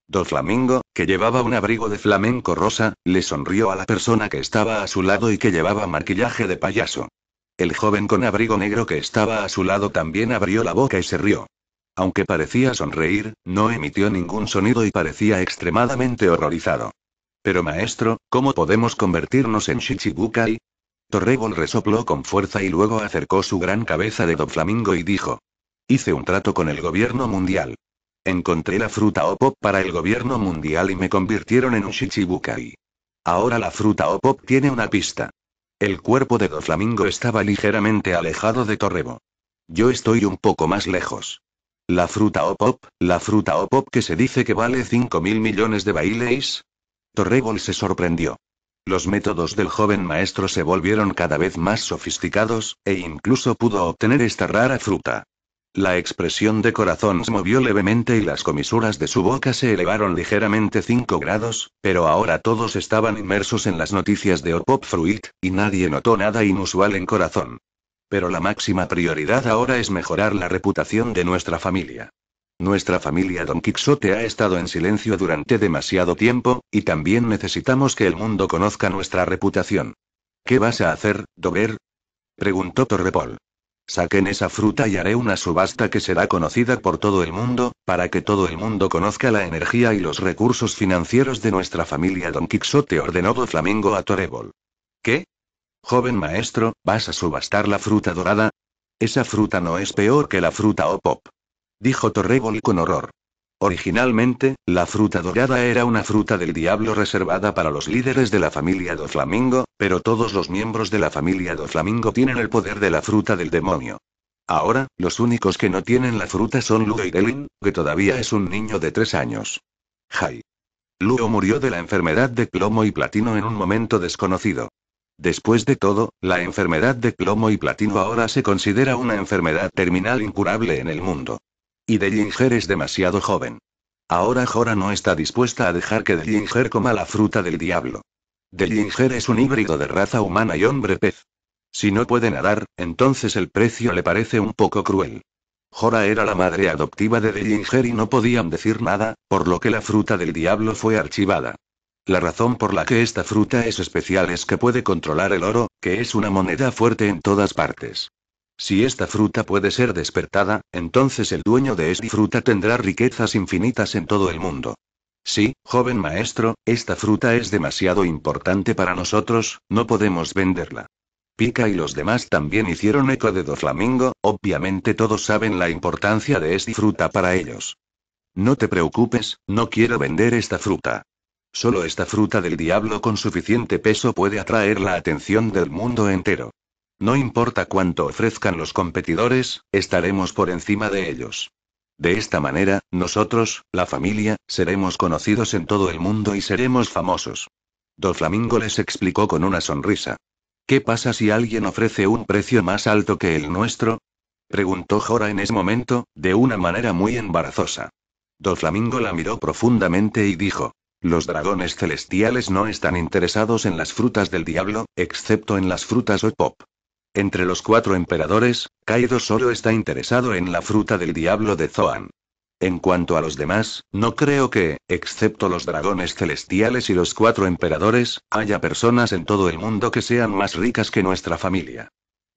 Do Flamingo, que llevaba un abrigo de flamenco rosa, le sonrió a la persona que estaba a su lado y que llevaba maquillaje de payaso. El joven con abrigo negro que estaba a su lado también abrió la boca y se rió. Aunque parecía sonreír, no emitió ningún sonido y parecía extremadamente horrorizado. Pero maestro, ¿cómo podemos convertirnos en Shichibukai? Torrebol resopló con fuerza y luego acercó su gran cabeza de Doflamingo Flamingo y dijo. Hice un trato con el gobierno mundial. Encontré la fruta Opop para el gobierno mundial y me convirtieron en un Shichibukai. Ahora la fruta Opop tiene una pista. El cuerpo de Doflamingo estaba ligeramente alejado de Torrebo. Yo estoy un poco más lejos. La fruta o pop, la fruta o pop que se dice que vale 5 mil millones de baileis. Torrebol se sorprendió. Los métodos del joven maestro se volvieron cada vez más sofisticados, e incluso pudo obtener esta rara fruta. La expresión de corazón se movió levemente y las comisuras de su boca se elevaron ligeramente 5 grados, pero ahora todos estaban inmersos en las noticias de Opop Fruit, y nadie notó nada inusual en corazón. Pero la máxima prioridad ahora es mejorar la reputación de nuestra familia. Nuestra familia Don Quixote ha estado en silencio durante demasiado tiempo, y también necesitamos que el mundo conozca nuestra reputación. ¿Qué vas a hacer, Dover? preguntó Torrepol. Saquen esa fruta y haré una subasta que será conocida por todo el mundo, para que todo el mundo conozca la energía y los recursos financieros de nuestra familia. Don Quixote ordenó Flamingo a Torrepol. ¿Qué? Joven maestro, ¿vas a subastar la fruta dorada? Esa fruta no es peor que la fruta Opop. Dijo Torrebol con horror. Originalmente, la fruta dorada era una fruta del diablo reservada para los líderes de la familia do Flamingo, pero todos los miembros de la familia do Flamingo tienen el poder de la fruta del demonio. Ahora, los únicos que no tienen la fruta son Lugo y Delin, que todavía es un niño de tres años. Jai. Luo murió de la enfermedad de plomo y platino en un momento desconocido. Después de todo, la enfermedad de plomo y platino ahora se considera una enfermedad terminal incurable en el mundo. Y Dellinger es demasiado joven. Ahora Jora no está dispuesta a dejar que Dellinger coma la fruta del diablo. Dellinger es un híbrido de raza humana y hombre pez. Si no puede nadar, entonces el precio le parece un poco cruel. Jora era la madre adoptiva de Dellinger y no podían decir nada, por lo que la fruta del diablo fue archivada. La razón por la que esta fruta es especial es que puede controlar el oro, que es una moneda fuerte en todas partes. Si esta fruta puede ser despertada, entonces el dueño de esta fruta tendrá riquezas infinitas en todo el mundo. Sí, joven maestro, esta fruta es demasiado importante para nosotros, no podemos venderla. Pica y los demás también hicieron eco de Doflamingo, obviamente todos saben la importancia de esta fruta para ellos. No te preocupes, no quiero vender esta fruta. Solo esta fruta del diablo con suficiente peso puede atraer la atención del mundo entero. No importa cuánto ofrezcan los competidores, estaremos por encima de ellos. De esta manera, nosotros, la familia, seremos conocidos en todo el mundo y seremos famosos. Doflamingo Flamingo les explicó con una sonrisa. ¿Qué pasa si alguien ofrece un precio más alto que el nuestro? preguntó Jora en ese momento, de una manera muy embarazosa. Doflamingo Flamingo la miró profundamente y dijo: los dragones celestiales no están interesados en las frutas del diablo, excepto en las frutas pop. Entre los cuatro emperadores, Kaido solo está interesado en la fruta del diablo de Zoan. En cuanto a los demás, no creo que, excepto los dragones celestiales y los cuatro emperadores, haya personas en todo el mundo que sean más ricas que nuestra familia.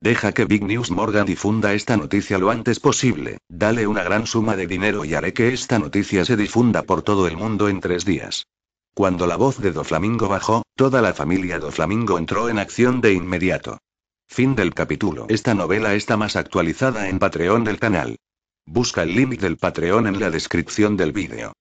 Deja que Big News Morgan difunda esta noticia lo antes posible, dale una gran suma de dinero y haré que esta noticia se difunda por todo el mundo en tres días. Cuando la voz de Do Flamingo bajó, toda la familia Do Flamingo entró en acción de inmediato. Fin del capítulo. Esta novela está más actualizada en Patreon del canal. Busca el link del Patreon en la descripción del vídeo.